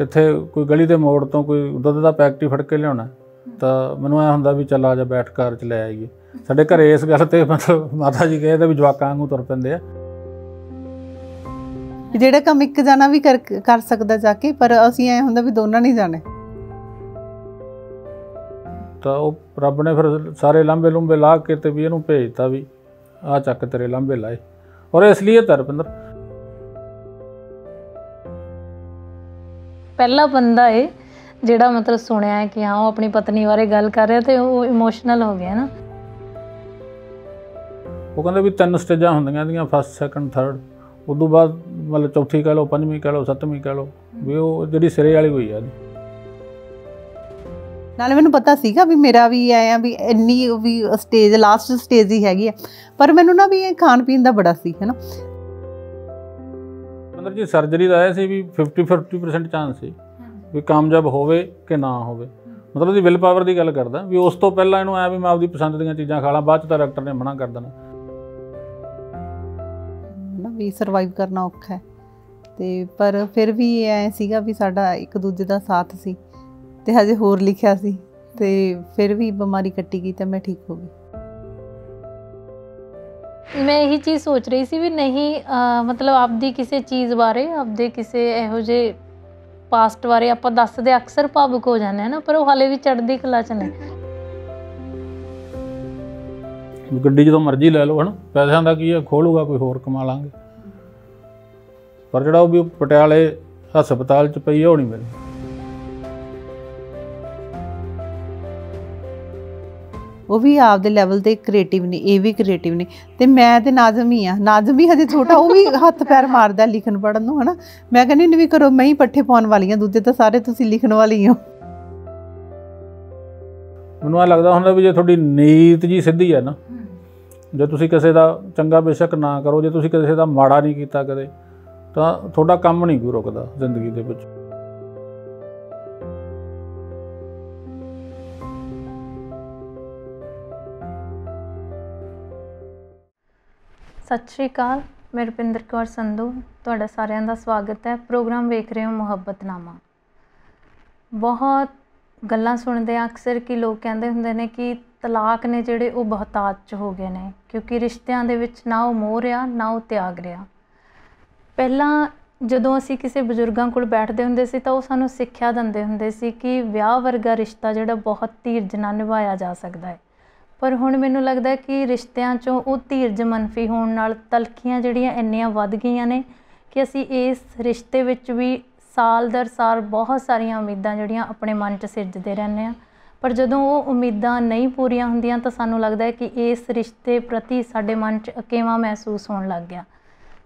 ਇੱਥੇ ਕੋਈ ਗਲੀ ਦੇ ਮੋੜ ਤੋਂ ਕੋਈ ਦੁੱਧ ਦਾ ਪੈਕਟ ਹੀ ਫੜ ਕੇ ਲਿਆਉਣਾ ਤਾਂ ਮੈਨੂੰ ਐ ਹੁੰਦਾ ਵੀ ਚੱਲ ਆ ਜਾ ਬੈਠ ਕਾਰ ਚ ਲੈ ਆਈਏ ਸਾਡੇ ਘਰੇ ਇਸ ਗੱਲ ਤੇ ਮਤਲਬ ਮਾਤਾ ਜੀ ਕਹਿੰਦੇ ਵੀ ਜਵਾਕਾਂ ਵਾਂਗੂ ਤੁਰ ਪੈਂਦੇ ਆ ਜਿਹੜਾ ਕੰਮ ਇੱਕ ਜਾਣਾ ਵੀ ਕਰ ਕਰ ਸਕਦਾ ਜਾ ਕੇ ਪਰ ਅਸੀਂ ਐ ਹੁੰਦਾ ਵੀ ਦੋਨਾਂ ਨਹੀਂ ਜਾਣੇ ਤਾਂ ਉਹ ਰੱਬ ਨੇ ਫਿਰ ਸਾਰੇ ਲੰਬੇ ਲੰਬੇ ਲਾ ਕੇ ਤੇ ਵੀ ਇਹਨੂੰ ਭੇਜਤਾ ਵੀ ਆ ਚੱਕ ਤੇਰੇ ਲੰਬੇ ਲਾਏ ਔਰ ਇਸ ਲਈ ਤਰਪਿੰਦਰ ਪਹਿਲਾ ਬੰਦਾ ਏ ਜਿਹੜਾ ਮਤਲਬ ਸੁਣਿਆ ਹੈ ਕਿ ਹਾਂ ਉਹ ਆਪਣੀ ਪਤਨੀ ਬਾਰੇ ਗੱਲ ਕਰ ਰਿਹਾ ਤੇ ਉਹ ਇਮੋਸ਼ਨਲ ਹੋ ਗਿਆ ਨਾ ਉਹ ਕਹਿੰਦੇ ਵੀ ਤਿੰਨ ਸਟੇਜਾਂ ਹੁੰਦੀਆਂ ਦੀਆਂ ਫਸਟ ਸੈਕੰਡ ਥਰਡ ਉਸ ਤੋਂ ਬਾਅਦ ਮਤਲਬ ਚੌਥੀ ਕਹ ਲਓ ਪੰਜਵੀਂ ਕਹ ਲਓ ਸੱਤਵੀਂ ਕਹ ਲਓ ਵੀ ਉਹ ਜਿਹੜੀ ਸਿਰੇ ਵਾਲੀ ਹੋਈ ਆ ਨਾਲੇ ਮੈਨੂੰ ਪਤਾ ਸੀਗਾ ਵੀ ਮੇਰਾ ਵੀ ਆਇਆ ਵੀ ਇੰਨੀ ਵੀ ਸਟੇਜ ਲਾਸਟ ਸਟੇਜ ਹੀ ਹੈਗੀ ਆ ਪਰ ਮੈਨੂੰ ਨਾ ਵੀ ਇਹ ਖਾਣ ਪੀਣ ਦਾ ਬੜਾ ਸੀ ਹੈ ਨਾ ਮਤਲਬ ਜੀ ਸਰਜਰੀ ਦਾ ਆਇਆ ਸੀ ਵੀ 50 50% ਚਾਂਸ ਸੀ ਵੀ ਕਾਮਯਾਬ ਹੋਵੇ ਕਿ ਨਾ ਹੋਵੇ ਮਤਲਬ ਦੀ ਵਿਲ ਪਾਵਰ ਦੀ ਗੱਲ ਕਰਦਾ ਵੀ ਉਸ ਤੋਂ ਪਹਿਲਾਂ ਇਹਨੂੰ ਐ ਵੀ ਮੈਂ ਆਪਦੀ ਪਸੰਦ ਦੀਆਂ ਚੀਜ਼ਾਂ ਖਾ ਲਾਂ ਬਾਅਦ ਚ ਤਾਂ ਡਾਕਟਰ ਨੇ ਮਨਾ ਕਰ ਦੇਣਾ ਨਾ ਵੀ ਸਰਵਾਈਵ ਕਰਨਾ ਔਖਾ ਹੈ ਤੇ ਪਰ ਫਿਰ ਵੀ ਐ ਸੀਗਾ ਵੀ ਸਾਡਾ ਇੱਕ ਦੂਜੇ ਦਾ ਸਾਥ ਸੀ ਤੇ ਹਜੇ ਹੋਰ ਲਿਖਿਆ ਸੀ ਤੇ ਫਿਰ ਵੀ ਬਿਮਾਰੀ ਕੱਟੀ ਗਈ ਤੇ ਮੈਂ ਠੀਕ ਹੋ ਗਈ ਮੈਂ ਇਹੀ ਚੀਜ਼ ਸੋਚ ਰਹੀ ਸੀ ਵੀ ਨਹੀਂ ਮਤਲਬ ਆਪਦੀ ਕਿਸੇ ਚੀਜ਼ ਬਾਰੇ ਆਪਦੇ ਕਿਸੇ ਇਹੋ ਜੇ ਪਾਸਟ ਬਾਰੇ ਆਪਾਂ ਦੱਸਦੇ ਅਕਸਰ ਭਾਵੁਕ ਹੋ ਜਾਂਦੇ ਹਨ ਪਰ ਉਹ ਹਲੇ ਵੀ ਚੜਦੀ ਕਲਾ ਚ ਨੇ ਗੱਡੀ ਜਦੋਂ ਮਰਜ਼ੀ ਲੈ ਲਓ ਹਨ ਪੈਸਿਆਂ ਦਾ ਕੀ ਹੈ ਖੋਲੂਗਾ ਕੋਈ ਹੋਰ ਕਮਾ ਲਾਂਗੇ ਪਰ ਜਿਹੜਾ ਉਹ ਵੀ ਪਟਿਆਲੇ ਹਸਪਤਾਲ ਚ ਪਈ ਹੋਣੀ ਨਹੀਂ ਉਹ ਵੀ ਆਪਦੇ ਲੈਵਲ ਤੇ ਕ੍ਰੀਏਟਿਵ ਨੇ ਇਹ ਵੀ ਕ੍ਰੀਏਟਿਵ ਨੇ ਤੇ ਮੈਂ ਤੇ ਨਾਜ਼ਮ ਹੀ ਆ ਨਾਜ਼ਮ ਵੀ ਹਜੇ ਛੋਟਾ ਉਹ ਵੀ ਹੱਥ ਪੈਰ ਮਾਰਦਾ ਲਿਖਣ ਪੜਨ ਨੂੰ ਹਨਾ ਮੈਂ ਕਹਿੰਦੀ ਨਹੀਂ ਵੀ ਕਰੋ ਮੈਂ ਹੀ ਪੱਠੇ ਪਾਉਣ ਵਾਲੀਆਂ ਦੂਜੇ ਤਾਂ ਸਾਰੇ ਤੁਸੀਂ ਲਿਖਣ ਵਾਲੀ ਹੋ ਮੈਨੂੰ ਲੱਗਦਾ ਹੁੰਦਾ ਵੀ ਜੇ ਤੁਹਾਡੀ ਨੀਤ ਜੀ ਸਿੱਧੀ ਹੈ ਨਾ ਜੇ ਤੁਸੀਂ ਕਿਸੇ ਦਾ ਚੰਗਾ ਬੇਸ਼ੱਕ ਨਾ ਕਰੋ ਜੇ ਤੁਸੀਂ ਕਿਸੇ ਦਾ ਮਾੜਾ ਨਹੀਂ ਕੀਤਾ ਕਦੇ ਤਾਂ ਤੁਹਾਡਾ ਕੰਮ ਨਹੀਂ ਕੋਈ ਰੁਕਦਾ ਜ਼ਿੰਦਗੀ ਦੇ ਵਿੱਚ ਸਤਿ ਸ਼੍ਰੀ ਅਕਾਲ ਮੈਂ ਰੁਪਿੰਦਰ ਕੌਰ ਸੰਧੂ ਤੁਹਾਡਾ ਸਾਰਿਆਂ ਦਾ ਸਵਾਗਤ ਹੈ ਪ੍ਰੋਗਰਾਮ ਵੇਖ ਰਹੇ ਹੋ ਮੁਹੱਬਤਨਾਮਾ ਬਹੁਤ ਗੱਲਾਂ ਸੁਣਦੇ ਆ ਅਕਸਰ ਕਿ ਲੋਕ ਕਹਿੰਦੇ ਹੁੰਦੇ ਨੇ ਕਿ ਤਲਾਕ ਨੇ ਜਿਹੜੇ ਉਹ ਬਹੁਤਾਤ ਚ ਹੋ ਗਏ ਨੇ ਕਿਉਂਕਿ ਰਿਸ਼ਤਿਆਂ ਦੇ ਵਿੱਚ ਨਾ ਉਹ ਮੋਹ ਰਿਹਾ ਨਾ ਉਹ ਤਿਆਗ ਰਿਹਾ ਪਹਿਲਾਂ ਜਦੋਂ ਅਸੀਂ ਕਿਸੇ ਬਜ਼ੁਰਗਾਂ ਕੋਲ ਬੈਠਦੇ ਹੁੰਦੇ ਸੀ ਤਾਂ ਉਹ ਸਾਨੂੰ ਸਿੱਖਿਆ ਦਿੰਦੇ ਹੁੰਦੇ ਸੀ ਕਿ ਵਿਆਹ ਵਰਗਾ ਰਿਸ਼ਤਾ ਜਿਹੜਾ ਬਹੁਤ ਧੀਰਜ ਨਾਲ ਨਿਭਾਇਆ ਜਾ ਸਕਦਾ ਹੈ ਪਰ ਹੁਣ ਮੈਨੂੰ ਲੱਗਦਾ ਕਿ ਰਿਸ਼ਤਿਆਂ 'ਚੋਂ ਉਹ ਧੀਰਜ ਮੰਨਫੀ ਹੋਣ ਨਾਲ ਤਲਖੀਆਂ ਜਿਹੜੀਆਂ ਇੰਨੀਆਂ ਵੱਧ ਗਈਆਂ ਨੇ ਕਿ ਅਸੀਂ ਇਸ ਰਿਸ਼ਤੇ ਵਿੱਚ ਵੀ ਸਾਲ ਦਰ ਸਾਲ ਬਹੁਤ ਸਾਰੀਆਂ ਉਮੀਦਾਂ ਜਿਹੜੀਆਂ ਆਪਣੇ ਮਨ 'ਚ ਸਿਰਜਦੇ ਰਹਿੰਦੇ ਆ ਪਰ ਜਦੋਂ ਉਹ ਉਮੀਦਾਂ ਨਹੀਂ ਪੂਰੀਆਂ ਹੁੰਦੀਆਂ ਤਾਂ ਸਾਨੂੰ ਲੱਗਦਾ ਹੈ ਕਿ ਇਸ ਰਿਸ਼ਤੇ ਪ੍ਰਤੀ ਸਾਡੇ ਮਨ 'ਚ ਅਕੇਵਾ ਮਹਿਸੂਸ ਹੋਣ ਲੱਗ ਗਿਆ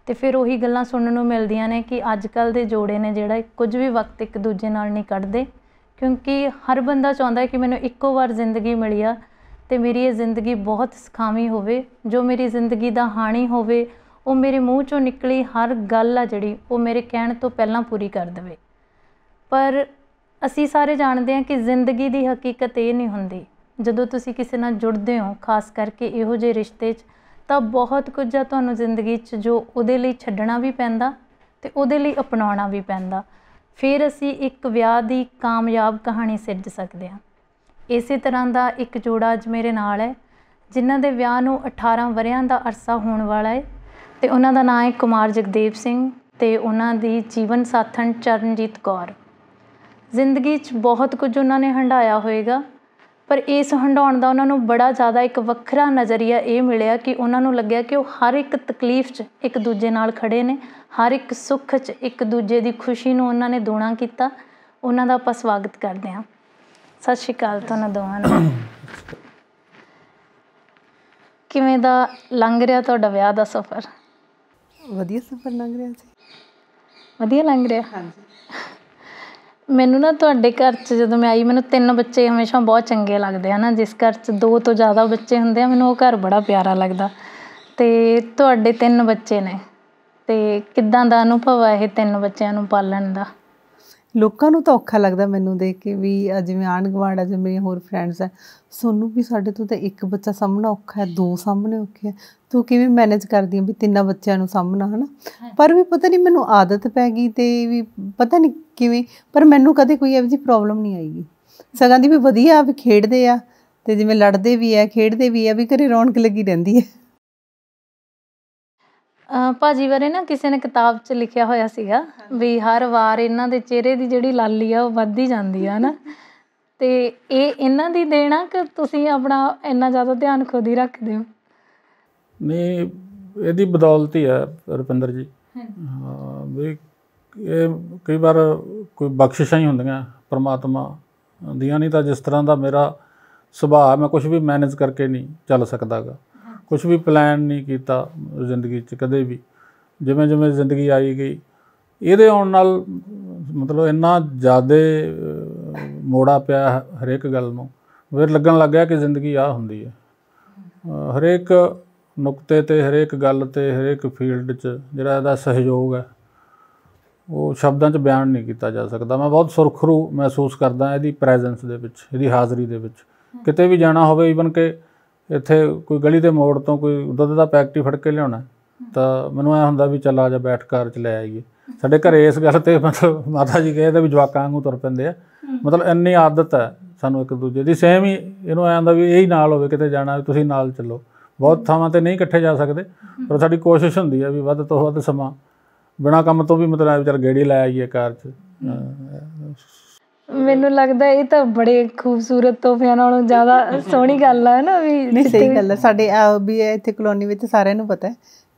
ਤੇ ਫਿਰ ਉਹੀ ਗੱਲਾਂ ਸੁਣਨ ਨੂੰ ਮਿਲਦੀਆਂ ਨੇ ਕਿ ਅੱਜ ਕੱਲ ਦੇ ਜੋੜੇ ਨੇ ਜਿਹੜਾ ਕੁਝ ਵੀ ਵਕਤ ਇੱਕ ਦੂਜੇ ਨਾਲ ਨਹੀਂ ਕੱਢਦੇ ਕਿਉਂਕਿ ਹਰ ਬੰਦਾ ਚਾਹੁੰਦਾ ਹੈ ਕਿ ਮੈਨੂੰ ਇੱਕੋ ਵਾਰ ਜ਼ਿੰਦਗੀ ਮਿਲੀ ਆ ਤੇ ਮੇਰੀ ਇਹ ਜ਼ਿੰਦਗੀ ਬਹੁਤ ਸਖਾਵੀ ਹੋਵੇ ਜੋ ਮੇਰੀ ਜ਼ਿੰਦਗੀ ਦਾ ਹਾਣੀ ਹੋਵੇ ਉਹ ਮੇਰੇ ਮੂੰਹ ਚੋਂ ਨਿਕਲੀ ਹਰ ਗੱਲ ਆ ਜਿਹੜੀ ਉਹ ਮੇਰੇ ਕਹਿਣ ਤੋਂ ਪਹਿਲਾਂ ਪੂਰੀ ਕਰ ਦੇਵੇ ਪਰ ਅਸੀਂ ਸਾਰੇ ਜਾਣਦੇ ਹਾਂ ਕਿ ਜ਼ਿੰਦਗੀ ਦੀ ਹਕੀਕਤ ਇਹ ਨਹੀਂ ਹੁੰਦੀ ਜਦੋਂ ਤੁਸੀਂ ਕਿਸੇ ਨਾਲ ਜੁੜਦੇ ਹੋ ਖਾਸ ਕਰਕੇ ਇਹੋ ਜਿਹੇ ਰਿਸ਼ਤੇ 'ਚ ਤਾਂ ਬਹੁਤ ਕੁਝ ਆ ਤੁਹਾਨੂੰ ਜ਼ਿੰਦਗੀ 'ਚ ਜੋ ਉਹਦੇ ਲਈ ਛੱਡਣਾ ਵੀ ਪੈਂਦਾ ਤੇ ਉਹਦੇ ਲਈ ਅਪਣਾਉਣਾ ਵੀ ਪੈਂਦਾ ਫਿਰ ਅਸੀਂ ਇੱਕ ਵਿਆਹ ਦੀ ਕਾਮਯਾਬ ਕਹਾਣੀ ਸਿਰਜ ਸਕਦੇ ਹਾਂ ਇਸੇ ਤਰ੍ਹਾਂ ਦਾ ਇੱਕ ਜੋੜਾ ਅੱਜ ਮੇਰੇ ਨਾਲ ਹੈ ਜਿਨ੍ਹਾਂ ਦੇ ਵਿਆਹ ਨੂੰ 18 ਵਰਿਆਂ ਦਾ ਅਰਸਾ ਹੋਣ ਵਾਲਾ ਹੈ ਤੇ ਉਹਨਾਂ ਦਾ ਨਾਮ ਹੈ ਕੁਮਾਰ ਜਗਦੇਵ ਸਿੰਘ ਤੇ ਉਹਨਾਂ ਦੀ ਜੀਵਨ ਸਾਥਣ ਚਰਨਜੀਤ ਕੌਰ ਜ਼ਿੰਦਗੀ 'ਚ ਬਹੁਤ ਕੁਝ ਉਹਨਾਂ ਨੇ ਹੰਡਾਇਆ ਹੋਵੇਗਾ ਪਰ ਇਸ ਹੰਡਾਉਣ ਦਾ ਉਹਨਾਂ ਨੂੰ ਬੜਾ ਜ਼ਿਆਦਾ ਇੱਕ ਵੱਖਰਾ ਨਜ਼ਰੀਆ ਇਹ ਮਿਲਿਆ ਕਿ ਉਹਨਾਂ ਨੂੰ ਲੱਗਿਆ ਕਿ ਉਹ ਹਰ ਇੱਕ ਤਕਲੀਫ 'ਚ ਇੱਕ ਦੂਜੇ ਨਾਲ ਖੜੇ ਨੇ ਹਰ ਇੱਕ ਸੁੱਖ 'ਚ ਇੱਕ ਦੂਜੇ ਦੀ ਖੁਸ਼ੀ ਨੂੰ ਉਹਨਾਂ ਨੇ ਦੋਣਾ ਕੀਤਾ ਉਹਨਾਂ ਦਾ ਆਪਾਂ ਸਵਾਗਤ ਕਰਦੇ ਹਾਂ ਸਤਿ ਸ਼੍ਰੀ ਅਕਾਲ ਤੁਹਾਨੂੰ ਦੋਵਾਂ ਨੂੰ ਕਿਵੇਂ ਦਾ ਲੰਘ ਰਿਹਾ ਤੁਹਾਡਾ ਵਿਆਹ ਦਾ ਸਫ਼ਰ ਵਧੀਆ ਸਫ਼ਰ ਲੰਘ ਰਿਹਾ ਸੀ ਵਧੀਆ ਲੰਘ ਰਿਹਾ ਹਾਂਜੀ ਮੈਨੂੰ ਨਾ ਤੁਹਾਡੇ ਘਰ 'ਚ ਜਦੋਂ ਮੈਂ ਆਈ ਮੈਨੂੰ ਤਿੰਨ ਬੱਚੇ ਹਮੇਸ਼ਾ ਬਹੁਤ ਚੰਗੇ ਲੱਗਦੇ ਹਨਾ ਜਿਸ ਘਰ 'ਚ ਦੋ ਤੋਂ ਜ਼ਿਆਦਾ ਬੱਚੇ ਹੁੰਦੇ ਆ ਮੈਨੂੰ ਉਹ ਘਰ ਬੜਾ ਪਿਆਰਾ ਲੱਗਦਾ ਤੇ ਤੁਹਾਡੇ ਤਿੰਨ ਬੱਚੇ ਨੇ ਤੇ ਕਿੱਦਾਂ ਦਾ ਅਨੁਭਵ ਆ ਇਹ ਤਿੰਨ ਬੱਚਿਆਂ ਨੂੰ ਪਾਲਣ ਦਾ ਲੋਕਾਂ ਨੂੰ ਤਾਂ ਔਖਾ ਲੱਗਦਾ ਮੈਨੂੰ ਦੇਖ ਕੇ ਵੀ ਜਿਵੇਂ ਆਣ ਗਵਾਂਢ ਆ ਜਿਵੇਂ ਮੇਰੀਆਂ ਹੋਰ ਫਰੈਂਡਸ ਆ ਸੋਨੂੰ ਵੀ ਸਾਡੇ ਤੋਂ ਤਾਂ ਇੱਕ ਬੱਚਾ ਸਾਹਮਣਾ ਔਖਾ ਹੈ ਦੋ ਸਾਹਮਣੇ ਔਖੇ ਆ ਤੂੰ ਕਿਵੇਂ ਮੈਨੇਜ ਕਰਦੀ ਆ ਵੀ ਤਿੰਨਾਂ ਬੱਚਿਆਂ ਨੂੰ ਸਾਹਮਣਾ ਹਨਾ ਪਰ ਵੀ ਪਤਾ ਨਹੀਂ ਮੈਨੂੰ ਆਦਤ ਪੈ ਗਈ ਤੇ ਵੀ ਪਤਾ ਨਹੀਂ ਕਿਵੇਂ ਪਰ ਮੈਨੂੰ ਕਦੇ ਕੋਈ ਐਵੇਂ ਦੀ ਪ੍ਰੋਬਲਮ ਨਹੀਂ ਆਈਗੀ ਸਗਾਂ ਦੀ ਵੀ ਵਧੀਆ ਵੀ ਖੇਡਦੇ ਆ ਤੇ ਜਿਵੇਂ ਲੜਦੇ ਵੀ ਆ ਖੇਡਦੇ ਵੀ ਆ ਵੀ ਘਰੇ ਰੌਣਕ ਲੱਗੀ ਰਹਿੰਦੀ ਹੈ ਭਾਜੀ ਬਾਰੇ ਨਾ ਕਿਸੇ ਨੇ ਕਿਤਾਬ 'ਚ ਲਿਖਿਆ ਹੋਇਆ ਸੀਗਾ ਵੀ ਹਰ ਵਾਰ ਇਹਨਾਂ ਦੇ ਚਿਹਰੇ ਦੀ ਜਿਹੜੀ ਲਾਲੀ ਆ ਉਹ ਵੱਧਦੀ ਜਾਂਦੀ ਆ ਹਨਾ ਨਾ ਇਹ ਇਹਨਾਂ ਦੀ ਦੇਣਾ ਕਿ ਤੁਸੀਂ ਆਪਣਾ ਇੰਨਾ ਜ਼ਿਆਦਾ ਧਿਆਨ ਖੁਦ ਹੀ ਰੱਖਦੇ ਹੋ ਨਹੀਂ ਇਹਦੀ ਬਦੌਲਤ ਹੀ ਆ ਰੁਪਿੰਦਰ ਜੀ ਹਾਂ ਵੀ ਇਹ ਕਈ ਵਾਰ ਕੋਈ ਬਖਸ਼ਿਸ਼ਾਂ ਹੀ ਹੁੰਦੀਆਂ ਪਰਮਾਤਮਾ ਦੀਆਂ ਨਹੀਂ ਤਾਂ ਜਿਸ ਤਰ੍ਹਾਂ ਦਾ ਮੇਰਾ ਸੁਭਾਅ ਮੈਂ ਕੁਝ ਵੀ ਮੈਨੇਜ ਕਰਕੇ ਨਹੀਂ ਚੱਲ ਸਕਦਾਗਾ ਕੁਝ ਵੀ ਪਲਾਨ ਨਹੀਂ ਕੀਤਾ ਜ਼ਿੰਦਗੀ 'ਚ ਕਦੇ ਵੀ ਜਿਵੇਂ ਜਿਵੇਂ ਜ਼ਿੰਦਗੀ ਆਈ ਗਈ ਇਹਦੇ ਆਉਣ ਨਾਲ ਮਤਲਬ ਇੰਨਾ ਜ਼ਿਆਦਾ ਮੋੜਾ ਪਿਆ ਹਰੇਕ ਗੱਲ ਨੂੰ ਫਿਰ ਲੱਗਣ ਲੱਗ ਗਿਆ ਕਿ ਜ਼ਿੰਦਗੀ ਆ ਹੁੰਦੀ ਹੈ ਹਰੇਕ ਨੁਕਤੇ ਤੇ ਹਰੇਕ ਗੱਲ ਤੇ ਹਰੇਕ ਫੀਲਡ 'ਚ ਜਿਹੜਾ ਇਹਦਾ ਸਹਿਯੋਗ ਹੈ ਉਹ ਸ਼ਬਦਾਂ 'ਚ ਬਿਆਨ ਨਹੀਂ ਕੀਤਾ ਜਾ ਸਕਦਾ ਮੈਂ ਬਹੁਤ ਸੁਰਖਰੂ ਮਹਿਸੂਸ ਕਰਦਾ ਇਹਦੀ ਪ੍ਰੈਜ਼ੈਂਸ ਦੇ ਵਿੱਚ ਇਹਦੀ ਹਾਜ਼ਰੀ ਦੇ ਵਿੱਚ ਕਿਤੇ ਵੀ ਜਾਣਾ ਹੋਵੇ ਈਵਨ ਕਿ ਇੱਥੇ ਕੋਈ ਗਲੀ ਦੇ ਮੋੜ ਤੋਂ ਕੋਈ ਦੁੱਧ ਦਾ ਪੈਕਟ ਹੀ ਫੜ ਕੇ ਲਿਆਉਣਾ ਤਾਂ ਮੈਨੂੰ ਐ ਹੁੰਦਾ ਵੀ ਚੱਲ ਆ ਜਾ ਬੈਠ ਕਾਰ ਚ ਲੈ ਆਈਏ ਸਾਡੇ ਘਰੇ ਇਸ ਗੱਲ ਤੇ ਮਤਲਬ ਮਾਤਾ ਜੀ ਕਹਿੰਦੇ ਵੀ ਜਵਾਕਾਂ ਵਾਂਗੂ ਤੁਰ ਪੈਂਦੇ ਆ ਮਤਲਬ ਇੰਨੀ ਆਦਤ ਹੈ ਸਾਨੂੰ ਇੱਕ ਦੂਜੇ ਦੀ ਸੇਮ ਹੀ ਇਹਨੂੰ ਐ ਹੁੰਦਾ ਵੀ ਇਹੀ ਨਾਲ ਹੋਵੇ ਕਿਤੇ ਜਾਣਾ ਤੁਸੀਂ ਨਾਲ ਚੱਲੋ ਬਹੁਤ ਥਾਵਾਂ ਤੇ ਨਹੀਂ ਇਕੱਠੇ ਜਾ ਸਕਦੇ ਪਰ ਸਾਡੀ ਕੋਸ਼ਿਸ਼ ਹੁੰਦੀ ਹੈ ਵੀ ਵੱਧ ਤੋਂ ਵੱਧ ਸਮਾਂ ਬਿਨਾ ਕੰਮ ਤੋਂ ਵੀ ਮਤਲਬ ਵਿਚਾਰ ਗੇੜੀ ਲੈ ਆਈਏ ਕਾਰ 'ਚ ਮੈਨੂੰ ਲੱਗਦਾ ਇਹ ਤਾਂ ਬੜੇ ਖੂਬਸੂਰਤ ਤੋਹਫਿਆਂ ਨਾਲੋਂ ਜ਼ਿਆਦਾ ਸੋਹਣੀ ਗੱਲ ਆ ਨਾ ਵੀ ਨਹੀਂ ਸਹੀ ਗੱਲ ਆ ਸਾਡੇ ਵੀ ਇੱਥੇ ਕਲੋਨੀ ਵਿੱਚ ਸਾਰਿਆਂ ਨੂੰ ਪਤਾ ਹੈ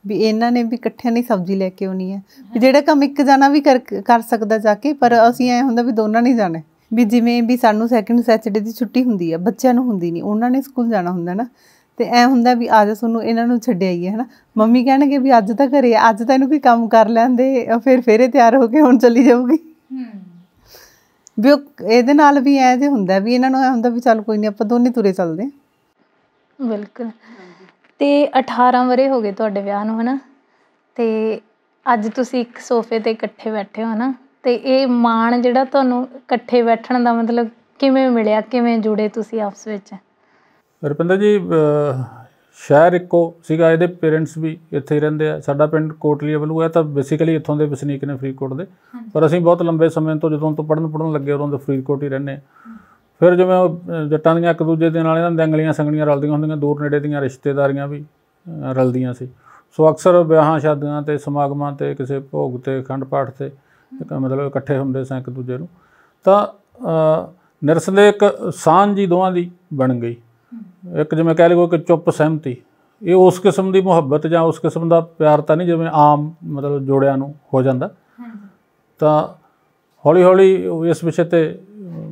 ਵੀ ਇਹਨਾਂ ਨੇ ਵੀ ਇਕੱਠਿਆਂ ਨਹੀਂ ਸਬਜ਼ੀ ਲੈ ਕੇ ਆਉਣੀ ਹੈ ਵੀ ਜਿਹੜਾ ਕੰਮ ਇੱਕ ਜਾਣਾ ਵੀ ਕਰ ਸਕਦਾ ਜਾ ਕੇ ਪਰ ਅਸੀਂ ਐ ਹੁੰਦਾ ਵੀ ਦੋਨਾਂ ਨਹੀਂ ਜਾਣਾ ਵੀ ਜਿਵੇਂ ਵੀ ਸਾਨੂੰ ਸੈਕਿੰਡ ਸੈਚਰਡੇ ਦੀ ਛੁੱਟੀ ਹੁੰਦੀ ਹੈ ਬੱਚਿਆਂ ਨੂੰ ਹੁੰਦੀ ਨਹੀਂ ਉਹਨਾਂ ਨੇ ਸਕੂਲ ਜਾਣਾ ਹੁੰਦਾ ਨਾ ਤੇ ਐ ਹੁੰਦਾ ਵੀ ਅੱਜ ਤੁਹਾਨੂੰ ਇਹਨਾਂ ਨੂੰ ਛੱਡਿਆ ਹੀ ਹੈ ਹਨਾ ਮੰਮੀ ਕਹਿਣਗੇ ਵੀ ਅੱਜ ਤਾਂ ਘਰੇ ਅੱਜ ਤਾਂ ਇਹਨੂੰ ਕੋਈ ਕੰਮ ਕਰ ਲੈਂਦੇ ਫਿਰ ਫੇਰੇ ਤਿਆਰ ਹੋ ਕੇ ਹੁਣ ਚਲੀ ਜਾਊਗੀ ਹੂੰ ਵੀ ਇਹਦੇ ਨਾਲ ਵੀ ਐ ਤੇ ਹੁੰਦਾ ਵੀ ਇਹਨਾਂ ਨੂੰ ਐ ਹੁੰਦਾ ਵੀ ਚੱਲ ਕੋਈ ਨਹੀਂ ਆਪਾਂ ਦੋਨੇ ਤੁਰੇ ਚੱਲਦੇ ਬਿਲਕੁਲ ਤੇ 18 ਵਰੇ ਹੋ ਗਏ ਤੁਹਾਡੇ ਵਿਆਹ ਨੂੰ ਹਨਾ ਤੇ ਅੱਜ ਤੁਸੀਂ ਇੱਕ ਸੋਫੇ ਤੇ ਇਕੱਠੇ ਬੈਠੇ ਹੋ ਹਨਾ ਤੇ ਇਹ ਮਾਣ ਜਿਹੜਾ ਤੁਹਾਨੂੰ ਇਕੱਠੇ ਬੈਠਣ ਦਾ ਮਤਲਬ ਕਿਵੇਂ ਮਿਲਿਆ ਕਿਵੇਂ ਜੁੜੇ ਤੁਸੀਂ ਆਪਸ ਵਿੱਚ ਰਪਿੰਦਰ ਜੀ ਸ਼ਹਿਰ ਇੱਕੋ ਸੀਗਾ ਇਹਦੇ ਪੇਰੈਂਟਸ ਵੀ ਇੱਥੇ ਹੀ ਰਹਿੰਦੇ ਆ ਸਾਡਾ ਪਿੰਡ ਕੋਟਲੀਆ ਬਲੂ ਹੈ ਤਾਂ ਬੇਸਿਕਲੀ ਇੱਥੋਂ ਦੇ ਵਸਨੀਕ ਨੇ ਫਰੀਦਕੋਟ ਦੇ ਪਰ ਅਸੀਂ ਬਹੁਤ ਲੰਬੇ ਸਮੇਂ ਤੋਂ ਜਦੋਂ ਤੋਂ ਪੜਨ ਪੜਨ ਲੱਗੇ ਉਦੋਂ ਦੇ ਫਰੀਦਕੋਟ ਹੀ ਰਹਿੰਦੇ ਫਿਰ ਜਿਵੇਂ ਉਹ ਜੱਟਾਂ ਦੀਆਂ ਇੱਕ ਦੂਜੇ ਦੇ ਨਾਲ ਇਹਨਾਂ ਦੇ ਅੰਗਲੀਆਂ ਰਲਦੀਆਂ ਹੁੰਦੀਆਂ ਦੂਰ ਨੇੜੇ ਦੀਆਂ ਰਿਸ਼ਤੇਦਾਰੀਆਂ ਵੀ ਰਲਦੀਆਂ ਸੀ ਸੋ ਅਕਸਰ ਵਿਆਹਾਂ ਸ਼ਾਦੀਆਂ ਤੇ ਸਮਾਗਮਾਂ ਤੇ ਕਿਸੇ ਭੋਗ ਤੇ ਖੰਡ ਪਾਠ ਤੇ ਮਤਲਬ ਇਕੱਠੇ ਹੁੰਦੇ ਸਾਂ ਇੱਕ ਦੂਜੇ ਨੂੰ ਤਾਂ ਨਿਰਸਲੇ ਇੱਕ ਸਾਂਝ ਜੀ ਦੋਵਾਂ ਦੀ ਬਣ ਗਈ ਇੱਕ ਜਿਵੇਂ ਕਹਿ ਲਿਓ ਕਿ ਚੁੱਪ ਸਹਿਮਤੀ ਇਹ ਉਸ ਕਿਸਮ ਦੀ ਮੁਹੱਬਤ ਜਾਂ ਉਸ ਕਿਸਮ ਦਾ ਪਿਆਰ ਤਾਂ ਨਹੀਂ ਜਿਵੇਂ ਆਮ ਮਤਲਬ ਜੋੜਿਆਂ ਨੂੰ ਹੋ ਜਾਂਦਾ ਤਾਂ ਹੌਲੀ ਹੌਲੀ ਇਸ ਵਿਸ਼ੇ ਤੇ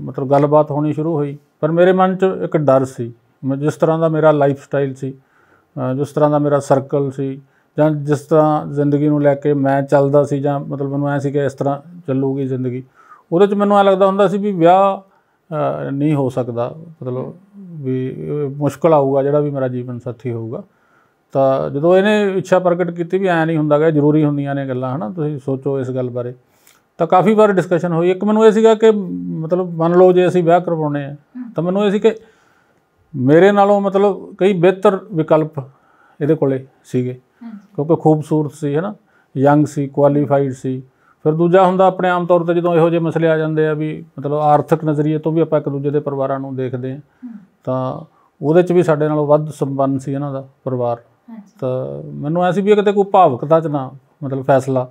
ਮਤਲਬ ਗੱਲਬਾਤ ਹੋਣੀ ਸ਼ੁਰੂ ਹੋਈ ਪਰ ਮੇਰੇ ਮਨ 'ਚ ਇੱਕ ਡਰ ਸੀ ਜਿਸ ਤਰ੍ਹਾਂ ਦਾ ਮੇਰਾ ਲਾਈਫ ਸਟਾਈਲ ਸੀ ਜਿਸ ਤਰ੍ਹਾਂ ਦਾ ਮੇਰਾ ਸਰਕਲ ਸੀ ਜਾਂ ਜਿਸ ਤਰ੍ਹਾਂ ਜ਼ਿੰਦਗੀ ਨੂੰ ਲੈ ਕੇ ਮੈਂ ਚੱਲਦਾ ਸੀ ਜਾਂ ਮਤਲਬ ਮੈਨੂੰ ਐ ਸੀ ਕਿ ਇਸ ਤਰ੍ਹਾਂ ਚੱਲੂਗੀ ਜ਼ਿੰਦਗੀ ਉਹਦੇ 'ਚ ਮੈਨੂੰ ਐ ਲੱਗਦਾ ਹੁੰਦਾ ਸੀ ਵੀ ਵਿਆਹ ਨਹੀਂ ਹੋ ਸਕਦਾ ਮਤਲਬ ਵੀ ਮੁਸ਼ਕਲ ਆਊਗਾ ਜਿਹੜਾ ਵੀ ਮੇਰਾ ਜੀਵਨ ਸਾਥੀ ਹੋਊਗਾ ਤਾਂ ਜਦੋਂ ਇਹਨੇ ਇੱਛਾ ਪ੍ਰਗਟ ਕੀਤੀ ਵੀ ਐ ਨਹੀਂ ਹੁੰਦਾ ਕਿ ਜ਼ਰੂਰੀ ਹੁੰਦੀਆਂ ਨੇ ਗੱਲਾਂ ਹਨਾ ਤੁਸੀਂ ਸੋਚੋ ਇਸ ਗੱਲ ਬਾਰੇ ਤਾਂ ਕਾਫੀ ਵਾਰ ਡਿਸਕਸ਼ਨ ਹੋਈ ਇੱਕ ਮੈਨੂੰ ਇਹ ਸੀਗਾ ਕਿ ਮਤਲਬ ਮੰਨ ਲਓ ਜੇ ਅਸੀਂ ਵਿਆਹ ਕਰਵਾਉਣੇ ਆ ਤਾਂ ਮੈਨੂੰ ਇਹ ਸੀ ਕਿ ਮੇਰੇ ਨਾਲੋਂ ਮਤਲਬ ਕਈ ਬਿਹਤਰ ਵਿਕਲਪ ਇਹਦੇ ਕੋਲੇ ਸੀਗੇ ਕਿਉਂਕਿ ਖੂਬਸੂਰਤ ਸੀ ਹਨਾ ਯੰਗ ਸੀ ਕੁਆਲੀਫਾਈਡ ਸੀ ਫਿਰ ਦੂਜਾ ਹੁੰਦਾ ਆਪਣੇ ਆਮ ਤੌਰ ਤੇ ਜਦੋਂ ਇਹੋ ਜਿਹੇ ਮਸਲੇ ਆ ਜਾਂਦੇ ਆ ਵੀ ਮਤਲਬ ਆਰਥਿਕ ਨਜ਼ਰੀਏ ਤੋਂ ਵੀ ਆਪਾਂ ਇੱਕ ਦੂਜੇ ਦੇ ਪਰਿਵਾਰਾਂ ਨੂੰ ਦੇਖਦੇ ਆ ਤਾਂ ਉਹਦੇ 'ਚ ਵੀ ਸਾਡੇ ਨਾਲੋਂ ਵੱਧ ਸੰਬੰਧ ਸੀ ਇਹਨਾਂ ਦਾ ਪਰਿਵਾਰ ਤਾਂ ਮੈਨੂੰ ਐਸੀ ਵੀ ਕਿਤੇ ਕੋਈ ਭਾਵਕਤਾ 'ਚ ਨਾ ਮਤਲਬ ਫੈਸਲਾ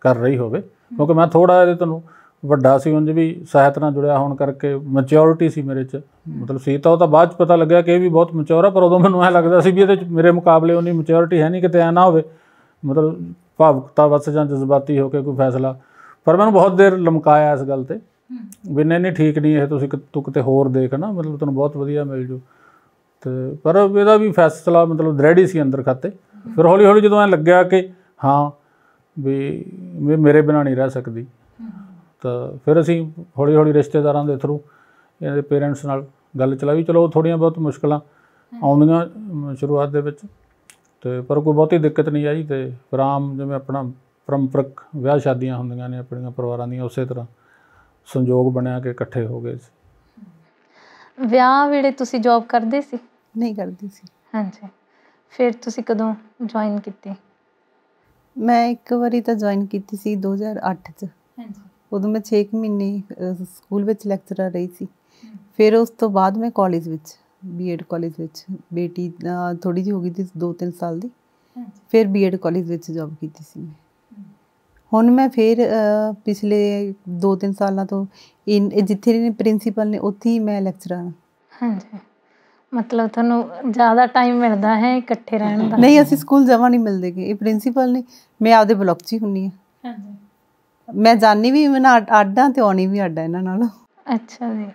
ਕਰ ਰਹੀ ਹੋਵੇ ਕਿਉਂਕਿ ਮੈਂ ਥੋੜਾ ਇਹਦੇ ਤੁਹਾਨੂੰ ਵੱਡਾ ਸੀ ਉਂਝ ਵੀ ਸਾਹਿਤ ਨਾਲ ਜੁੜਿਆ ਹੋਣ ਕਰਕੇ ਮੈਚਿਓਰਿਟੀ ਸੀ ਮੇਰੇ 'ਚ ਮਤਲਬ ਸੀ ਤਾਂ ਉਹ ਤਾਂ ਬਾਅਦ 'ਚ ਪਤਾ ਲੱਗਿਆ ਕਿ ਇਹ ਵੀ ਬਹੁਤ ਮੈਚਿਓਰ ਆ ਪਰ ਉਦੋਂ ਮੈਨੂੰ ਐ ਲੱਗਦਾ ਸੀ ਵੀ ਇਹਦੇ 'ਚ ਮੇਰੇ ਮੁਕਾਬਲੇ ਉਨੀ ਮੈਚਿਓਰਿਟੀ ਹੈ ਨਹੀਂ ਕਿਤੇ ਐ ਨਾ ਹੋਵੇ ਮਤਲਬ ਭਾਵੁਕਤਾ ਵਸ ਜਾਂ ਜਜ਼ਬਾਤੀ ਹੋ ਕੇ ਕੋਈ ਫੈਸਲਾ ਪਰ ਮੈਨੂੰ ਬਹੁਤ ਦੇਰ ਲਮਕਾਇਆ ਇਸ ਗੱਲ ਤੇ ਵੀ ਨਹੀਂ ਨਹੀਂ ਠੀਕ ਨਹੀਂ ਇਹ ਤੁਸੀਂ ਤੂੰ ਕਿਤੇ ਹੋਰ ਦੇਖ ਨਾ ਮਤਲਬ ਤੁਹਾਨੂੰ ਬਹੁਤ ਵਧੀਆ ਮਿਲ ਜੂ ਤੇ ਪਰ ਇਹਦਾ ਵੀ ਫੈਸਲਾ ਮਤਲਬ ਰੈਡੀ ਸੀ ਅੰਦਰ ਖਾਤੇ ਫਿਰ ਹੌਲੀ ਹੌਲੀ ਜਦੋਂ ਐ ਲੱਗਿਆ ਕਿ ਹਾਂ ਵੀ ਮੇਰੇ ਬਿਨਾ ਨਹੀਂ ਰਹਿ ਸਕਦੀ ਤਾਂ ਫਿਰ ਅਸੀਂ ਹੌਲੀ ਹੌਲੀ ਰਿਸ਼ਤੇਦਾਰਾਂ ਦੇ ਥਰੂ ਇਹਦੇ ਪੇਰੈਂਟਸ ਨਾਲ ਗੱਲ ਚਲਾਈ ਚਲੋ ਥੋੜੀਆਂ ਬਹੁਤ ਮੁਸ਼ਕਲਾਂ ਆਉਂਦੀਆਂ ਸ਼ੁਰੂਆਤ ਦੇ ਵਿੱਚ ਤੇ ਪਰ ਕੋਈ ਬਹੁਤੀ ਦਿੱਕਤ ਨਹੀਂ ਆਈ ਤੇ ਆਰਾਮ ਜਿਵੇਂ ਆਪਣਾ ਪਰੰਪਰਕ ਵਿਆਹ ਸ਼ਾਦੀਆਂ ਹੁੰਦੀਆਂ ਨੇ ਆਪਣੀਆਂ ਪਰਿਵਾਰਾਂ ਦੀਆਂ ਉਸੇ ਤਰ੍ਹਾਂ ਸੰਯੋਗ ਬਣਿਆ ਕਿ ਇਕੱਠੇ ਹੋ ਗਏ ਸੀ ਵਿਆਹ ਵੇਲੇ ਤੁਸੀਂ ਜੌਬ ਕਰਦੇ ਸੀ ਨਹੀਂ ਕਰਦੀ ਸੀ ਹਾਂਜੀ ਫਿਰ ਤੁਸੀਂ ਕਦੋਂ ਜੁਆਇਨ ਕੀਤੀ ਮੈਂ ਇੱਕ ਵਾਰੀ ਤਾਂ ਜੁਆਇਨ ਕੀਤੀ ਸੀ 2008 ਚ ਹਾਂਜੀ ਉਦੋਂ ਮੈਂ 6 ਮਹੀਨੇ ਸਕੂਲ ਵਿੱਚ ਲੈਕਚਰਰ ਰਹੀ ਸੀ ਫਿਰ ਉਸ ਤੋਂ ਬਾਅਦ ਮੈਂ ਕਾਲਜ ਵਿੱਚ ਬੀਐਡ ਕਾਲਜ ਵਿੱਚ ਬੇਟੀ ਥੋੜੀ ਜਿਹੀ ਹੋ ਗਈ ਸੀ 2-3 ਸਾਲ ਦੀ ਫਿਰ ਬੀਐਡ ਕਾਲਜ ਵਿੱਚ ਜੌਬ ਕੀਤੀ ਸੀ ਮੈਂ ਹੁਣ ਮੈਂ ਫਿਰ ਪਿਛਲੇ 2-3 ਸਾਲਾਂ ਤੋਂ ਜਿੱਥੇ ਨੇ ਪ੍ਰਿੰਸੀਪਲ ਨੇ ਉੱਥੇ ਹੀ ਮੈਂ ਲੈਕਚਰਰ ਹਾਂ ਹਾਂਜੀ ਮਤਲਬ ਤੁਹਾਨੂੰ ਜ਼ਿਆਦਾ ਟਾਈਮ ਮਿਲਦਾ ਹੈ ਇਕੱਠੇ ਰਹਿਣ ਦਾ ਨਹੀਂ ਅਸੀਂ ਸਕੂਲ ਜਾਵਾਂ ਨਹੀਂ ਮਿਲਦੇਗੇ ਇਹ ਪ੍ਰਿੰਸੀਪਲ ਨੇ ਮੈਂ ਆਪਦੇ ਬਲੌਕ 'ਚ ਹੀ ਹੁੰਨੀ ਆ ਹਾਂਜੀ ਮੈਂ ਜਾਣੀ ਵੀ ਮੈਂ ਆਡਾ ਤੇ ਆਉਣੀ ਵੀ ਆਡਾ ਇਹਨਾਂ ਨਾਲ ਅੱਛਾ ਜੀ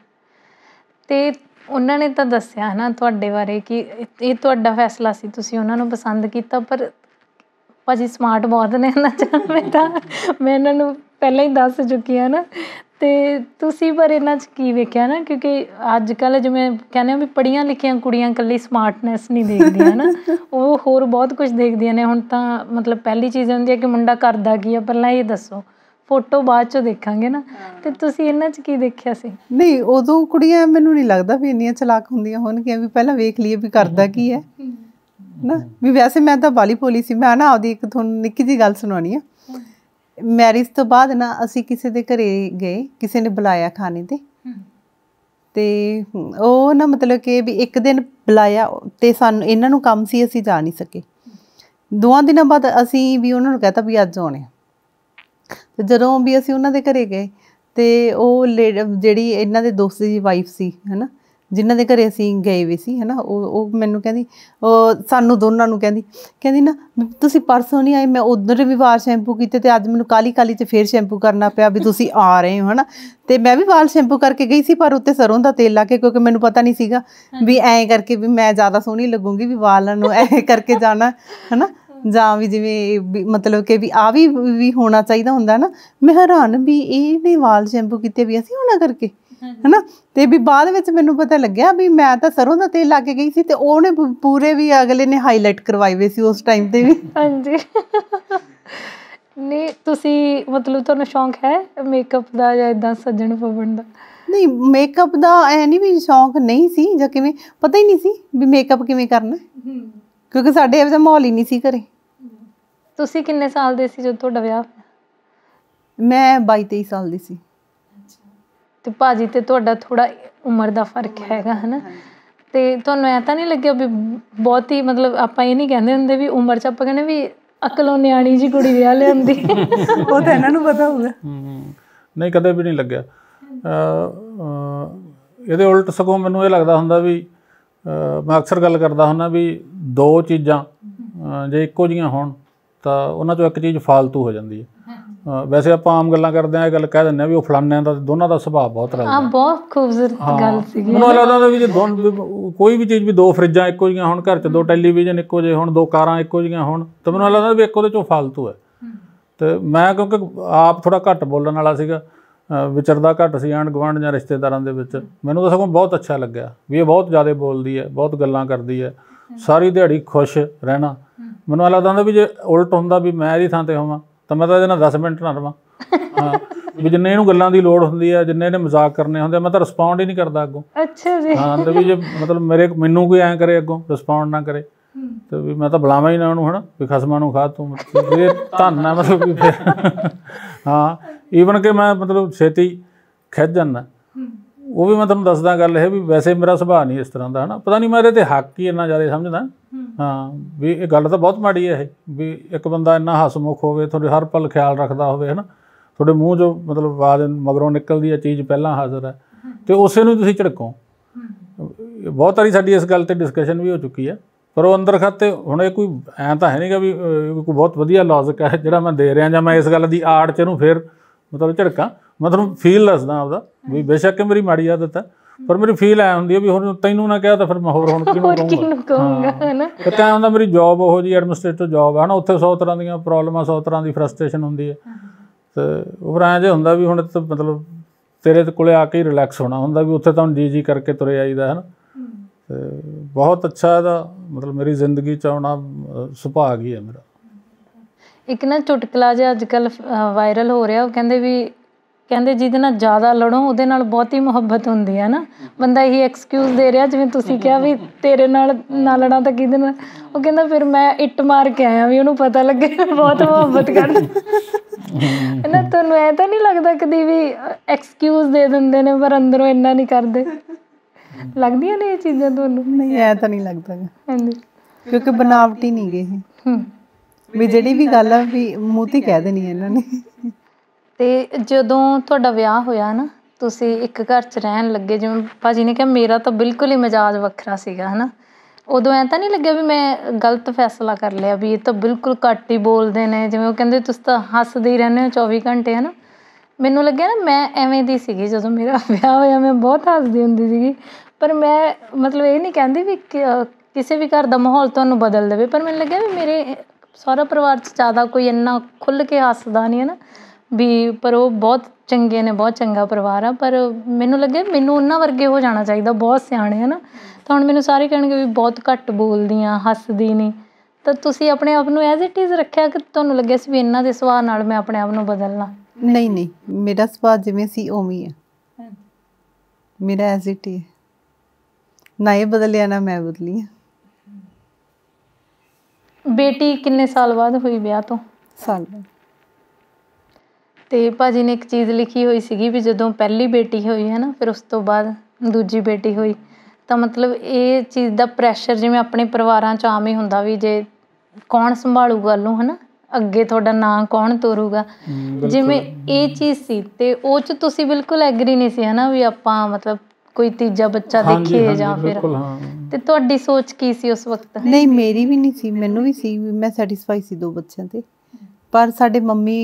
ਤੇ ਉਹਨਾਂ ਨੇ ਤਾਂ ਦੱਸਿਆ ਹਨਾ ਤੁਹਾਡੇ ਬਾਰੇ ਕਿ ਇਹ ਤੁਹਾਡਾ ਫੈਸਲਾ ਸੀ ਤੁਸੀਂ ਉਹਨਾਂ ਨੂੰ ਪਸੰਦ ਕੀਤਾ ਪਰ ਭਾਜੀ ਸਮਾਰਟ ਬਹੁਤ ਨੇ ਇਹਨਾਂ 'ਚ ਮੈਂ ਤਾਂ ਮੈਂ ਇਹਨਾਂ ਨੂੰ ਪਹਿਲਾਂ ਹੀ ਦੱਸ ਚੁੱਕੀ ਹਾਂ ਨਾ ਤੇ ਤੁਸੀਂ ਪਰ ਇਹਨਾਂ 'ਚ ਕੀ ਵੇਖਿਆ ਨਾ ਕਿਉਂਕਿ ਅੱਜ ਕੱਲ੍ਹ ਜਿਵੇਂ ਕਹਿੰਦੇ ਆ ਵੀ ਪੜੀਆਂ ਲਿਖੀਆਂ ਕੁੜੀਆਂ ਇਕੱਲੀ ਸਮਾਰਟਨੈਸ ਨਹੀਂ ਦੇਖਦੀਆਂ ਨਾ ਉਹ ਹੋਰ ਬਹੁਤ ਕੁਝ ਦੇਖਦੀਆਂ ਨੇ ਹੁਣ ਤਾਂ ਮਤਲਬ ਪਹਿਲੀ ਚੀਜ਼ ਹੁੰਦੀ ਹੈ ਕਿ ਮੁੰਡਾ ਕਰਦਾ ਕੀ ਆ ਪਹਿਲਾਂ ਇਹ ਦੱਸੋ ਫੋਟੋ ਬਾਅਦ ਚ ਦੇਖਾਂਗੇ ਨਾ ਤੇ ਤੁਸੀਂ ਇਹਨਾਂ 'ਚ ਕੀ ਦੇਖਿਆ ਸੀ ਨਹੀਂ ਉਦੋਂ ਕੁੜੀਆਂ ਮੈਨੂੰ ਨਹੀਂ ਲੱਗਦਾ ਵੀ ਇੰਨੀਆਂ ਚਲਾਕ ਹੁੰਦੀਆਂ ਹੋਣਗੀਆਂ ਵੀ ਪਹਿਲਾਂ ਵੇਖ ਲਈਏ ਵੀ ਕਰਦਾ ਕੀ ਹੈ ਨਾ ਵੀ ਵੈਸੇ ਮੈਂ ਤਾਂ ਬਾਲੀ ਪੋਲੀ ਸੀ ਮੈਂ ਨਾ ਆਉਦੀ ਇੱਕ ਤੁਹਾਨੂੰ ਨਿੱਕੀ ਜੀ ਗੱਲ ਸੁਣਾਉਣੀ ਆ ਮੈਰਿਜ ਤੋਂ ਬਾਅਦ ਨਾ ਅਸੀਂ ਕਿਸੇ ਦੇ ਘਰੇ ਗਏ ਕਿਸੇ ਨੇ ਬੁਲਾਇਆ ਖਾਣੇ ਤੇ ਤੇ ਉਹ ਨਾ ਮਤਲਬ ਕਿ ਵੀ ਇੱਕ ਦਿਨ ਬੁਲਾਇਆ ਤੇ ਸਾਨੂੰ ਇਹਨਾਂ ਨੂੰ ਕੰਮ ਸੀ ਅਸੀਂ ਜਾ ਨਹੀਂ ਸਕੇ ਦੋਆਂ ਦਿਨਾਂ ਬਾਅਦ ਅਸੀਂ ਵੀ ਉਹਨਾਂ ਨੂੰ ਕਹਤਾ ਵੀ ਅੱਜ ਆਉਣੇ ਤੇ ਜਦੋਂ ਵੀ ਅਸੀਂ ਉਹਨਾਂ ਦੇ ਘਰੇ ਗਏ ਤੇ ਉਹ ਜਿਹੜੀ ਇਹਨਾਂ ਦੇ ਦੋਸਤ ਦੀ ਵਾਈਫ ਸੀ ਹਨਾ ਜਿਨ੍ਹਾਂ ਦੇ ਘਰੇ ਅਸੀਂ ਗਏ ਵੀ ਸੀ ਹਨਾ ਉਹ ਉਹ ਮੈਨੂੰ ਕਹਿੰਦੀ ਉਹ ਸਾਨੂੰ ਦੋਨਾਂ ਨੂੰ ਕਹਿੰਦੀ ਕਹਿੰਦੀ ਨਾ ਤੁਸੀਂ ਪਰਸੋਂ ਨਹੀਂ ਆਏ ਮੈਂ ਉਧਰ ਵੀ ਵਾਲ ਸ਼ੈਂਪੂ ਕੀਤੇ ਤੇ ਅੱਜ ਮੈਨੂੰ ਕਾਲੀ ਕਾਲੀ ਤੇ ਫੇਰ ਸ਼ੈਂਪੂ ਕਰਨਾ ਪਿਆ ਵੀ ਤੁਸੀਂ ਆ ਰਹੇ ਹੋ ਹਨਾ ਤੇ ਮੈਂ ਵੀ ਵਾਲ ਸ਼ੈਂਪੂ ਕਰਕੇ ਗਈ ਸੀ ਪਰ ਉੱਤੇ ਸਰੋਂ ਦਾ ਤੇਲ ਲਾ ਕੇ ਕਿਉਂਕਿ ਮੈਨੂੰ ਪਤਾ ਨਹੀਂ ਸੀਗਾ ਵੀ ਐਂ ਕਰਕੇ ਵੀ ਮੈਂ ਜ਼ਿਆਦਾ ਸੋਹਣੀ ਲੱਗੂੰਗੀ ਵੀ ਵਾਲਾਂ ਨੂੰ ਐਂ ਕਰਕੇ ਜਾਣਾ ਹਨਾ ਜਾਂ ਵੀ ਜਿਵੇਂ ਮਤਲਬ ਕਿ ਵੀ ਆ ਵੀ ਵੀ ਹੋਣਾ ਚਾਹੀਦਾ ਹੁੰਦਾ ਨਾ ਮੈਂ ਹੈਰਾਨ ਵੀ ਇਹ ਨਹੀਂ ਵਾਲ ਸ਼ੈਂਪੂ ਕੀਤੇ ਵੀ ਅਸੀਂ ਹੋਣਾ ਕਰਕੇ ਹਨਾ ਤੇ ਵੀ ਬਾਅਦ ਵਿੱਚ ਮੈਨੂੰ ਪਤਾ ਲੱਗਿਆ ਵੀ ਮੈਂ ਤਾਂ ਸਰੋਂ ਦਾ ਤੇਲ ਲਾ ਕੇ ਗਈ ਸੀ ਤੇ ਉਹਨੇ ਪੂਰੇ ਵੀ ਅਗਲੇ ਨੇ ਹਾਈਲਾਈਟ ਕਰਵਾਏ ਵੇ ਸੀ ਉਸ ਟਾਈਮ ਤੇ ਵੀ ਹਾਂਜੀ ਨਹੀਂ ਤੁਸੀਂ ਮਤਲਬ ਤੁਹਾਨੂੰ ਸ਼ੌਂਕ ਹੈ ਮੇਕਅਪ ਦਾ ਜਾਂ ਇਦਾਂ ਸੱਜਣ ਫਵਣ ਦਾ ਨਹੀਂ ਮੇਕਅਪ ਦਾ ਐ ਨਹੀਂ ਵੀ ਸ਼ੌਂਕ ਨਹੀਂ ਸੀ ਜਾਂ ਕਿਵੇਂ ਪਤਾ ਹੀ ਨਹੀਂ ਸੀ ਵੀ ਮੇਕਅਪ ਕਿਵੇਂ ਕਰਨਾ ਕਿਉਂਕਿ ਸਾਡੇ ਇਹ ਜਿਹਾ ਮਾਹੌਲ ਹੀ ਨਹੀਂ ਸੀ ਘਰੇ ਤੁਸੀਂ ਕਿੰਨੇ ਸਾਲ ਦੇ ਸੀ ਜਦੋਂ ਤੁਹਾਡਾ ਵਿਆਹ ਮੈਂ 22 23 ਸਾਲ ਦੀ ਸੀ ਤੇ ਭਾਜੀ ਤੇ ਤੁਹਾਡਾ ਥੋੜਾ ਉਮਰ ਦਾ ਫਰਕ ਹੈਗਾ ਹਨਾ ਤੇ ਤੁਹਾਨੂੰ ਐ ਤਾਂ ਨਹੀਂ ਲੱਗਿਆ ਵੀ ਬਹੁਤ ਹੀ ਮਤਲਬ ਆਪਾਂ ਇਹ ਨਹੀਂ ਕਹਿੰਦੇ ਹੁੰਦੇ ਵੀ ਉਮਰ ਚ ਆਪਾਂ ਕਹਿੰਦੇ ਵੀ ਅਕਲੋਂ ਨਿਆਣੀ ਜੀ ਕੁੜੀ ਵਿਆਹ ਲੈਂਦੀ ਉਹ ਤਾਂ ਇਹਨਾਂ ਨੂੰ ਪਤਾ ਹੋਊਗਾ ਨਹੀਂ ਕਦੇ ਵੀ ਨਹੀਂ ਲੱਗਿਆ ਇਹਦੇ ਉਲਟ ਸਗੋਂ ਮੈਨੂੰ ਇਹ ਲੱਗਦਾ ਹੁੰਦਾ ਵੀ ਮੈਂ ਅਕਸਰ ਗੱਲ ਕਰਦਾ ਹੁੰਦਾ ਵੀ ਦੋ ਚੀਜ਼ਾਂ ਜੇ ਇੱਕੋ ਜੀਆਂ ਹੋਣ ਤਾਂ ਉਹਨਾਂ ਚੋਂ ਇੱਕ ਚੀਜ਼ ਫालतू ਹੋ ਜਾਂਦੀ ਹੈ ਵੈਸੇ ਆਪਾਂ ਆਮ ਗੱਲਾਂ ਕਰਦੇ ਆ ਇਹ ਗੱਲ ਕਹਿ ਦਿੰਨੇ ਆ ਵੀ ਉਹ ਫਲਾਨਿਆਂ ਦਾ ਦੋਨਾਂ ਦਾ ਸੁਭਾਅ ਬਹੁਤ ਰਲਦਾ ਆ ਬਹੁਤ ਖੂਬਸੂਰਤ ਗੱਲ ਸੀਗੀ ਮੈਨੂੰ ਲੱਗਦਾ ਵੀ ਜੇ ਕੋਈ ਵੀ ਚੀਜ਼ ਵੀ ਦੋ ਫਰਿੱਜਾਂ ਇੱਕੋ ਜਿਹੀਆਂ ਹੁਣ ਘਰ 'ਚ ਦੋ ਟੈਲੀਵਿਜ਼ਨ ਇੱਕੋ ਜਿਹੇ ਹੁਣ ਦੋ ਕਾਰਾਂ ਇੱਕੋ ਜਿਹੀਆਂ ਹੁਣ ਤਾਂ ਮੈਨੂੰ ਲੱਗਦਾ ਵੀ ਇੱਕ ਉਹਦੇ ਚੋਂ ਫालतू ਹੈ ਤੇ ਮੈਂ ਕਿਉਂਕਿ ਆਪ ਥੋੜਾ ਘੱਟ ਬੋਲਣ ਵਾਲਾ ਸੀਗਾ ਵਿਚਰਦਾ ਘੱਟ ਸੀ ਆਂਡ ਗਵਾਂਡ ਜਾਂ ਰਿਸ਼ਤੇਦਾਰਾਂ ਦੇ ਵਿੱਚ ਮੈਨੂੰ ਤਾਂ ਸਗੋਂ ਬਹੁਤ ਅੱਛਾ ਲੱਗਿਆ ਵੀ ਇਹ ਬਹੁਤ ਜ਼ਿਆਦਾ ਬੋਲਦੀ ਹੈ ਬਹੁਤ ਗੱਲਾਂ ਕਰਦੀ ਹੈ ਸਾਰੀ ਦਿਹਾੜੀ ਖੁਸ਼ ਰਹਿਣਾ ਮੈਨੂੰ ਲੱਗਦਾ ਹੁੰਦਾ ਵੀ ਜੇ ਉਲਟ ਹੁੰਦਾ ਵੀ ਮੈਂ ਇਹਦੀ ਥਾਂ ਤੇ ਹੋਵਾਂ ਤਾਂ ਮੈਂ ਤਾਂ ਇਹਦੇ ਨਾਲ 10 ਮਿੰਟ ਨਾ ਰਵਾਂ ਹਾਂ ਵੀ ਜਿੰਨੇ ਇਹਨੂੰ ਗੱਲਾਂ ਦੀ ਲੋੜ ਹੁੰਦੀ ਆ ਜਿੰਨੇ ਇਹਨੇ ਮਜ਼ਾਕ ਕਰਨੇ ਹੁੰਦੇ ਮੈਂ ਤਾਂ ਰਿਸਪੌਂਡ ਹੀ ਨਹੀਂ ਕਰਦਾ ਅੱਗੋਂ ਅੱਛਾ ਜੀ ਹਾਂ ਤੇ ਵੀ ਜੇ ਮਤਲਬ ਮੇਰੇ ਮੈਨੂੰ ਕੋਈ ਐਂ ਕਰੇ ਅੱਗੋਂ ਰਿਸਪੌਂਡ ਨਾ ਕਰੇ ਤੇ ਵੀ ਮੈਂ ਤਾਂ ਬੁਲਾਵਾ ਹੀ ਨਾ ਉਹਨੂੰ ਹਨਾ ਵੀ ਖਸਮਾਂ ਨੂੰ ਖਾ ਤੂੰ ਇਹ ਧੰਨ ਹੈ ਮਤਲਬ ਵੀ ਹਾਂ ਈਵਨ ਕਿ ਮੈਂ ਮਤਲਬ ਛੇਤੀ ਖਿੱਚ ਜਾਂਦਾ ਉਹ ਵੀ ਮੈਂ ਤੁਹਾਨੂੰ ਦੱਸਦਾ ਗੱਲ ਇਹ ਵੀ ਵੈਸੇ ਮੇਰਾ ਸੁਭਾਅ ਨਹੀਂ ਇਸ ਤਰ੍ਹਾਂ ਦਾ ਹਨਾ ਪਤਾ ਨਹੀਂ ਮੈਂ ਇਹਦੇ ਤੇ ਹੱਕ ਹੀ ਇੰਨਾ ਜ਼ਿਆਦਾ ਸਮਝਦਾ ਹਾਂ ਵੀ ਇਹ ਗੱਲ ਤਾਂ ਬਹੁਤ ਮਾੜੀ ਹੈ ਇਹ ਵੀ ਇੱਕ ਬੰਦਾ ਇੰਨਾ ਹਸਮੁਖ ਹੋਵੇ ਤੁਹਾਡੇ ਹਰ ਪਲ ਖਿਆਲ ਰੱਖਦਾ ਹੋਵੇ ਹਨਾ ਤੁਹਾਡੇ ਮੂੰਹ ਜੋ ਮਤਲਬ ਆਵਾਜ਼ ਮਗਰੋਂ ਨਿਕਲਦੀ ਹੈ ਚੀਜ਼ ਪਹਿਲਾਂ ਹਾਜ਼ਰ ਹੈ ਤੇ ਉਸੇ ਨੂੰ ਤੁਸੀਂ ਝੜਕੋ ਬਹੁਤ ਵਾਰੀ ਸਾਡੀ ਇਸ ਗੱਲ ਤੇ ਡਿਸਕਸ਼ਨ ਵੀ ਹੋ ਚੁੱਕੀ ਹੈ ਪਰ ਉਹ ਅੰਦਰ ਖਾਤੇ ਹੁਣ ਇਹ ਕੋਈ ਐ ਤਾਂ ਹੈ ਨਹੀਂਗਾ ਵੀ ਕੋਈ ਬਹੁਤ ਵਧੀਆ ਲਾਜ਼ਿਕ ਹੈ ਜਿਹੜਾ ਮੈਂ ਦੇ ਰਿਹਾ ਜਾਂ ਮੈਂ ਇਸ ਗੱਲ ਦੀ ਆੜ ਚ ਇਹਨੂੰ ਫੇਰ ਮਤਲਬ ਝੜਕਾਂ ਮਤਲਬ ਫੀਲ ਲੱਸਦਾ ਆਪਦਾ ਵੀ ਬੇਸ਼ੱਕ ਮੇਰੀ ਮਾੜੀ ਆਦਤ ਹੈ ਪਰ ਮੇਰੀ ਫੀਲ ਐ ਹੁੰਦੀ ਹੈ ਵੀ ਹੁਣ ਤੈਨੂੰ ਨਾ ਕਿਹਾ ਤਾਂ ਫਿਰ ਮੈਂ ਹੋਰ ਹੁਣ ਕਿਹਨੂੰ ਕਹੂੰਗਾ ਕਿਹਨੂੰ ਕਹੂੰਗਾ ਤੇ ਕਹਾਂ ਹੁੰਦਾ ਮੇਰੀ ਜੌਬ ਉਹ ਜੀ ਐਡਮਿਨਿਸਟ੍ਰੇਟਿਵ ਜੌਬ ਹੈ ਨਾ ਉੱਥੇ 100 ਤਰ੍ਹਾਂ ਦੀਆਂ ਪ੍ਰੋਬਲਮਾਂ 100 ਤਰ੍ਹਾਂ ਦੀ ਫਰਸਟ੍ਰੇਸ਼ਨ ਹੁੰਦੀ ਹੈ ਤੇ ਉਹ ਰਾਂ ਜੇ ਹੁੰਦਾ ਵੀ ਹੁਣ ਤਾਂ ਮਤਲਬ ਤੇਰੇ ਕੋਲੇ ਆ ਕੇ ਹੀ ਰਿਲੈਕਸ ਹੋਣਾ ਹੁੰਦਾ ਵੀ ਉੱਥੇ ਤਾਂ ਜੀ ਜੀ ਕਰਕੇ ਤੁਰੇ ਆਈਦਾ ਹੈ ਨਾ ਤੇ ਬਹੁਤ ਅੱਛਾ ਇਹਦਾ ਮਤਲਬ ਮੇਰੀ ਜ਼ਿੰਦਗੀ ਚ ਆਉਣਾ ਸੁਭਾਗ ਹੀ ਹੈ ਮੇਰਾ ਇੱਕ ਨਾ ਚੁਟਕਲਾ ਜਿਹਾ ਅੱਜਕੱਲ ਵਾਇਰਲ ਹੋ ਰਿਹਾ ਉਹ ਕਹਿੰਦੇ ਵੀ ਕਹਿੰਦੇ ਜਿਹਦੇ ਨਾਲ ਜ਼ਿਆਦਾ ਲੜੋ ਉਹਦੇ ਨਾਲ ਬਹੁਤੀ ਮੁਹੱਬਤ ਹੁੰਦੀ ਹੈ ਨਾ ਬੰਦਾ ਇਹੀ ਐਕਸਕਿਊਜ਼ ਦੇ ਰਿਹਾ ਜਿਵੇਂ ਤੁਸੀਂ ਕਿਹਾ ਵੀ ਤੇਰੇ ਨਾਲ ਨਾ ਲੜਾਂ ਤਾਂ ਕਿਹਦੇ ਨਾਲ ਉਹ ਕਹਿੰਦਾ ਫਿਰ ਮੈਂ ਇੱਟ ਮਾਰ ਕੇ ਆਇਆ ਵੀ ਉਹਨੂੰ ਪਤਾ ਲੱਗੇ ਬਹੁਤ ਮੁਹੱਬਤ ਕਰਦਾ ਨਾ ਤੁਹਾਨੂੰ ਐ ਤਾਂ ਨਹੀਂ ਲੱਗਦਾ ਕਦੀ ਵੀ ਐਕਸਕਿਊਜ਼ ਦੇ ਦਿੰਦੇ ਨੇ ਪਰ ਅੰਦਰੋਂ ਇੰਨਾ ਨਹੀਂ ਕਰਦੇ ਲੱਗਦੀਆਂ ਨੇ ਇਹ ਚੀਜ਼ਾਂ ਤੁਹਾਨੂੰ ਨਹੀਂ ਐ ਤਾਂ ਨਹੀਂ ਲੱਗਦਾ ਹਾਂਜੀ ਕਿਉਂਕਿ ਬਨਾਵਟੀ ਨਹੀਂ ਗਏ ਇਹ ਵੀ ਜਿਹੜੀ ਵੀ ਗੱਲ ਆ ਵੀ ਮੂੰਹ ਤੇ ਕਹਿ ਦੇਣੀ ਇਹਨਾਂ ਨੇ ਤੇ ਜਦੋਂ ਤੁਹਾਡਾ ਵਿਆਹ ਹੋਇਆ ਨਾ ਤੁਸੀਂ ਇੱਕ ਘਰ 'ਚ ਰਹਿਣ ਲੱਗੇ ਜਿਵੇਂ ਭਾਜੀ ਨੇ ਕਿਹਾ ਮੇਰਾ ਤਾਂ ਬਿਲਕੁਲ ਹੀ ਮਜਾਜ ਵੱਖਰਾ ਸੀਗਾ ਹਨਾ ਉਦੋਂ ਐ ਤਾਂ ਨਹੀਂ ਲੱਗਿਆ ਵੀ ਮੈਂ ਗਲਤ ਫੈਸਲਾ ਕਰ ਲਿਆ ਵੀ ਇਹ ਤਾਂ ਬਿਲਕੁਲ ਘੱਟ ਹੀ ਬੋਲਦੇ ਨੇ ਜਿਵੇਂ ਉਹ ਕਹਿੰਦੇ ਤੁਸੀਂ ਤਾਂ ਹੱਸਦੇ ਹੀ ਰਹਿੰਦੇ ਹੋ 24 ਘੰਟੇ ਹਨਾ ਮੈਨੂੰ ਲੱਗਿਆ ਨਾ ਮੈਂ ਐਵੇਂ ਦੀ ਸੀਗੀ ਜਦੋਂ ਮੇਰਾ ਵਿਆਹ ਹੋਇਆ ਮੈਂ ਬਹੁਤ ਹੱਸਦੀ ਹੁੰਦੀ ਸੀਗੀ ਪਰ ਮੈਂ ਮਤਲਬ ਇਹ ਨਹੀਂ ਕਹਿੰਦੀ ਵੀ ਕਿਸੇ ਵੀ ਘਰ ਦਾ ਮਾਹੌਲ ਤੁਹਾਨੂੰ ਬਦਲ ਦੇਵੇ ਪਰ ਮੈਨੂੰ ਲੱਗਿਆ ਵੀ ਮੇਰੇ ਸਹੁਰਾ ਪਰਿਵਾਰ 'ਚ ਜ਼ਿਆਦਾ ਕੋਈ ਇੰਨਾ ਖੁੱਲ ਕੇ ਹੱਸਦਾ ਨਹੀਂ ਹੈ ਨਾ ਵੀ ਪਰ ਉਹ ਬਹੁਤ ਚੰਗੇ ਨੇ ਬਹੁਤ ਚੰਗਾ ਪਰਿਵਾਰ ਆ ਪਰ ਮੈਨੂੰ ਲੱਗਿਆ ਮੈਨੂੰ ਉਹਨਾਂ ਵਰਗੇ ਹੋ ਜਾਣਾ ਚਾਹੀਦਾ ਬਹੁਤ ਸਿਆਣੇ ਹਨਾ ਤਾਂ ਹੁਣ ਮੈਨੂੰ ਸਾਰੇ ਕਹਿਣਗੇ ਵੀ ਬਹੁਤ ਘੱਟ ਬੋਲਦੀ ਆ ਹੱਸਦੀ ਨਹੀਂ ਤਾਂ ਤੁਸੀਂ ਆਪਣੇ ਆਪ ਨੂੰ ਐਜ਼ ਇਟ ਇਜ਼ ਰੱਖਿਆ ਕਿ ਤੁਹਾਨੂੰ ਲੱਗਿਆ ਸੀ ਵੀ ਇਹਨਾਂ ਦੇ ਸੁਭਾਅ ਨਾਲ ਮੈਂ ਆਪਣੇ ਆਪ ਨੂੰ ਬਦਲਣਾ ਨਹੀਂ ਨਹੀਂ ਮੇਰਾ ਸੁਭਾਅ ਜਿਵੇਂ ਸੀ ਉਵੇਂ ਹੈ ਮੇਰਾ ਐਜ਼ ਇਟ ਹੀ ਨਾ ਇਹ ਬਦਲਿਆ ਨਾ ਮੈਂ ਬਦਲੀ ਬੇਟੀ ਕਿੰਨੇ ਸਾਲ ਬਾਅਦ ਹੋਈ ਵਿਆਹ ਤੋਂ ਸਾਲ ਬਾਅਦ ਤੇ ਭਾਜੀ ਨੇ ਇੱਕ ਚੀਜ਼ ਲਿਖੀ ਹੋਈ ਸੀਗੀ ਵੀ ਜਦੋਂ ਪਹਿਲੀ ਬੇਟੀ ਹੋਈ ਹੈ ਨਾ ਫਿਰ ਉਸ ਤੋਂ ਬਾਅਦ ਦੂਜੀ ਬੇਟੀ ਹੋਈ ਤਾਂ ਮਤਲਬ ਇਹ ਚੀਜ਼ ਦਾ ਪ੍ਰੈਸ਼ਰ ਜਿਵੇਂ ਆਪਣੇ ਪਰਿਵਾਰਾਂ 'ਚ ਆਮ ਹੀ ਹੁੰਦਾ ਵੀ ਜੇ ਕੌਣ ਸੰਭਾਲੂਗਾ ਉਹਨੂੰ ਹੈ ਨਾ ਅੱਗੇ ਤੁਹਾਡਾ ਨਾਂ ਕੌਣ ਤੋਰੂਗਾ ਜਿਵੇਂ ਇਹ ਚੀਜ਼ ਸੀ ਤੇ ਉਹ 'ਚ ਤੁਸੀਂ ਬਿਲਕੁਲ ਐਗਰੀ ਨਹੀਂ ਸੀ ਹੈ ਨਾ ਵੀ ਆਪਾਂ ਮਤਲਬ ਕੋਈ ਤੀਜਾ ਬੱਚਾ ਦੇਖੀਏ ਜਾਂ ਫਿਰ ਤੇ ਤੁਹਾਡੀ ਸੋਚ ਕੀ ਸੀ ਉਸ ਵਕਤ ਨਹੀਂ ਮੇਰੀ ਵੀ ਨਹੀਂ ਸੀ ਮੈਨੂੰ ਵੀ ਸੀ ਮੈਂ ਸੈਟੀਸਫਾਈ ਸੀ ਦੋ ਬੱਚਿਆਂ ਤੇ ਪਰ ਸਾਡੇ ਮੰਮੀ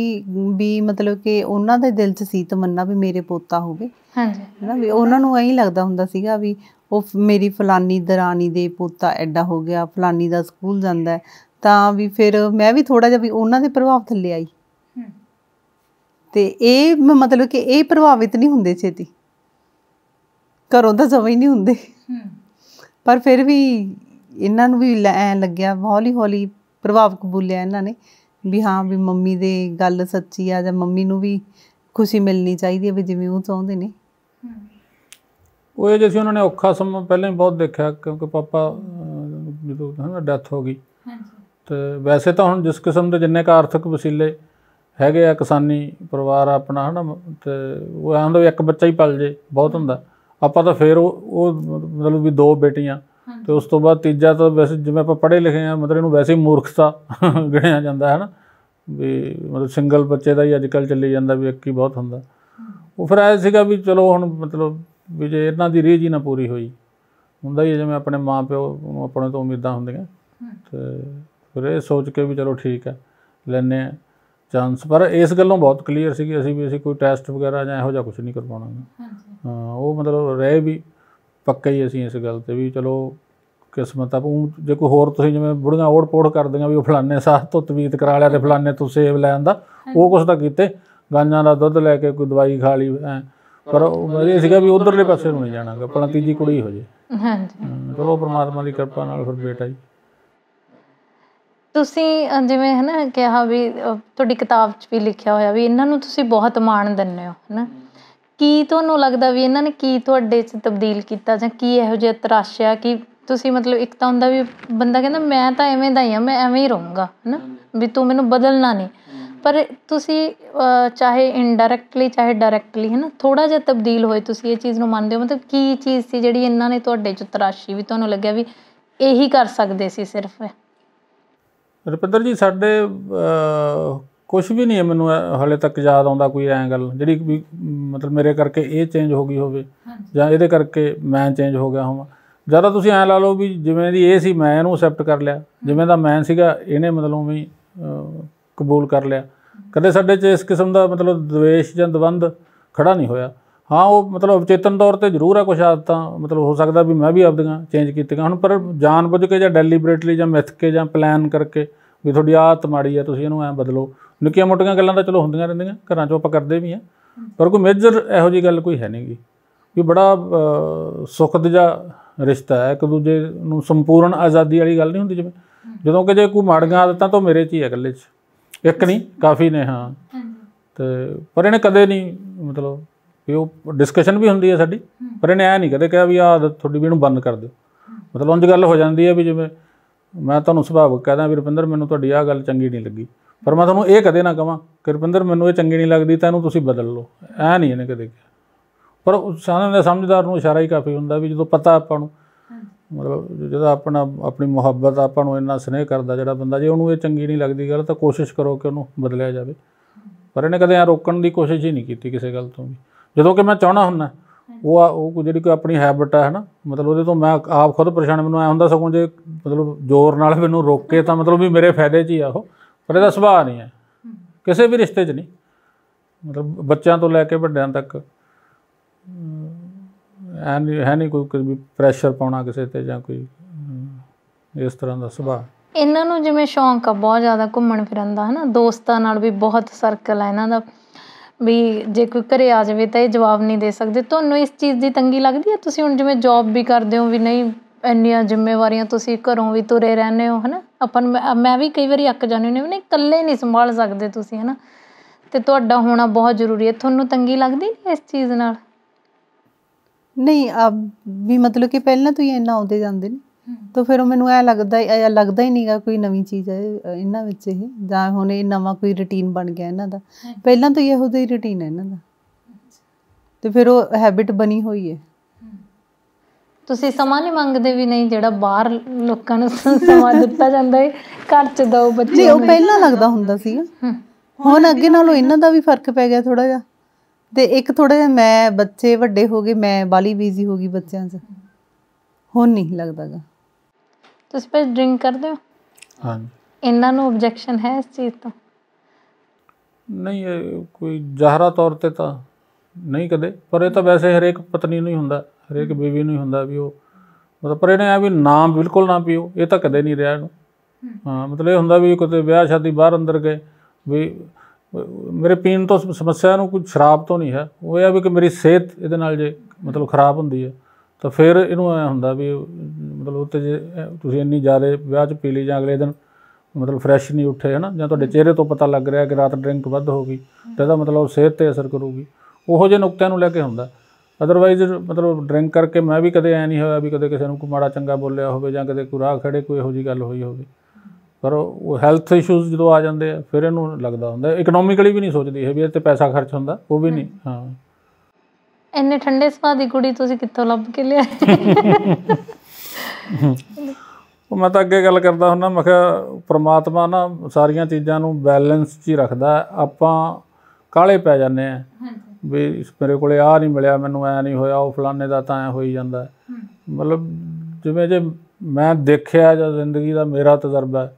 ਵੀ ਮਤਲਬ ਕਿ ਉਹਨਾਂ ਦੇ ਦਿਲ 'ਚ ਸੀ ਤਮੰਨਾ ਵੀ ਮੇਰੇ ਪੋਤਾ ਹੋਵੇ ਹਾਂਜੀ ਹੈਨਾ ਵੀ ਉਹਨਾਂ ਨੂੰ ਐਂ ਲੱਗਦਾ ਹੁੰਦਾ ਸੀਗਾ ਵੀ ਉਹ ਮੇਰੀ ਫਲਾਨੀ ਦਰਾਨੀ ਦੇ ਪੋਤਾ ਐਡਾ ਹੋ ਗਿਆ ਫਲਾਨੀ ਦਾ ਸਕੂਲ ਜਾਂਦਾ ਤਾਂ ਵੀ ਫਿਰ ਮੈਂ ਵੀ ਥੋੜਾ ਜਿਹਾ ਵੀ ਉਹਨਾਂ ਦੇ ਪ੍ਰਭਾਵ ਥੱਲੇ ਆਈ ਤੇ ਇਹ ਮਤਲਬ ਕਿ ਇਹ ਪ੍ਰਭਾਵਿਤ ਨਹੀਂ ਹੁੰਦੇ ਛੇਤੀ ਘਰੋਂ ਤਾਂ ਜਮਾ ਹੀ ਨਹੀਂ ਹੁੰਦੇ ਪਰ ਫਿਰ ਵੀ ਇਹਨਾਂ ਨੂੰ ਵੀ ਐ ਲੱਗਿਆ ਹੌਲੀ ਹੌਲੀ ਪ੍ਰਭਾਵ ਕਬੂਲਿਆ ਇਹਨਾਂ ਨੇ ਵੀ ਹਾਂ ਵੀ ਮੰਮੀ ਦੇ ਗੱਲ ਸੱਚੀ ਆ ਜਾਂ ਮੰਮੀ ਨੂੰ ਵੀ ਖੁਸ਼ੀ ਮਿਲਣੀ ਚਾਹੀਦੀ ਹੈ ਵੀ ਜਿਵੇਂ ਉਹ ਚਾਹੁੰਦੇ ਨੇ ਉਹ ਜੇ ਸੀ ਉਹਨਾਂ ਨੇ ਔਖਾ ਸਮਾਂ ਪਹਿਲਾਂ ਹੀ ਬਹੁਤ ਦੇਖਿਆ ਕਿਉਂਕਿ ਪਾਪਾ ਜਦੋਂ ਹਨਾ ਡੈਥ ਹੋ ਗਈ ਹਾਂਜੀ ਤੇ ਵੈਸੇ ਤਾਂ ਹੁਣ ਜਿਸ ਕਿਸਮ ਦੇ ਜਿੰਨੇ ਕਾ ਆਰਥਿਕ ਵਸੀਲੇ ਹੈਗੇ ਆ ਕਿਸਾਨੀ ਪਰਿਵਾਰ ਆਪਣਾ ਹਨਾ ਤੇ ਉਹ ਆਂਦੇ ਇੱਕ ਬੱਚਾ ਹੀ ਪਲ ਜੇ ਬਹੁਤ ਹੁੰਦਾ ਆਪਾਂ ਤਾਂ ਫੇਰ ਉਹ ਮਤਲਬ ਵੀ ਦੋ ਬੇਟੀਆਂ ਤੇ ਉਸ ਤੋਂ ਬਾਅਦ ਤੀਜਾ ਤਾਂ ਵੈਸੇ ਜਿਵੇਂ ਆਪਾਂ ਪੜ੍ਹੇ ਲਿਖੇ ਆ ਮਤਲਬ ਇਹਨੂੰ ਵੈਸੇ ਹੀ ਮੂਰਖਤਾ ਗਿਣਿਆ ਜਾਂਦਾ ਹੈ ਨਾ ਵੀ ਮਤਲਬ ਸਿੰਗਲ ਬੱਚੇ ਦਾ ਹੀ ਅੱਜ ਕੱਲ ਚੱਲੀ ਜਾਂਦਾ ਵੀ ਇੱਕ ਹੀ ਬਹੁਤ ਹੁੰਦਾ ਉਹ ਫਿਰ ਆਇਆ ਸੀਗਾ ਵੀ ਚਲੋ ਹੁਣ ਮਤਲਬ ਵੀ ਜੇ ਇਹਨਾਂ ਦੀ ਰੀਝ ਹੀ ਨਾ ਪੂਰੀ ਹੋਈ ਹੁੰਦਾ ਹੀ ਜਿਵੇਂ ਆਪਣੇ ਮਾਪਿਓ ਨੂੰ ਆਪਣੇ ਤੋਂ ਉਮੀਦਾਂ ਹੁੰਦੀਆਂ ਤੇ ਫਿਰ ਇਹ ਸੋਚ ਕੇ ਵੀ ਚਲੋ ਠੀਕ ਹੈ ਲੈਨੇ ਚਾਂਸ ਪਰ ਇਸ ਗੱਲੋਂ ਬਹੁਤ ਕਲੀਅਰ ਸੀ ਕਿ ਅਸੀਂ ਵੀ ਅਸੀਂ ਕੋਈ ਟੈਸਟ ਵਗੈਰਾ ਜਾਂ ਇਹੋ ਜਿਹਾ ਕੁਝ ਨਹੀਂ ਕਰਵਾਉਣਾ ਹਾਂ ਉਹ ਮਤਲਬ ਰਹਿ ਵੀ ਪੱਕਾ ਹੀ ਅਸੀਂ ਇਸ ਗੱਲ ਤੇ ਵੀ ਚਲੋ ਕਿਸਮਤ ਆ ਉਹ ਜੇ ਕੋਈ ਹੋਰ ਤੁਸੀਂ ਜਿਵੇਂ ਬੁੜੀਆਂ ਔੜ ਪੋੜ ਕਰਦੀਆਂ ਵੀ ਉਹ ਫਲਾਣੇ ਸਾਹ ਤੋਂ ਤਵੀਤ ਕਰਾ ਲਿਆ ਤੇ ਫਲਾਣੇ ਤੋਂ ਸੇਵ ਲੈ ਆਂਦਾ ਉਹ ਕੁਛ ਤਾਂ ਕੀਤੇ ਗਾਂਜਾਂ ਦਾ ਦੁੱਧ ਲੈ ਕੇ ਕੋਈ ਦਵਾਈ ਖਾ ਲਈ ਪਰ ਇਹ ਸੀਗਾ ਵੀ ਉਧਰਲੇ ਪਾਸੇ ਨੂੰ ਨਹੀਂ ਜਾਣਾ ਆਪਣਾ ਤੀਜੀ ਕੁੜੀ ਹੋ ਜੇ ਹਾਂਜੀ ਚਲੋ ਪ੍ਰਮਾਤਮਾ ਦੀ ਕਿਰਪਾ ਨਾਲ ਫਿਰ ਬੇਟਾ ਜੀ ਤੁਸੀਂ ਜਿਵੇਂ ਹੈ ਨਾ ਕਿਹਾ ਵੀ ਤੁਹਾਡੀ ਕਿਤਾਬ 'ਚ ਵੀ ਲਿਖਿਆ ਹੋਇਆ ਵੀ ਇਹਨਾਂ ਨੂੰ ਤੁਸੀਂ ਬਹੁਤ ਮਾਣ ਦਿੰਨੇ ਹੋ ਹੈ ਨਾ ਕੀ ਤੁਹਾਨੂੰ ਲੱਗਦਾ ਵੀ ਇਹਨਾਂ ਨੇ ਕੀ ਤੁਹਾਡੇ 'ਚ ਤਬਦੀਲ ਕੀਤਾ ਜਾਂ ਕੀ ਇਹੋ ਜਿਹਾ ਤਰਾਸ਼ਿਆ ਕਿ ਤੁਸੀਂ ਮਤਲਬ ਇੱਕ ਤਾਂ ਹੁੰਦਾ ਵੀ ਬੰਦਾ ਕਹਿੰਦਾ ਮੈਂ ਤਾਂ ਐਵੇਂ ਦਾ ਹੀ ਆ ਮੈਂ ਐਵੇਂ ਹੀ ਰਹੂੰਗਾ ਹਨਾ ਵੀ ਤੂੰ ਮੈਨੂੰ ਬਦਲਣਾ ਨਹੀਂ ਪਰ ਤੁਸੀਂ ਚਾਹੇ ਇਨਡਾਇਰੈਕਟਲੀ ਚਾਹੇ ਡਾਇਰੈਕਟਲੀ ਹਨਾ ਥੋੜਾ ਜਿਹਾ ਤਬਦੀਲ ਹੋਏ ਤੁਸੀਂ ਇਹ ਚੀਜ਼ ਨੂੰ ਮੰਨਦੇ ਹੋ ਮਤਲਬ ਕੀ ਚੀਜ਼ ਸੀ ਜਿਹੜੀ ਇਹਨਾਂ ਨੇ ਤੁਹਾਡੇ 'ਚ ਤਰਾਸ਼ੀ ਵੀ ਤੁਹਾਨੂੰ ਲੱਗਿਆ ਵੀ ਇਹੀ ਕਰ ਸਕਦੇ ਸੀ ਸਿਰਫ ਰੁਪਿੰਦਰ ਜੀ ਸਾਡੇ ਕੁਝ ਵੀ ਨਹੀਂ ਮੈਨੂੰ ਹਲੇ ਤੱਕ ਯਾਦ ਆਉਂਦਾ ਕੋਈ ਐਂ ਗੱਲ ਜਿਹੜੀ ਵੀ ਮਤਲਬ ਮੇਰੇ ਕਰਕੇ ਇਹ ਚੇਂਜ ਹੋ ਗਈ ਹੋਵੇ ਜਾਂ ਇਹਦੇ ਕਰਕੇ ਮੈਂ ਚੇਂਜ ਹੋ ਗਿਆ ਹਾਂ ਜ਼ਿਆਦਾ ਤੁਸੀਂ ਐਂ ਲਾ ਲਓ ਵੀ ਜਿਵੇਂ ਦੀ ਇਹ ਸੀ ਮੈਂ ਇਹਨੂੰ ਅਸੈਪਟ ਕਰ ਲਿਆ ਜਿਵੇਂ ਦਾ ਮੈਂ ਸੀਗਾ ਇਹਨੇ ਮਤਲਬ ਵੀ ਕਬੂਲ ਕਰ ਲਿਆ ਕਦੇ ਸਾਡੇ 'ਚ ਇਸ ਕਿਸਮ ਦਾ ਮਤਲਬ ਦਵੇਸ਼ ਜਾਂ ਦਵੰਦ ਖੜਾ ਨਹੀਂ ਹੋਇਆ ਹਾਂ ਉਹ ਮਤਲਬ ਚੇਤਨ ਤੌਰ ਤੇ ਜ਼ਰੂਰ ਆ ਕੁਝ ਆਦਤਾਂ ਮਤਲਬ ਹੋ ਸਕਦਾ ਵੀ ਮੈਂ ਵੀ ਆਪਦੀਆਂ ਚੇਂਜ ਕੀਤੀਆਂ ਹੁਣ ਪਰ ਜਾਣ ਬੁੱਝ ਕੇ ਜਾਂ ਡੈਲੀਬਰੇਟਲੀ ਜਾਂ ਮਿਥ ਕੇ ਜਾਂ ਪਲਾਨ ਕਰਕੇ ਵੀ ਤੁਹਾਡੀ ਆਦਤ ਮਾੜੀ ਆ ਤੁਸੀਂ ਇਹਨੂੰ ਐਂ ਬਦਲੋ ਨਿੱਕੀਆਂ ਮੋਟੀਆਂ ਗੱਲਾਂ ਤਾਂ ਚਲੋ ਹੁੰਦੀਆਂ ਰਹਿੰਦੀਆਂ ਘਰਾਂ 'ਚ ਆਪਾਂ ਕਰਦੇ ਵੀ ਆ ਪਰ ਕੋਈ ਮੇਜਰ ਇਹੋ ਜੀ ਗੱਲ ਕੋਈ ਹੈ ਨਹੀਂਗੀ ਵੀ ਬੜਾ ਸੁਖਦ ਜਾਂ ਰਿਸ਼ਤਾ ਹੈ ਇੱਕ ਦੂਜੇ ਨੂੰ ਸੰਪੂਰਨ ਆਜ਼ਾਦੀ ਵਾਲੀ ਗੱਲ ਨਹੀਂ ਹੁੰਦੀ ਜਿਵੇਂ ਜਦੋਂ ਕਿ ਜੇ ਕੋਈ ਮਾੜੀਆਂ ਆਦਤਾਂ ਤਾਂ ਮੇਰੇ 'ਚ ਹੀ ਹੈ ਗੱਲੇ 'ਚ ਇੱਕ ਨਹੀਂ ਕਾਫੀ ਨੇ ਹਾਂ ਤੇ ਪਰ ਇਹਨੇ ਕਦੇ ਨਹੀਂ ਮਤਲਬ ਵੀ ਉਹ ਡਿਸਕਸ਼ਨ ਵੀ ਹੁੰਦੀ ਹੈ ਸਾਡੀ ਪਰ ਇਹਨੇ ਐ ਨਹੀਂ ਕਦੇ ਕਿਹਾ ਵੀ ਆ ਆਦਤ ਤੁਹਾਡੀ ਵੀ ਇਹਨੂੰ ਬੰਦ ਕਰ ਦਿਓ ਮਤਲਬ ਉਂਝ ਗੱਲ ਹੋ ਜਾਂਦੀ ਹੈ ਵੀ ਜਿਵੇਂ ਮੈਂ ਤੁਹਾਨੂੰ ਸੁਭਾਵਕ ਕਹਦਾ ਵੀ ਰਪਿੰਦਰ ਮੈਨੂੰ ਤੁਹਾਡੀ ਆ ਗੱਲ ਚੰਗੀ ਨਹੀਂ ਲੱਗੀ ਪਰ ਮੈਂ ਤੁਹਾਨੂੰ ਇਹ ਕਦੇ ਨਾ ਕਹਾਂ ਕਿ ਰੁਪਿੰਦਰ ਮੈਨੂੰ ਇਹ ਚੰਗੀ ਨਹੀਂ ਲੱਗਦੀ ਤਾਂ ਇਹਨੂੰ ਤੁਸੀਂ ਬਦਲ ਲਓ ਐ ਨਹੀਂ ਇਹਨੇ ਕਦੇ ਕਿਹਾ ਪਰ ਸਾਨੂੰ ਦਾ ਸਮਝਦਾਰ ਨੂੰ ਇਸ਼ਾਰਾ ਹੀ ਕਾਫੀ ਹੁੰਦਾ ਵੀ ਜਦੋਂ ਪਤਾ ਆਪਾਂ ਨੂੰ ਮਤਲਬ ਜਿਹੜਾ ਆਪਣਾ ਆਪਣੀ ਮੁਹੱਬਤ ਆਪਾਂ ਨੂੰ ਇੰਨਾ ਸਨੇਹ ਕਰਦਾ ਜਿਹੜਾ ਬੰਦਾ ਜੇ ਉਹਨੂੰ ਇਹ ਚੰਗੀ ਨਹੀਂ ਲੱਗਦੀ ਗੱਲ ਤਾਂ ਕੋਸ਼ਿਸ਼ ਕਰੋ ਕਿ ਉਹਨੂੰ ਬਦਲਿਆ ਜਾਵੇ ਪਰ ਇਹਨੇ ਕਦੇ ਆ ਰੋਕਣ ਦੀ ਕੋਸ਼ਿਸ਼ ਹੀ ਨਹੀਂ ਕੀਤੀ ਕਿਸੇ ਗੱਲ ਤੋਂ ਵੀ ਜਦੋਂ ਕਿ ਮੈਂ ਚਾਹਣਾ ਹੁੰਦਾ ਉਹ ਉਹ ਜਿਹੜੀ ਕੋਈ ਆਪਣੀ ਹੈਬਿਟ ਹੈ ਹਨਾ ਮਤਲਬ ਉਹਦੇ ਤੋਂ ਮੈਂ ਆਪ ਖੁਦ ਪਰੇਸ਼ਾਨ ਮੈਨੂੰ ਐ ਹੁੰਦਾ ਸਗੋਂ ਜੇ ਮਤਲਬ ਜ਼ੋਰ ਨਾਲ ਮੈਨੂੰ ਰੋਕੇ ਤਾਂ ਮਤਲਬ ਵੀ ਮੇਰੇ ਫਾਇਦੇ 'ਚ ਹੀ ਆ ਉਹ ਪਰ ਇਹਦਾ ਸੁਭਾਅ ਨਹੀਂ ਹੈ ਕਿਸੇ ਵੀ ਰਿਸ਼ਤੇ 'ਚ ਨਹੀਂ ਮਤਲਬ ਬੱਚਿਆਂ ਤੋਂ ਲੈ ਕੇ ਵੱਡਿਆਂ ਤੱਕ ਹੈ ਨਹੀਂ ਹੈ ਨਹੀਂ ਕੋਈ ਵੀ ਪ੍ਰੈਸ਼ਰ ਪਾਉਣਾ ਕਿਸੇ ਤੇ ਜਾਂ ਕੋਈ ਇਸ ਤਰ੍ਹਾਂ ਦਾ ਸੁਭਾਅ ਇਹਨਾਂ ਨੂੰ ਜਿਵੇਂ ਸ਼ੌਂਕ ਆ ਬਹੁਤ ਜ਼ਿਆਦਾ ਘੁੰਮਣ ਫਿਰਨ ਦਾ ਹਨਾ ਦੋਸਤਾਂ ਨਾਲ ਵੀ ਬਹੁਤ ਸਰਕਲ ਹੈ ਇਹਨਾਂ ਦਾ ਵੀ ਜੇ ਕੋਈ ਘਰੇ ਆ ਜਾਵੇ ਤਾਂ ਇਹ ਜਵਾਬ ਨਹੀਂ ਦੇ ਸਕਦੇ ਤੁਹਾਨੂੰ ਇਸ ਚੀਜ਼ ਦੀ ਤੰਗੀ ਲੱਗਦੀ ਹੈ ਤੁਸੀਂ ਹੁਣ ਜਿਵੇਂ ਜੌਬ ਵੀ ਕਰਦੇ ਹੋ ਵੀ ਨਹੀਂ ਇੰਨੀਆਂ ਜ਼ਿੰਮੇਵਾਰੀਆਂ ਤੁਸੀਂ ਘਰੋਂ ਵੀ ਤੁਰੇ ਰਹਿੰਦੇ ਹੋ ਹਨਾ ਆਪਾਂ ਮੈਂ ਵੀ ਕਈ ਵਾਰੀ ਅੱਕ ਜਾਂਦੀ ਹੁੰਦੀ ਨਹੀਂ ਇਕੱਲੇ ਨਹੀਂ ਸੰਭਾਲ ਸਕਦੇ ਤੁਸੀਂ ਹਨਾ ਤੇ ਤੁਹਾਡਾ ਹੋਣਾ ਬਹੁਤ ਜ਼ਰੂਰੀ ਹੈ ਤੁਹਾਨੂੰ ਤੰਗੀ ਲੱਗਦੀ ਇਸ ਚੀਜ਼ ਨਾਲ ਨਹੀਂ ਆ ਵੀ ਮਤਲਬ ਕਿ ਪਹਿਲਾਂ ਤੁਸੀਂ ਇੰਨਾ ਆਉਂਦੇ ਜਾਂਦੇ ਨੇ ਤਾਂ ਫਿਰ ਮੈਨੂੰ ਐ ਲੱਗਦਾ ਐ ਲੱਗਦਾ ਹੀ ਨਹੀਂਗਾ ਕੋਈ ਨਵੀਂ ਚੀਜ਼ ਹੈ ਇਹਨਾਂ ਵਿੱਚ ਇਹ ਜਾਂ ਹੁਣ ਇਹ ਨਵਾਂ ਕੋਈ ਰੁਟੀਨ ਬਣ ਗਿਆ ਇਹਨਾਂ ਦਾ ਪਹਿਲਾਂ ਤਾਂ ਇਹੋ ਜਿਹੀ ਰੁਟੀਨ ਹੈ ਇਹਨਾਂ ਦਾ ਤੇ ਫਿਰ ਉਹ ਹੈਬਿਟ ਬਣੀ ਹੋਈ ਹੈ ਤੁਸੀਂ ਸਮਾਂ ਨਹੀਂ ਮੰਗਦੇ ਵੀ ਨਹੀਂ ਜਿਹੜਾ ਬਾਹਰ ਲੋਕਾਂ ਨੂੰ ਸਮਾਂ ਦਿੱਤਾ ਜਾਂਦਾ ਹੈ ਘਰ ਚ ਦੋ ਬੱਚੇ ਉਹ ਪਹਿਲਾਂ ਲੱਗਦਾ ਹੁੰਦਾ ਸੀ ਹੁਣ ਅੱਗੇ ਨਾਲੋਂ ਇਹਨਾਂ ਦਾ ਵੀ ਫਰਕ ਪੈ ਗਿਆ ਥੋੜਾ ਜਿਹਾ ਤੇ ਇੱਕ ਥੋੜਾ ਜਿਹਾ ਮੈਂ ਬੱਚੇ ਵੱਡੇ ਹੋ ਗਏ ਮੈਂ ਬਾਲੀ ਬੀਜ਼ੀ ਹੋ ਗਈ ਬੱਚਿਆਂ 'ਚ ਹੁਣ ਨਹੀਂ ਲੱਗਦਾਗਾ ਤੁਸੀਂ ਪਰ ਡਰਿੰਕ ਕਰਦੇ ਹੋ ਹਾਂ ਇਹਨਾਂ ਨੂੰ ਆਬਜੈਕਸ਼ਨ ਹੈ ਇਸ ਚੀਜ਼ ਤੋਂ ਨਹੀਂ ਕੋਈ ਜ਼ਾਹਰਾ ਤੌਰ ਤੇ ਤਾਂ ਨਹੀਂ ਕਦੇ ਪਰ ਇਹ ਤਾਂ ਵੈਸੇ ਹਰੇਕ ਪਤਨੀ ਨੂੰ ਹੀ ਹੁੰਦਾ ਹਰੇਕ ਬੀਵੀ ਨੂੰ ਹੀ ਹੁੰਦਾ ਵੀ ਉਹ ਮਤਲਬ ਪਰ ਇਹਨੇ ਆ ਵੀ ਨਾ ਬਿਲਕੁਲ ਨਾ ਪੀਓ ਇਹ ਤਾਂ ਕਦੇ ਨਹੀਂ ਰਿਹਾ ਇਹਨੂੰ ਹਾਂ ਮਤਲਬ ਇਹ ਹੁੰਦਾ ਵੀ ਕਿਤੇ ਵਿਆਹ ਸ਼ਾਦੀ ਬਾਹਰ ਅੰਦਰ ਗਏ ਵੀ ਮੇਰੇ ਪੀਣ ਤੋਂ ਸਮੱਸਿਆ ਨੂੰ ਕੋਈ ਸ਼ਰਾਬ ਤੋਂ ਨਹੀਂ ਹੈ ਉਹ ਇਹ ਆ ਵੀ ਕਿ ਮੇਰੀ ਸਿਹਤ ਇਹਦੇ ਨਾਲ ਜੇ ਮਤਲਬ ਖਰਾਬ ਹੁੰਦੀ ਹੈ ਤਾਂ ਫਿਰ ਇਹਨੂੰ ਐ ਹੁੰਦਾ ਵੀ ਮਤਲਬ ਉੱਤੇ ਜੇ ਤੁਸੀਂ ਇੰਨੀ ਜ਼ਿਆਦਾ ਵਿਆਹ 'ਚ ਪੀ ਲਈ ਜਾਂ ਅਗਲੇ ਦਿਨ ਮਤਲਬ ਫਰੈਸ਼ ਨਹੀਂ ਉੱਠੇ ਹਨਾ ਜਾਂ ਤੁਹਾਡੇ ਚਿਹਰੇ ਤੋਂ ਪਤਾ ਲੱਗ ਰਿਹਾ ਕਿ ਰਾਤ ਡਰਿੰਕ ਵੱਧ ਹੋ ਗਈ ਤਾਂ ਇਹਦਾ ਮਤਲਬ ਸਿਹਤ ਤੇ ਅਸਰ ਕਰੂਗੀ ਉਹੋ ਜਿਹੇ ਨੁਕਤਿਆਂ ਨੂੰ ਲੈ ਕੇ ਹੁੰਦਾ ਅਦਰਵਾਈਜ਼ ਮਤਲਬ ਡਰਿੰਕ ਕਰਕੇ ਮੈਂ ਵੀ ਕਦੇ ਐ ਨਹੀਂ ਹੋਇਆ ਵੀ ਕਦੇ ਕਿਸੇ ਨੂੰ ਕੋਈ ਮਾੜਾ ਚੰਗਾ ਬੋਲਿਆ ਹੋਵੇ ਜਾਂ ਕਦੇ ਕੋਈ ਰਾਹ ਖੜੇ ਕੋਈ ਇਹੋ ਜੀ ਗੱਲ ਹੋਈ ਹੋਵੇ ਪਰ ਉਹ ਹੈਲਥ ਇਸ਼ੂਜ਼ ਜਦੋਂ ਆ ਜਾਂਦੇ ਆ ਫਿਰ ਇਹਨੂੰ ਲੱਗਦਾ ਹੁੰਦਾ ਇਕਨੋਮਿਕਲੀ ਵੀ ਨਹੀਂ ਸੋਚਦੀ ਇਹ ਵੀ ਇਹ ਤੇ ਪੈਸਾ ਖਰਚ ਹੁੰਦਾ ਉਹ ਵੀ ਨਹੀਂ ਹਾਂ ਇੰਨੇ ਠੰਡੇ ਸੁਭਾਅ ਦੀ ਕੁੜੀ ਤੁਸੀਂ ਕਿੱਥੋਂ ਲੱਭ ਕੇ ਲਿਆਏ ਉਹ ਮੈਂ ਤਾਂ ਅੱਗੇ ਗੱਲ ਕਰਦਾ ਹੁੰਦਾ ਮੈਂ ਕਿਹਾ ਪ੍ਰਮਾਤਮਾ ਨਾ ਸਾਰੀਆਂ ਚੀਜ਼ਾਂ ਨੂੰ ਬੈਲੈਂਸ 'ਚ ਹੀ ਰੱਖਦਾ ਆਪਾਂ ਕਾਲੇ ਪੈ ਜਾਂਦੇ ਆ ਵੀ ਇਸ ਮੇਰੇ ਕੋਲੇ ਆ ਨਹੀਂ ਮਿਲਿਆ ਮੈਨੂੰ ਐ ਨਹੀਂ ਹੋਇਆ ਉਹ ਫਲਾਣੇ ਦਾ ਤਾਂ ਐ ਹੋਈ ਜਾਂਦਾ ਮਤਲਬ ਜਿਵੇਂ ਜੇ ਮੈਂ ਦੇਖਿਆ ਜਾਂ ਜ਼ਿੰਦਗੀ ਦਾ ਮੇਰਾ ਤਜਰਬਾ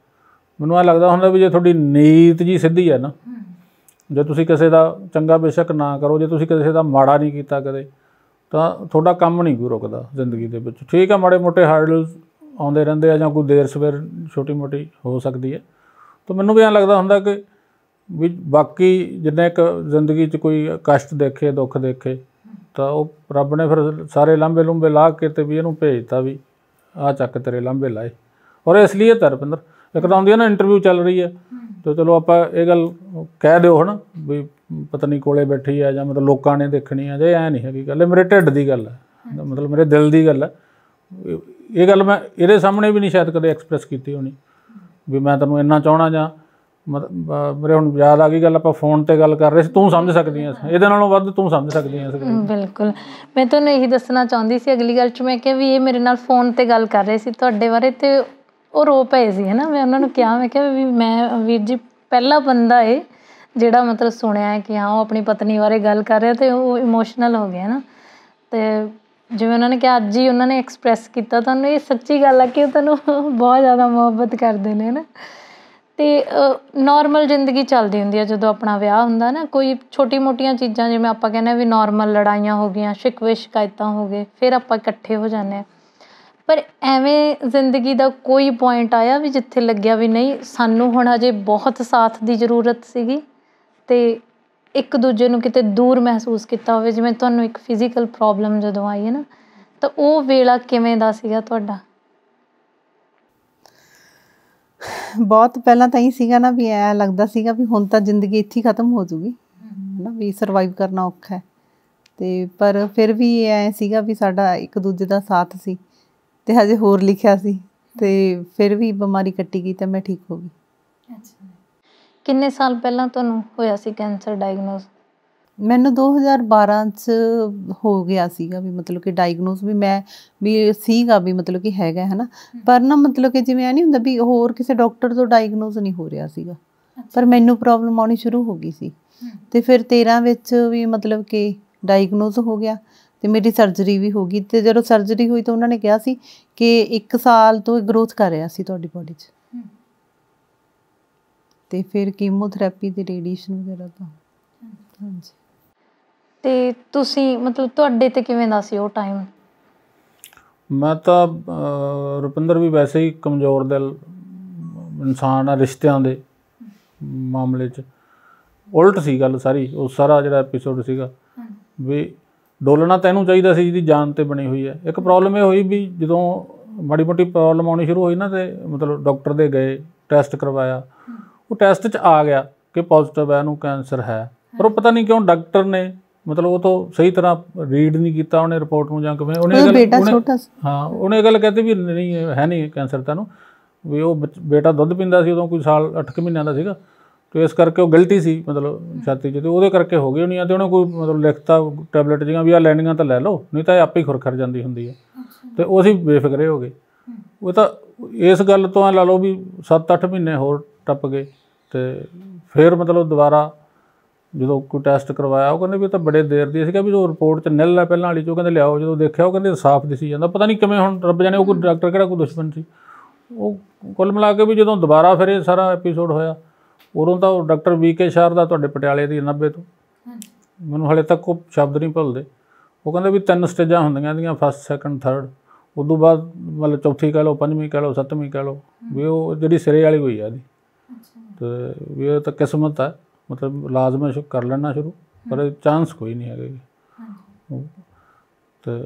ਮੈਨੂੰ ਆ ਲੱਗਦਾ ਹੁੰਦਾ ਵੀ ਜੇ ਤੁਹਾਡੀ ਨੀਤ ਜੀ ਸਿੱਧੀ ਹੈ ਨਾ ਜੇ ਤੁਸੀਂ ਕਿਸੇ ਦਾ ਚੰਗਾ ਬੇਸ਼ੱਕ ਨਾ ਕਰੋ ਜੇ ਤੁਸੀਂ ਕਿਸੇ ਦਾ ਮਾੜਾ ਨਹੀਂ ਕੀਤਾ ਕਦੇ ਤਾਂ ਤੁਹਾਡਾ ਕੰਮ ਨਹੀਂ ਕੋਈ ਰੁਕਦਾ ਜ਼ਿੰਦਗੀ ਦੇ ਵਿੱਚ ਠੀਕ ਆ ਮਾੜੇ ਮੋਟੇ ਹਾਰਡਲਸ ਆਉਂਦੇ ਰਹਿੰਦੇ ਆ ਜਾਂ ਕੋਈ ਦੇਰ ਸਵੇਰ ਛੋਟੀ ਮੋਟੀ ਹੋ ਸਕਦੀ ਹੈ ਤਾਂ ਮੈਨੂੰ ਵੀ ਐਂ ਲੱਗਦਾ ਹੁੰਦਾ ਕਿ ਵੀ ਬਾਕੀ ਜਿੰਨੇ ਇੱਕ ਜ਼ਿੰਦਗੀ 'ਚ ਕੋਈ ਕਸ਼ਟ ਦੇਖੇ ਦੁੱਖ ਦੇਖੇ ਤਾਂ ਉਹ ਰੱਬ ਨੇ ਫਿਰ ਸਾਰੇ ਲੰਬੇ ਲੰਬੇ ਲਾ ਕੇ ਤੇ ਵੀ ਇਹਨੂੰ ਭੇਜਤਾ ਵੀ ਆ ਚੱਕ ਤੇਰੇ ਲੰਬੇ ਲਾਏ ਔਰ ਇਸ ਲਈ ਤਾਂ ਇੱਕ ਤਾਂ ਹੁੰਦੀ ਹੈ ਨਾ ਇੰਟਰਵਿਊ ਚੱਲ ਰਹੀ ਹੈ ਤੇ ਚਲੋ ਆਪਾਂ ਇਹ ਗੱਲ ਕਹਿ ਦਿਓ ਹਨਾ ਵੀ ਪਤਨੀ ਕੋਲੇ ਬੈਠੀ ਆ ਜਾਂ ਮਤਲਬ ਲੋਕਾਂ ਨੇ ਦੇਖਣੀ ਆ ਜੇ ਐ ਨਹੀਂ ਹੈਗੀ ਗੱਲ ਮੇਰੇ ਢਿੱਡ ਦੀ ਗੱਲ ਹੈ ਮਤਲਬ ਮੇਰੇ ਦਿਲ ਦੀ ਗੱਲ ਹੈ ਇਹ ਗੱਲ ਮੈਂ ਇਹਦੇ ਸਾਹਮਣੇ ਵੀ ਨਹੀਂ ਸ਼ਾਇਦ ਕਦੇ ਐਕਸਪ੍ਰੈਸ ਕੀਤੀ ਹੋਣੀ ਵੀ ਮੈਂ ਤੈਨੂੰ ਇੰਨਾ ਚਾਹਣਾ ਜਾਂ ਮੇਰੇ ਹੁਣ ਯਾਦ ਆ ਗਈ ਗੱਲ ਆਪਾਂ ਫੋਨ ਤੇ ਗੱਲ ਕਰ ਰਹੇ ਸੀ ਤੂੰ ਸਮਝ ਸਕਦੀ ਐ ਇਹਦੇ ਨਾਲੋਂ ਵੱਧ ਤੂੰ ਸਮਝ ਸਕਦੀ ਐ ਬਿਲਕੁਲ ਮੈਂ ਤੁਹਾਨੂੰ ਇਹੀ ਦੱਸਣਾ ਚਾਹੁੰਦੀ ਸੀ ਅਗਲੀ ਗੱਲ ਚ ਮੈਂ ਕਿਹਾ ਵੀ ਇਹ ਮੇਰੇ ਨਾਲ ਫੋਨ ਤੇ ਗੱਲ ਕਰ ਰਹੇ ਸੀ ਤੁਹਾਡੇ ਬਾਰੇ ਤੇ ਉਹ ਰੋ ਪਏ ਸੀ ਹੈਨਾ ਮੈਂ ਉਹਨਾਂ ਨੂੰ ਕਿਹਾ ਮੈਂ ਕਿਹਾ ਵੀ ਮੈਂ ਵੀਰ ਜੀ ਪਹਿਲਾ ਬੰਦਾ ਏ ਜਿਹੜਾ ਮਤਲਬ ਸੁਣਿਆ ਕਿ ਹਾਂ ਉਹ ਆਪਣੀ ਪਤਨੀ ਬਾਰੇ ਗੱਲ ਕਰ ਰਿਹਾ ਤੇ ਉਹ ਇਮੋਸ਼ਨਲ ਹੋ ਗਿਆ ਨਾ ਤੇ ਜਿਵੇਂ ਉਹਨਾਂ ਨੇ ਕਿਹਾ ਅੱਜ ਹੀ ਉਹਨਾਂ ਨੇ ਐਕਸਪ੍ਰੈਸ ਕੀਤਾ ਤੁਹਾਨੂੰ ਇਹ ਸੱਚੀ ਗੱਲ ਆ ਕਿ ਉਹ ਤੁਹਾਨੂੰ ਬਹੁਤ ਜ਼ਿਆਦਾ ਮੁਹੱਬਤ ਕਰਦੇ ਨੇ ਹੈਨਾ ਤੇ ਨੋਰਮਲ ਜ਼ਿੰਦਗੀ ਚੱਲਦੀ ਹੁੰਦੀ ਆ ਜਦੋਂ ਆਪਣਾ ਵਿਆਹ ਹੁੰਦਾ ਨਾ ਕੋਈ ਛੋਟੀ ਮੋਟੀਆਂ ਚੀਜ਼ਾਂ ਜਿਵੇਂ ਆਪਾਂ ਕਹਿੰਦੇ ਵੀ ਨੋਰਮਲ ਲੜਾਈਆਂ ਹੋ ਗਈਆਂ ਸ਼ਿਕਵੇ ਸ਼ਿਕਾਇਤਾਂ ਹੋ ਗਏ ਫਿਰ ਆਪਾਂ ਇਕੱਠੇ ਹੋ ਜਾਂਦੇ ਆ ਪਰ ਐਵੇਂ ਜ਼ਿੰਦਗੀ ਦਾ ਕੋਈ ਪੁਆਇੰਟ ਆਇਆ ਵੀ ਜਿੱਥੇ ਲੱਗਿਆ ਵੀ ਨਹੀਂ ਸਾਨੂੰ ਹੁਣ ਅਜੇ ਬਹੁਤ ਸਾਥ ਦੀ ਜ਼ਰੂਰਤ ਸੀਗੀ ਤੇ ਇੱਕ ਦੂਜੇ ਨੂੰ ਕਿਤੇ ਦੂਰ ਮਹਿਸੂਸ ਕੀਤਾ ਹੋਵੇ ਜਿਵੇਂ ਤੁਹਾਨੂੰ ਇੱਕ ਫਿਜ਼ੀਕਲ ਪ੍ਰੋਬਲਮ ਜਦੋਂ ਆਈ ਹੈ ਨਾ ਤਾਂ ਉਹ ਵੇਲਾ ਕਿਵੇਂ ਦਾ ਸੀਗਾ ਤੁਹਾਡਾ ਬਹੁਤ ਪਹਿਲਾਂ ਤਾਂ ਹੀ ਸੀਗਾ ਨਾ ਵੀ ਐ ਲੱਗਦਾ ਸੀਗਾ ਵੀ ਹੁਣ ਤਾਂ ਜ਼ਿੰਦਗੀ ਇੱਥੇ ਹੀ ਖਤਮ ਹੋ ਜੂਗੀ ਨਾ ਵੀ ਸਰਵਾਈਵ ਕਰਨਾ ਔਖਾ ਹੈ ਤੇ ਪਰ ਫਿਰ ਵੀ ਐ ਸੀਗਾ ਵੀ ਸਾਡਾ ਇੱਕ ਦੂਜੇ ਦਾ ਸਾਥ ਸੀ ਤੇ ਹਜੇ ਹੋਰ ਲਿਖਿਆ ਸੀ ਤੇ ਫਿਰ ਵੀ ਬਿਮਾਰੀ ਕੱਟੀ ਗਈ ਤਾਂ ਮੈਂ ਠੀਕ ਹੋ ਗਈ ਅੱਛਾ ਕਿੰਨੇ ਸਾਲ ਪਹਿਲਾਂ ਤੁਹਾਨੂੰ ਹੋਇਆ ਸੀ ਕੈਂਸਰ ਡਾਇਗਨੋਸ ਮੈਨੂੰ 2012 ਚ ਹੋ ਗਿਆ ਸੀਗਾ ਵੀ ਮਤਲਬ ਕਿ ਡਾਇਗਨੋਸ ਵੀ ਮੈਂ ਵੀ ਸੀਗਾ ਵੀ ਮਤਲਬ ਕਿ ਹੈਗਾ ਹੈ ਨਾ ਪਰ ਨਾ ਮਤਲਬ ਕਿ ਜਿਵੇਂ ਆ ਨਹੀਂ ਹੁੰਦਾ ਵੀ ਹੋਰ ਕਿਸੇ ਡਾਕਟਰ ਤੋਂ ਡਾਇਗਨੋਸ ਨਹੀਂ ਹੋ ਰਿਹਾ ਸੀਗਾ ਪਰ ਮੈਨੂੰ ਪ੍ਰੋਬਲਮ ਆਉਣੀ ਸ਼ੁਰੂ ਹੋ ਗਈ ਸੀ ਤੇ ਫਿਰ 13 ਵਿੱਚ ਵੀ ਮਤਲਬ ਕਿ ਡਾਇਗਨੋਸ ਹੋ ਗਿਆ ਤੇ ਮੇਰੀ ਸਰਜਰੀ ਵੀ ਹੋ ਗਈ ਤੇ ਜਦੋਂ ਸਰਜਰੀ ਹੋਈ ਤਾਂ ਉਹਨਾਂ ਨੇ ਕਿਹਾ ਸੀ ਕਿ 1 ਸਾਲ ਤੋਂ ਗਰੋਥ ਕਰ ਰਿਹਾ ਸੀ ਤੁਹਾਡੀ ਬੋਡੀ 'ਚ ਤੇ ਫਿਰ ਕੀਮੋਥੈਰੇਪੀ ਤੇ ਰੇਡੀਏਸ਼ਨ ਵਗੈਰਾ ਤਾਂ ਹਾਂਜੀ ਤੇ ਤੁਸੀਂ ਮਤਲਬ ਤੁਹਾਡੇ ਤੇ ਕਿਵੇਂ ਦਾ ਸੀ ਉਹ ਟਾਈਮ ਮੈਂ ਤਾਂ ਰੁਪਿੰਦਰ ਵੀ ਵੈਸੇ ਹੀ ਕਮਜ਼ੋਰ ਦਿਲ ਇਨਸਾਨ ਆ ਰਿਸ਼ਤਿਆਂ ਦੇ ਮਾਮਲੇ 'ਚ ਉਲਟ ਸੀ ਗੱਲ ਸਾਰੀ ਉਹ ਸਾਰਾ ਜਿਹੜਾ ਐਪੀਸੋਡ ਸੀਗਾ ਵੀ ਡੋਲਣਾ ਤੈਨੂੰ ਚਾਹੀਦਾ ਸੀ ਜਿਹਦੀ ਜਾਨ ਤੇ ਬਣੀ ਹੋਈ ਹੈ ਇੱਕ ਪ੍ਰੋਬਲਮ ਇਹ ਹੋਈ ਵੀ ਜਦੋਂ ਮਾੜੀ ਮੋਟੀ ਪ੍ਰੋਬਲਮ ਆਉਣੀ ਸ਼ੁਰੂ ਹੋਈ ਨਾ ਤੇ ਮਤਲਬ ਡਾਕਟਰ ਦੇ ਗਏ ਟੈਸਟ ਕਰਵਾਇਆ ਉਹ ਟੈਸਟ 'ਚ ਆ ਗਿਆ ਕਿ ਪੋਜ਼ਿਟਿਵ ਹੈ ਇਹਨੂੰ ਕੈਂਸਰ ਹੈ ਪਰ ਉਹ ਪਤਾ ਨਹੀਂ ਕਿਉਂ ਡਾਕਟਰ ਨੇ ਮਤਲਬ ਉਹ ਤੋਂ ਸਹੀ ਤਰ੍ਹਾਂ ਰੀਡ ਨਹੀਂ ਕੀਤਾ ਉਹਨੇ ਰਿਪੋਰਟ ਨੂੰ ਜਾਂ ਕਿਵੇਂ ਉਹਨੇ ਇਹ ਬੇਟਾ ਛੋਟਾ ਸੀ ਹਾਂ ਉਹਨੇ ਗੱਲ ਕਹਤੀ ਵੀ ਨਹੀਂ ਹੈ ਨਹੀਂ ਕੈਂਸਰ ਤਾਂ ਨੂੰ ਵੀ ਉਹ ਬੇਟਾ ਦੁੱਧ ਪੀਂਦਾ ਸੀ ਉਦੋਂ ਕੋਈ ਸਾਲ 8 ਮਹੀਨਿਆਂ ਦਾ ਸੀਗਾ ਤੇ ਇਸ ਕਰਕੇ ਉਹ ਗਲਤੀ ਸੀ ਮਤਲਬ ਛਾਤੀ 'ਚ ਤੇ ਉਹਦੇ ਕਰਕੇ ਹੋ ਗਈ ਹੋਣੀ ਆ ਤੇ ਉਹਨੇ ਕੋਈ ਮਤਲਬ ਲਿਖਤਾ ਟੈਬਲੇਟ ਜਿਹਾ ਵੀ ਆ ਲੈਣੀਆਂ ਤਾਂ ਲੈ ਲਓ ਨਹੀਂ ਤਾਂ ਇਹ ਆਪੇ ਹੀ ਖੁਰਖਰ ਜਾਂਦੀ ਹੁੰਦੀ ਹੈ ਤੇ ਉਹ ਅਸੀਂ ਬੇਫਿਕਰੇ ਹੋ ਗਏ ਉਹ ਤਾਂ ਇਸ ਗੱਲ ਤੋਂ ਲਾ ਲਓ ਵੀ 7-8 ਮਹੀਨੇ ਹੋਰ ਟੱਪ ਗਏ ਤੇ ਫਿਰ ਮਤਲਬ ਦੁਬਾਰਾ ਜਦੋਂ ਕੋਈ ਟੈਸਟ ਕਰਵਾਇਆ ਉਹ ਕਹਿੰਦੇ ਵੀ ਇਹ ਤਾਂ ਬੜੇ ਦੇਰ ਦੀ ਸੀਗਾ ਵੀ ਉਹ ਰਿਪੋਰਟ 'ਚ ਨਿਲ ਆ ਪਹਿਲਾਂ ਵਾਲੀ ਚੋਂ ਕਹਿੰਦੇ ਲਿਆਓ ਜਦੋਂ ਦੇਖਿਆ ਉਹ ਕਹਿੰਦੇ ਸਾਫ਼ ਦਿਸੀ ਜਾਂਦਾ ਪਤਾ ਨਹੀਂ ਕਿਵੇਂ ਹੁਣ ਰੱਬ ਜਾਣੇ ਉਹ ਕੋਈ ਡਾਕਟਰ ਕਿਹੜਾ ਕੋਈ ਦੁਸ਼ਮਣ ਸੀ ਉਹ ਕੁੱਲ ਮਿਲਾ ਕੇ ਵੀ ਜਦੋਂ ਦੁਬਾਰਾ ਫਿਰ ਇਹ ਸਾਰਾ ਐਪੀਸੋਡ ਹੋਇਆ ਉਦੋਂ ਤਾਂ ਉਹ ਡਾਕਟਰ ਵੀ ਕੇ ਸ਼ਾਰਦਾ ਤੁਹਾਡੇ ਪਟਿਆਲੇ ਦੀ 90 ਤੋਂ ਮੈਨੂੰ ਹਲੇ ਤੱਕ ਉਹ ਸ਼ਬਦ ਨਹੀਂ ਭੁੱਲਦੇ ਉਹ ਕਹਿੰਦੇ ਵੀ ਤਿੰਨ ਸਟੇਜਾਂ ਹੁੰਦੀਆਂ ਇਹਦੀਆਂ ਫਸਟ ਸੈਕੰਡ ਥਰਡ ਉਸ ਤੋਂ ਬਾਅਦ ਮਤਲਬ ਚੌਥੀ ਕਹ ਲਓ ਪੰਜਵੀਂ ਕਹ ਲਓ ਸੱਤਵੀਂ ਕਹ ਲਓ ਵੀ ਉਹ ਜਿਹੜੀ ਸਿਰੇ ਵਾਲੀ ਹੋਈ ਆ ਦੀ ਤੇ ਵੀ ਉਹ ਤਾਂ ਕਿਸਮਤ ਆ ਮਤਲਬ ਲਾਜ਼ਮਨ ਸ਼ੁਰੂ ਕਰ ਲੈਣਾ ਸ਼ੁਰੂ ਪਰ ਚਾਂਸ ਕੋਈ ਨਹੀਂ ਹੈਗਾ ਜੀ ਤੇ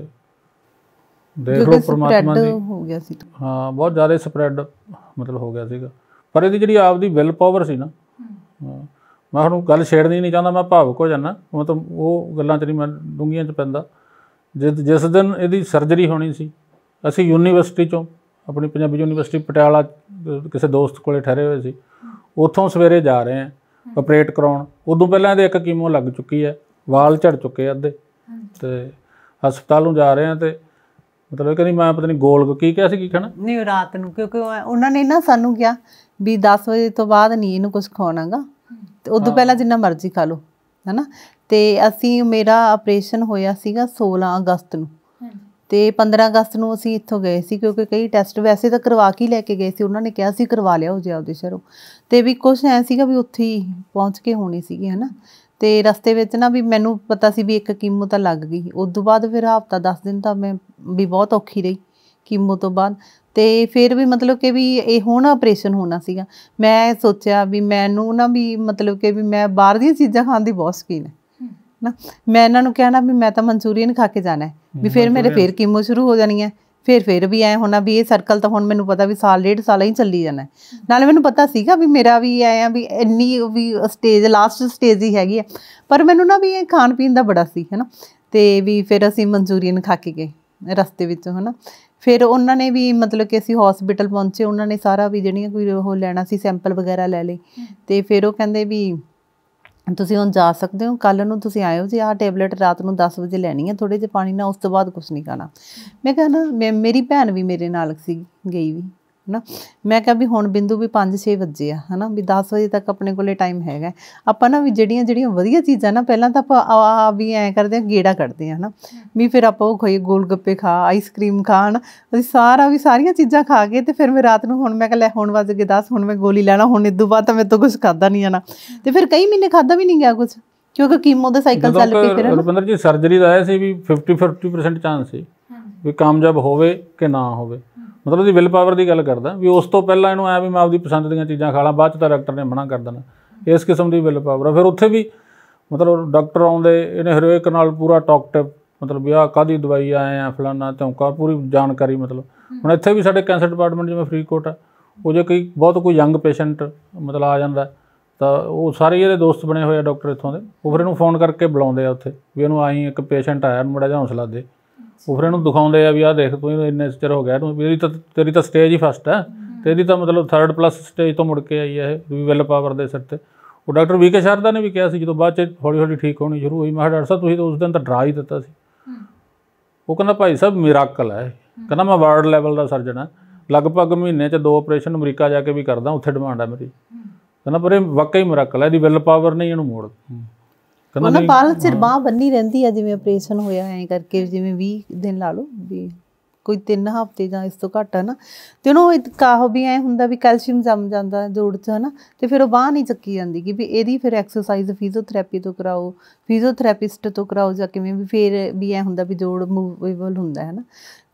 ਦੇਖ ਲੋ ਪ੍ਰਮਾਤਮਾ ਦੀ ਹੋ ਗਿਆ ਸੀ ਹਾਂ ਬਹੁਤ ਜ਼ਿਆਦਾ ਸਪਰੈਡ ਮਤਲਬ ਹੋ ਗਿਆ ਸੀਗਾ ਪਰ ਇਹਦੀ ਜਿਹੜੀ ਆਪਦੀ ਵਿਲ ਪਾਵਰ ਸੀ ਨਾ ਮੈਂ ਹੁਣ ਗੱਲ ਛੇੜਨੀ ਨਹੀਂ ਚਾਹੁੰਦਾ ਮੈਂ ਭਾਵਕ ਹੋ ਜਾਣਾ ਮਤਲਬ ਉਹ ਗੱਲਾਂ ਚ ਨਹੀਂ ਮੈਂ ਡੂੰਗੀਆਂ ਚ ਪੈਂਦਾ ਜਿਸ ਦਿਨ ਇਹਦੀ ਸਰਜਰੀ ਹੋਣੀ ਸੀ ਅਸੀਂ ਯੂਨੀਵਰਸਿਟੀ ਚੋਂ ਆਪਣੀ ਪੰਜਾਬੀ ਯੂਨੀਵਰਸਿਟੀ ਪਟਿਆਲਾ ਕਿਸੇ ਦੋਸਤ ਕੋਲੇ ਠਹਿਰੇ ਹੋਏ ਸੀ ਉੱਥੋਂ ਸਵੇਰੇ ਜਾ ਰਹੇ ਆ ਆਪਰੇਟ ਕਰਾਉਣ ਉਦੋਂ ਪਹਿਲਾਂ ਇਹਦੇ ਇੱਕ ਕੀਮੋ ਲੱਗ ਚੁੱਕੀ ਹੈ ਵਾਲ ਝੜ ਚੁੱਕੇ ਅੱਧੇ ਤੇ ਹਸਪਤਾਲ ਨੂੰ ਜਾ ਰਹੇ ਆ ਤੇ ਮਤਲਬ ਇਹ ਕਹਿੰਦੀ ਮੈਂ ਪਤਾ ਨਹੀਂ ਗੋਲ ਕੀ ਕਿਹਾ ਸੀ ਕੀ ਖਣਾ ਨਹੀਂ ਰਾਤ ਨੂੰ ਕਿਉਂਕਿ ਉਹਨਾਂ ਨੇ ਨਾ ਸਾਨੂੰ ਕਿਹਾ ਵੀ 10 ਵਜੇ ਤੋਂ ਬਾਅਦ ਨਹੀਂ ਇਹਨੂੰ ਕੁਝ ਖਾਣਾਗਾ ਤੇ ਉਦੋਂ ਪਹਿਲਾਂ ਜਿੰਨਾ ਮਰਜ਼ੀ ਖਾ ਲਓ ਹੈਨਾ ਤੇ ਅਸੀਂ ਮੇਰਾ ਆਪਰੇਸ਼ਨ ਹੋਇਆ ਸੀਗਾ 16 ਅਗਸਤ ਨੂੰ ਤੇ 15 ਅਗਸਤ ਨੂੰ ਅਸੀਂ ਇੱਥੋਂ ਗਏ ਸੀ ਕਿਉਂਕਿ ਕਈ ਟੈਸਟ ਵੈਸੇ ਤਾਂ ਕਰਵਾ ਕੇ ਲੈ ਕੇ ਗਏ ਸੀ ਉਹਨਾਂ ਨੇ ਕਿਹਾ ਸੀ ਕਰਵਾ ਲਿਆ ਉਹ ਜੇ ਆਪਦੇ ਸ਼ਹਿਰੋਂ ਤੇ ਵੀ ਕੁਝ ਐ ਸੀਗਾ ਵੀ ਉੱਥੇ ਹੀ ਪਹੁੰਚ ਕੇ ਹੋਣੀ ਸੀਗੀ ਹਨਾ ਤੇ ਰਸਤੇ ਵਿੱਚ ਨਾ ਵੀ ਮੈਨੂੰ ਪਤਾ ਸੀ ਵੀ ਇੱਕ ਕੀਮੋ ਤਾਂ ਲੱਗ ਗਈ ਉਸ ਤੋਂ ਬਾਅਦ ਫਿਰ ਹਫ਼ਤਾ 10 ਦਿਨ ਤਾਂ ਮੈਂ ਵੀ ਬਹੁਤ ਔਖੀ ਰਹੀ ਕੀਮੋ ਤੋਂ ਬਾਅਦ ਤੇ ਫਿਰ ਵੀ ਮਤਲਬ ਕਿ ਵੀ ਇਹ ਹੁਣ ਆਪਰੇਸ਼ਨ ਹੋਣਾ ਸੀਗਾ ਮੈਂ ਸੋਚਿਆ ਵੀ ਮੈਨੂੰ ਨਾ ਵੀ ਮਤਲਬ ਕਿ ਵੀ ਮੈਂ ਬਾਹਰ ਦੀਆਂ ਚੀਜ਼ਾਂ ਖਾਣ ਦੀ ਬਹੁਤ ਸ਼ਕੀਨ ਹੈ ਨਾ ਮੈਂ ਇਹਨਾਂ ਨੂੰ ਕਹਿਣਾ ਵੀ ਮੈਂ ਤਾਂ ਮਨਚੂਰੀਅਨ ਖਾ ਕੇ ਜਾਣਾ ਵੀ ਫਿਰ ਮੇਰੇ ਫੇਰ ਕੀਮੋ ਸ਼ੁਰੂ ਹੋ ਜਾਣੀ ਹੈ ਫਿਰ ਫਿਰ ਵੀ ਐ ਹੋਣਾ ਵੀ ਇਹ ਸਰਕਲ ਤਾਂ ਹੁਣ ਮੈਨੂੰ ਪਤਾ ਵੀ ਸਾਲ ਡੇਢ ਸਾਲ ਹੀ ਚੱਲੀ ਜਾਣਾ ਨਾਲੇ ਮੈਨੂੰ ਪਤਾ ਸੀਗਾ ਵੀ ਮੇਰਾ ਵੀ ਐ ਆ ਵੀ ਇੰਨੀ ਵੀ ਸਟੇਜ ਲਾਸਟ ਸਟੇਜ ਹੀ ਹੈਗੀ ਆ ਪਰ ਮੈਨੂੰ ਨਾ ਵੀ ਇਹ ਖਾਣ ਪੀਣ ਦਾ ਬੜਾ ਸੀ ਹੈਨਾ ਤੇ ਵੀ ਫਿਰ ਅਸੀਂ ਮਨਚੂਰੀਅਨ ਖਾ ਕੇ ਗਏ ਰਸਤੇ ਵਿੱਚ ਹੈਨਾ ਫਿਰ ਉਹਨਾਂ ਨੇ ਵੀ ਮਤਲਬ ਕਿ ਅਸੀਂ ਹਸਪੀਟਲ ਪਹੁੰਚੇ ਉਹਨਾਂ ਨੇ ਸਾਰਾ ਵੀ ਜਿਹੜੀਆਂ ਕੋਈ ਉਹ ਲੈਣਾ ਸੀ ਸੈਂਪਲ ਵਗੈਰਾ ਲੈ ਲਏ ਤੇ ਫਿਰ ਉਹ ਕਹਿੰਦੇ ਵੀ ਤੁਸੀਂ ਹੁਣ ਜਾ ਸਕਦੇ ਹੋ ਕੱਲ ਨੂੰ ਤੁਸੀਂ ਆਇਓ ਜੀ ਆਹ ਟੈਬਲੇਟ ਰਾਤ ਨੂੰ 10 ਵਜੇ ਲੈਣੀ ਹੈ ਥੋੜੇ ਜਿਹਾ ਪਾਣੀ ਨਾਲ ਉਸ ਤੋਂ ਬਾਅਦ ਕੁਝ ਨਹੀਂ ਖਾਣਾ ਮੈਂ ਕਿਹਾ ਨਾ ਮੇਰੀ ਭੈਣ ਵੀ ਮੇਰੇ ਨਾਲ ਸੀ ਗਈ ਵੀ ਹਨਾ ਮੈਂ ਕਿਹਾ ਵੀ ਹੁਣ ਬਿੰਦੂ ਵੀ 5-6 ਵਜੇ ਆ ਹਨਾ ਵੀ 10 ਵਜੇ ਤੱਕ ਆਪਣੇ ਕੋਲੇ ਟਾਈਮ ਹੈਗਾ ਆਪਾਂ ਨਾ ਵੀ ਜਿਹੜੀਆਂ ਜਿਹੜੀਆਂ ਵਧੀਆ ਚੀਜ਼ਾਂ ਨਾ ਪਹਿਲਾਂ ਤਾਂ ਆਪਾਂ ਵੀ ਐ ਕਰਦੇ ਆ ਗੇੜਾ ਕਰਦੇ ਆ ਹਨਾ ਵੀ ਫਿਰ ਆਪਾਂ ਉਹ ਖਾਈ ਗੋਲ ਗੱਪੇ ਖਾ ਆਈਸਕ੍ਰੀਮ ਖਾਣ ਅਸੀਂ ਸਾਰਾ ਵੀ ਸਾਰੀਆਂ ਚੀਜ਼ਾਂ ਖਾ ਕੇ ਤੇ ਫਿਰ ਮੈਂ ਰਾਤ ਨੂੰ ਹੁਣ ਮੈਂ ਕਿਹਾ ਲੈ ਹੁਣ ਵੱਜ ਗਏ 10 ਹੁਣ ਮੈਂ ਗੋਲੀ ਲੈਣਾ ਹੁਣ ਇਦੋਂ ਬਾਅਦ ਤਾਂ ਮੈਂ ਤੋਂ ਕੁਝ ਖਾਦਾ ਨਹੀਂ ਜਾਣਾ ਤੇ ਫਿਰ ਕਈ ਮਹੀਨੇ ਖਾਦਾ ਵੀ ਨਹੀਂ ਗਿਆ ਕੁਝ ਕਿਉਂਕਿ ਕੀਮੋ ਦਾ ਸਾਈਕਲ ਚੱਲ ਪਈ ਫਿਰ ਰਵਿੰਦਰ ਜੀ ਸਰਜਰੀ ਦਾ ਆਇਆ ਸੀ ਵੀ 50 50% ਚਾਂਸ ਸੀ ਵੀ ਕਾਮਯਾਬ ਹੋਵੇ ਕਿ ਨਾ ਹੋਵੇ ਮਤਲਬ ਉਹਦੀ ਵਿਲ ਪਾਵਰ ਦੀ ਗੱਲ ਕਰਦਾ ਵੀ ਉਸ ਤੋਂ ਪਹਿਲਾਂ ਇਹਨੂੰ ਐ ਵੀ ਮੈਂ ਆਪਦੀ ਪਸੰਦ ਦੀਆਂ ਚੀਜ਼ਾਂ ਖਾ ਲਾਂ ਬਾਅਦ ਚ ਤਾਂ ਡਾਕਟਰ ਨੇ ਮਨਾ ਕਰ ਦੇਣਾ ਇਸ ਕਿਸਮ ਦੀ ਵਿਲ ਪਾਵਰ ਫਿਰ ਉੱਥੇ ਵੀ ਮਤਲਬ ਡਾਕਟਰ ਆਉਂਦੇ ਇਹਨੇ ਹੀਰੋਇਕ ਨਾਲ ਪੂਰਾ ਟਾਕ ਟਿਪ ਮਤਲਬ ਆ ਕਾਦੀ ਦਵਾਈ ਆਏ ਆ ਫਲਾਨਾ ਧੌਂਕਾ ਪੂਰੀ ਜਾਣਕਾਰੀ ਮਤਲਬ ਹੁਣ ਇੱਥੇ ਵੀ ਸਾਡੇ ਕੈਂਸਰ ਡਿਪਾਰਟਮੈਂਟ ਜਿਵੇਂ ਕੋਟ ਆ ਉਹ ਜੇ ਕੋਈ ਬਹੁਤ ਕੋਈ ਯੰਗ ਪੇਸ਼ੈਂਟ ਮਤਲਬ ਆ ਜਾਂਦਾ ਤਾਂ ਉਹ ਸਾਰੇ ਇਹਦੇ ਦੋਸਤ ਬਣੇ ਹੋਏ ਆ ਡਾਕਟਰ ਇੱਥੋਂ ਦੇ ਉਹ ਫਿਰ ਇਹਨੂੰ ਫੋਨ ਕਰਕੇ ਬੁਲਾਉਂਦੇ ਆ ਉੱਥੇ ਵੀ ਇਹਨੂੰ ਆਈ ਇੱਕ ਪੇਸ਼ੈਂਟ ਆਇਆ ਮੜਾ ਜਾ ਹੌਸਲਾ ਦੇ ਉਹ ਫਿਰ ਇਹਨੂੰ ਦਿਖਾਉਂਦੇ ਆ ਵੀ ਆ ਦੇਖ ਤੂੰ ਇਹਨੂੰ ਇੰਨੇ ਚਿਰ ਹੋ ਗਿਆ ਤੂੰ ਵੀ ਤਾਂ ਤੇਰੀ ਤਾਂ ਸਟੇਜ ਹੀ ਫਸਟ ਹੈ ਤੇਰੀ ਤਾਂ ਮਤਲਬ 3rd ਪਲੱਸ ਸਟੇਜ ਤੋਂ ਮੁੜ ਕੇ ਆਈ ਹੈ ਵੀ ਵੈਲ ਪਾਵਰ ਦੇ ਸਿਰ ਤੇ ਉਹ ਡਾਕਟਰ ਵੀਕੇ ਸ਼ਰਦਾ ਨੇ ਵੀ ਕਿਹਾ ਸੀ ਜਦੋਂ ਬਾਅਦ ਚ ਹੌਲੀ ਹੌਲੀ ਠੀਕ ਹੋਣੀ ਸ਼ੁਰੂ ਹੋਈ ਮੈਂ ਡਾਕਟਰ ਸਾਹਿਬ ਤੁਸੀਂ ਤਾਂ ਉਸ ਦਿਨ ਤਾਂ ਡਰਾ ਹੀ ਦਿੱਤਾ ਸੀ ਉਹ ਕਹਿੰਦਾ ਭਾਈ ਸਾਹਿਬ ਮਿਰਾਕਲ ਹੈ ਕਹਿੰਦਾ ਮੈਂ ਵਰਲਡ ਲੈਵਲ ਦਾ ਸਰਜਨ ਹਾਂ ਲਗਭਗ ਮਹੀਨੇ ਚ ਦੋ ਆਪਰੇਸ਼ਨ ਅਮਰੀਕਾ ਜਾ ਕੇ ਵੀ ਕਰਦਾ ਉੱਥੇ ਡਿਮਾਂਡ ਹੈ ਮੇਰੀ ਕਹਿੰਦਾ ਪਰ ਇਹ ਵਾਕਈ ਮਿਰਾਕਲ ਹੈ ਇਹਦੀ ਵਿਲ ਪਾਵਰ ਨਹੀਂ ਇਹਨੂੰ ਮੋੜ ਕਹਿੰਦਾ ਉਹਨਾਂ ਬਾਲ ਸਿਰ ਬਾਹ ਬੰਨੀ ਰਹਿੰਦੀ ਆ ਜਿਵੇਂ ਆਪਰੇਸ਼ਨ ਹੋਇਆ ਐ ਕਰਕੇ ਜਿਵੇਂ 20 ਦਿਨ ਲਾ ਲਓ ਵੀ ਕੋਈ 3 ਹਫ਼ਤੇ ਜਾਂ ਇਸ ਤੋਂ ਘੱਟ ਹੈ ਨਾ ਤੇ ਉਹਨੂੰ ਕਾਹ ਵੀ ਐ ਹੁੰਦਾ ਵੀ ਕੈਲਸ਼ੀਅਮ ਜੰਮ ਜਾਂਦਾ ਜੋੜ 'ਚ ਹਨਾ ਤੇ ਫਿਰ ਉਹ ਬਾਹ ਨਹੀਂ ਚੱਕੀ ਜਾਂਦੀ ਕਿ ਵੀ ਇਹਦੀ ਫਿਰ ਐਕਸਰਸਾਈਜ਼ ਫਿਜ਼ੀਓਥੈਰੇਪੀ ਤੋਂ ਕਰਾਓ ਫਿਜ਼ੀਓਥੈਰੇਪਿਸਟ ਤੋਂ ਕਰਾਓ ਜਾਂ ਕਿਵੇਂ ਵੀ ਫਿਰ ਵੀ ਐ ਹੁੰਦਾ ਵੀ ਜੋੜ ਮੂਵੇਬਲ ਹੁੰਦਾ ਹੈ ਨਾ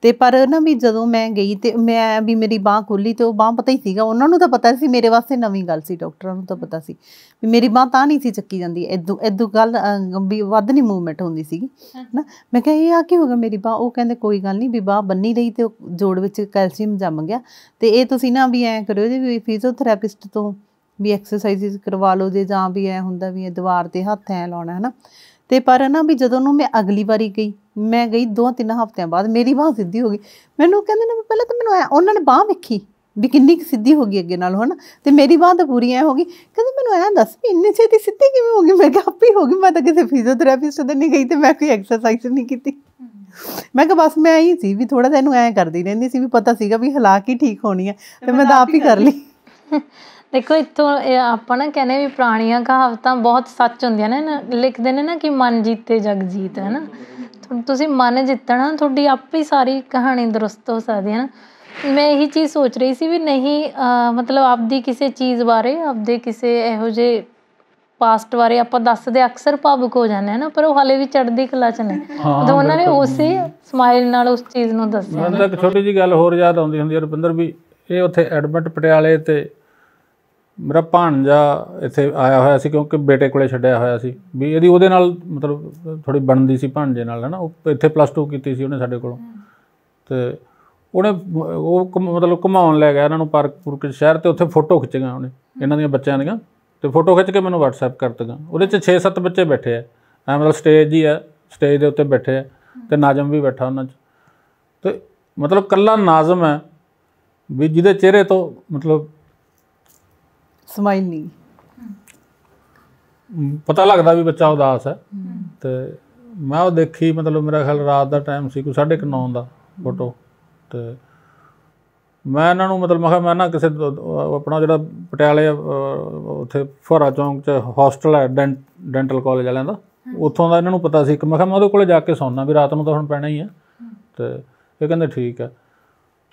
ਤੇ ਪਰ ਨਾ ਵੀ ਜਦੋਂ ਮੈਂ ਗਈ ਤੇ ਮੈਂ ਵੀ ਮੇਰੀ ਬਾਹ ਖੋਲੀ ਤੇ ਉਹ ਬਾਹ ਪਤਾ ਹੀ ਸੀਗਾ ਉਹਨਾਂ ਨੂੰ ਤਾਂ ਪਤਾ ਸੀ ਮੇਰੇ ਵਾਸਤੇ ਨਵੀਂ ਗੱਲ ਸੀ ਡਾਕਟਰਾਂ ਨੂੰ ਤਾਂ ਪਤਾ ਸੀ ਵੀ ਮੇਰੀ ਬਾਹ ਤਾਂ ਨਹੀਂ ਸੀ ਚੱਕੀ ਜਾਂਦੀ ਇਦੋਂ ਇਦੋਂ ਗੱਲ ਵੀ ਵੱਧ ਨਹੀਂ ਮੂਵਮੈਂਟ ਹੁੰਦੀ ਸੀਗੀ ਹਨਾ ਮੈਂ ਕਿਹਾ ਇਹ ਆ ਕੀ ਹੋ ਗਿਆ ਮੇਰੀ ਬਾਹ ਉਹ ਕਹਿੰਦੇ ਕੋਈ ਗੱਲ ਨਹੀਂ ਵੀ ਬਾਹ ਬੰਨੀ ਰਹੀ ਤੇ ਜੋੜ ਵਿੱਚ ਕੈਲਸ਼ੀਅਮ ਜੰਮ ਗਿਆ ਤੇ ਇਹ ਤੁਸੀਂ ਨਾ ਵੀ ਐ ਕਰਿਓ ਜੀ ਵੀ ਫਿਜ਼ੀਓਥੈਰੇਪਿਸਟ ਤੋਂ ਵੀ ਐਕਸਰਸਾਈਜ਼ ਕਰਵਾ ਲਓ ਜੇ ਜਾਂ ਵੀ ਐ ਹੁੰਦਾ ਵੀ ਇਹ ਦੀਵਾਰ ਤੇ ਹੱਥ ਐ ਲਾਉਣਾ ਹਨਾ ਤੇ ਪਰ ਨਾ ਵੀ ਜਦੋਂ ਨੂੰ ਮੈਂ ਅਗਲੀ ਵਾਰੀ ਗਈ ਮੈਂ ਗਈ ਦੋ ਤਿੰਨ ਹਫ਼ਤਿਆਂ ਬਾਅਦ ਮੇਰੀ ਬਾਹ ਸਿੱਧੀ ਹੋ ਗਈ ਮੈਨੂੰ ਕਹਿੰਦੇ ਨੇ ਪਹਿਲਾਂ ਤਾਂ ਮੈਨੂੰ ਉਹਨਾਂ ਨੇ ਬਾਹ ਵੇਖੀ ਵੀ ਕਿੰਨੀ ਕਿ ਸਿੱਧੀ ਹੋ ਗਈ ਅੱਗੇ ਨਾਲ ਹਨ ਤੇ ਮੇਰੀ ਬਾਹ ਤਾਂ ਪੂਰੀ ਐ ਹੋ ਗਈ ਕਹਿੰਦੇ ਮੈਨੂੰ ਐ ਦੱਸ ਵੀ ਇੰਨੀ ਛੇਤੀ ਸਿੱਧੀ ਕਿਵੇਂ ਹੋ ਗਈ ਮੈਂ ਕਿਹਾ ਆਪੇ ਹੋ ਗਈ ਮੈਂ ਤਾਂ ਕਿਸੇ ਫਿਜ਼ੀਓਥੈਰੇਪਿਸਟ ਦੇ ਨਹੀਂ ਗਈ ਤੇ ਮੈਂ ਕੋਈ ਐਕਸਰਸਾਈਜ਼ ਨਹੀਂ ਕੀਤੀ ਮੈਂ ਕਿਹਾ ਬਸ ਮੈਂ ਆਈ ਸੀ ਵੀ ਥੋੜਾ ਜਿਹਾ ਇਹਨੂੰ ਐ ਕਰਦੀ ਰਹਿੰਦੀ ਸੀ ਵੀ ਪਤਾ ਸੀਗਾ ਵੀ ਹਲਾ ਕੇ ਠੀਕ ਹੋਣੀ ਐ ਤੇ ਮੈਂ ਤਾਂ ਆਪ ਹੀ ਕਰ ਲਈ ਦੇਖੋ ਇਤੋਂ ਆਪਾਂ ਨਾ ਕਹਿੰਦੇ ਵੀ ਪੁਰਾਣੀਆਂ ਕਹਾਵਤਾਂ ਬਹੁਤ ਸੱਚ ਹੁੰਦੀਆਂ ਨੇ ਨਾ ਲਿਖਦੇ ਨੇ ਨਾ ਕਿ ਮਨ ਜੀਤੇ ਜਗ ਜੀਤ ਹੈ ਨਾ ਤੁਸੀਂ ਮਨ ਜਿੱਤਣਾ ਤੁਹਾਡੀ ਆਪੇ ਸਾਰੀ ਕਹਾਣੀ ਦਰਸਤ ਹੋ ਸਕਦੀ ਹੈ ਨਾ ਮੈਂ ਇਹੀ ਚੀਜ਼ ਸੋਚ ਰਹੀ ਸੀ ਵੀ ਨਹੀਂ ਮਤਲਬ ਆਪਦੀ ਕਿਸੇ ਚੀਜ਼ ਬਾਰੇ ਆਪਦੇ ਕਿਸੇ ਇਹੋ ਜੇ ਪਾਸਟ ਬਾਰੇ ਆਪਾਂ ਦੱਸਦੇ ਅਕਸਰ ਭਾਵੁਕ ਹੋ ਜਾਂਦੇ ਹਾਂ ਨਾ ਪਰ ਉਹ ਹਾਲੇ ਵੀ ਚੜ੍ਹਦੀ ਕਲਾ ਚ ਨੇ ਤਾਂ ਉਹਨਾਂ ਨੇ ਉਸੇ ਸਮਾਈਲ ਨਾਲ ਉਸ ਚੀਜ਼ ਨੂੰ ਦੱਸਿਆ ਮੈਨੂੰ ਤਾਂ ਇੱਕ ਛੋਟੀ ਜੀ ਗੱਲ ਹੋਰ ਯਾਦ ਆਉਂਦੀ ਹੁੰਦੀ ਹੈ ਰਪਿੰਦਰ ਵੀ ਇਹ ਉੱਥੇ ਐਡਮਿਟ ਪਟਿਆਲੇ ਤੇ ਮੇਰਾ ਭਾਣਜਾ ਇੱਥੇ ਆਇਆ ਹੋਇਆ ਸੀ ਕਿਉਂਕਿ ਬੇਟੇ ਕੋਲੇ ਛੱਡਿਆ ਹੋਇਆ ਸੀ ਵੀ ਇਹਦੀ ਉਹਦੇ ਨਾਲ ਮਤਲਬ ਥੋੜੀ ਬਣਦੀ ਸੀ ਭਾਣਜੇ ਨਾਲ ਹਨਾ ਉਹ ਇੱਥੇ ਪਲੱਸ 2 ਕੀਤੀ ਸੀ ਉਹਨੇ ਸਾਡੇ ਕੋਲੋਂ ਤੇ ਉਹਨੇ ਉਹ ਮਤਲਬ ਘੁਮਾਉਣ ਲੈ ਗਿਆ ਇਹਨਾਂ ਨੂੰ ਪਾਰਕ ਪੂਰਕ ਸ਼ਹਿਰ ਤੇ ਉੱਥੇ ਫੋਟੋ ਖਿੱਚੀਆਂ ਉਹਨੇ ਇਹਨਾਂ ਦੀਆਂ ਬੱਚਿਆਂ ਦੀਆਂ ਤੇ ਫੋਟੋ ਖਿੱਚ ਕੇ ਮੈਨੂੰ WhatsApp ਕਰਤਗਾ ਉਹਦੇ ਚ 6-7 ਬੱਚੇ ਬੈਠੇ ਆ ਐ ਮਤਲਬ ਸਟੇਜ ਹੀ ਆ ਸਟੇਜ ਦੇ ਉੱਤੇ ਬੈਠੇ ਆ ਤੇ ਨਾਜ਼ਮ ਵੀ ਬੈਠਾ ਉਹਨਾਂ ਚ ਤੇ ਮਤਲਬ ਕੱਲਾ ਨਾਜ਼ਮ ਹੈ ਵੀ ਜਿਹਦੇ ਚਿਹਰੇ ਤੋਂ ਮਤਲਬ ਸਮਾਈਲ ਨਹੀਂ ਪਤਾ ਲੱਗਦਾ ਵੀ ਬੱਚਾ ਉਦਾਸ ਹੈ ਤੇ ਮੈਂ ਉਹ ਦੇਖੀ ਮਤਲਬ ਮੇਰਾ ਖਿਆਲ ਰਾਤ ਦਾ ਟਾਈਮ ਸੀ ਕੋਈ 9:30 ਦਾ ਫੋਟੋ ਤੇ ਮੈਂ ਇਹਨਾਂ ਨੂੰ ਮਤਲਬ ਮੈਂ ਨਾ ਕਿਸੇ ਆਪਣਾ ਜਿਹੜਾ ਪਟਿਆਲੇ ਉੱਥੇ ਫੋਰਾ ਚੌਂਕ 'ਚ ਹੌਸਟਲ ਹੈ ਡੈਂਟਲ ਕਾਲਜ ਵਾਲਿਆਂ ਦਾ ਉੱਥੋਂ ਦਾ ਇਹਨਾਂ ਨੂੰ ਪਤਾ ਸੀ ਕਿ ਮੈਂ ਕਿਹਾ ਮੈਂ ਉਹਦੇ ਕੋਲੇ ਜਾ ਕੇ ਸੌਣਾ ਵੀ ਰਾਤ ਨੂੰ ਤਾਂ ਹੁਣ ਪੈਣਾ ਹੀ ਆ ਤੇ ਇਹ ਕਹਿੰਦੇ ਠੀਕ ਹੈ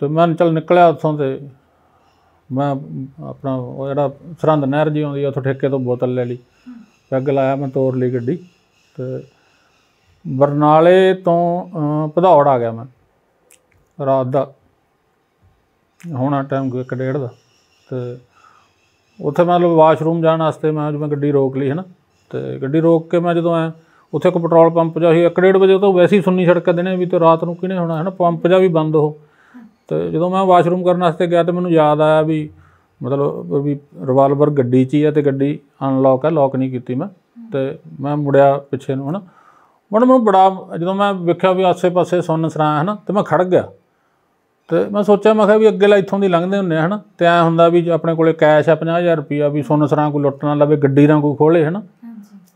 ਤੇ ਮੈਂ ਚੱਲ ਨਿਕਲਿਆ ਉੱਥੋਂ ਤੇ ਮੈਂ ਆਪਣਾ ਉਹ ਜਿਹੜਾ ਸਰੰਦ ਨਹਿਰ ਜੀ ਆਉਂਦੀ ਉੱਥੋਂ ਠੇਕੇ ਤੋਂ ਬੋਤਲ ਲੈ ਲਈ ਪੈਗ ਲਾਇਆ ਮੈਂ ਤੋਰ ਲਈ ਗੱਡੀ ਤੇ ਬਰਨਾਲੇ ਤੋਂ ਭਦੌੜ ਆ ਗਿਆ ਮੈਂ ਰਾਤ ਦਾ ਹੋਣਾ ਟਾਈਮ 1:30 ਦਾ ਤੇ ਉੱਥੇ ਮਤਲਬ ਵਾਸ਼ਰੂਮ ਜਾਣ ਵਾਸਤੇ ਮੈਂ ਜਦੋਂ ਗੱਡੀ ਰੋਕ ਲਈ ਹੈ ਨਾ ਤੇ ਗੱਡੀ ਰੋਕ ਕੇ ਮੈਂ ਜਦੋਂ ਆਇਆ ਉੱਥੇ ਕੋ ਪੈਟਰੋਲ ਪੰਪ ਜਾ ਸੀ 1:30 ਵਜੇ ਤੋਂ ਵੈਸੇ ਹੀ ਸੁੰਨੀ ਸੜਕਾਂ ਦੇ ਨੇ ਵੀ ਤੇ ਰਾਤ ਨੂੰ ਕਿਹਨੇ ਹੋਣਾ ਹੈ ਨਾ ਪੰਪ ਜਾ ਵੀ ਬੰਦ ਉਹ ਤੇ ਜਦੋਂ ਮੈਂ ਵਾਸ਼ਰੂਮ ਕਰਨ ਵਾਸਤੇ ਗਿਆ ਤੇ ਮੈਨੂੰ ਯਾਦ ਆਇਆ ਵੀ ਮਤਲਬ ਵੀ ਰਿਵਾਲਵਰ ਗੱਡੀ 'ਚ ਹੀ ਆ ਤੇ ਗੱਡੀ ਅਨਲੌਕ ਹੈ ਲੌਕ ਨਹੀਂ ਕੀਤੀ ਮੈਂ ਤੇ ਮੈਂ ਮੁੜਿਆ ਪਿੱਛੇ ਨੂੰ ਹਨਾ ਮਨ ਮੈਨੂੰ ਬੜਾ ਜਦੋਂ ਮੈਂ ਵੇਖਿਆ ਵੀ ਆਸੇ-ਪਾਸੇ ਸੁੰਨ ਹੈ ਹਨਾ ਤੇ ਮੈਂ ਖੜ ਗਿਆ ਤੇ ਮੈਂ ਸੋਚਿਆ ਮੈਂ ਕਿਹਾ ਵੀ ਅੱਗੇ ਲਾ ਇੱਥੋਂ ਦੀ ਲੰਘਦੇ ਹੁੰਨੇ ਹਨਾ ਤੇ ਐ ਹੁੰਦਾ ਵੀ ਆਪਣੇ ਕੋਲੇ ਕੈਸ਼ ਆ 50000 ਰੁਪਇਆ ਵੀ ਸੁੰਨ ਸਰਾਂ ਕੋਈ ਲੁੱਟ ਨਾ ਲਵੇ ਗੱਡੀ ਨਾ ਕੋਈ ਖੋਲੇ ਹਨਾ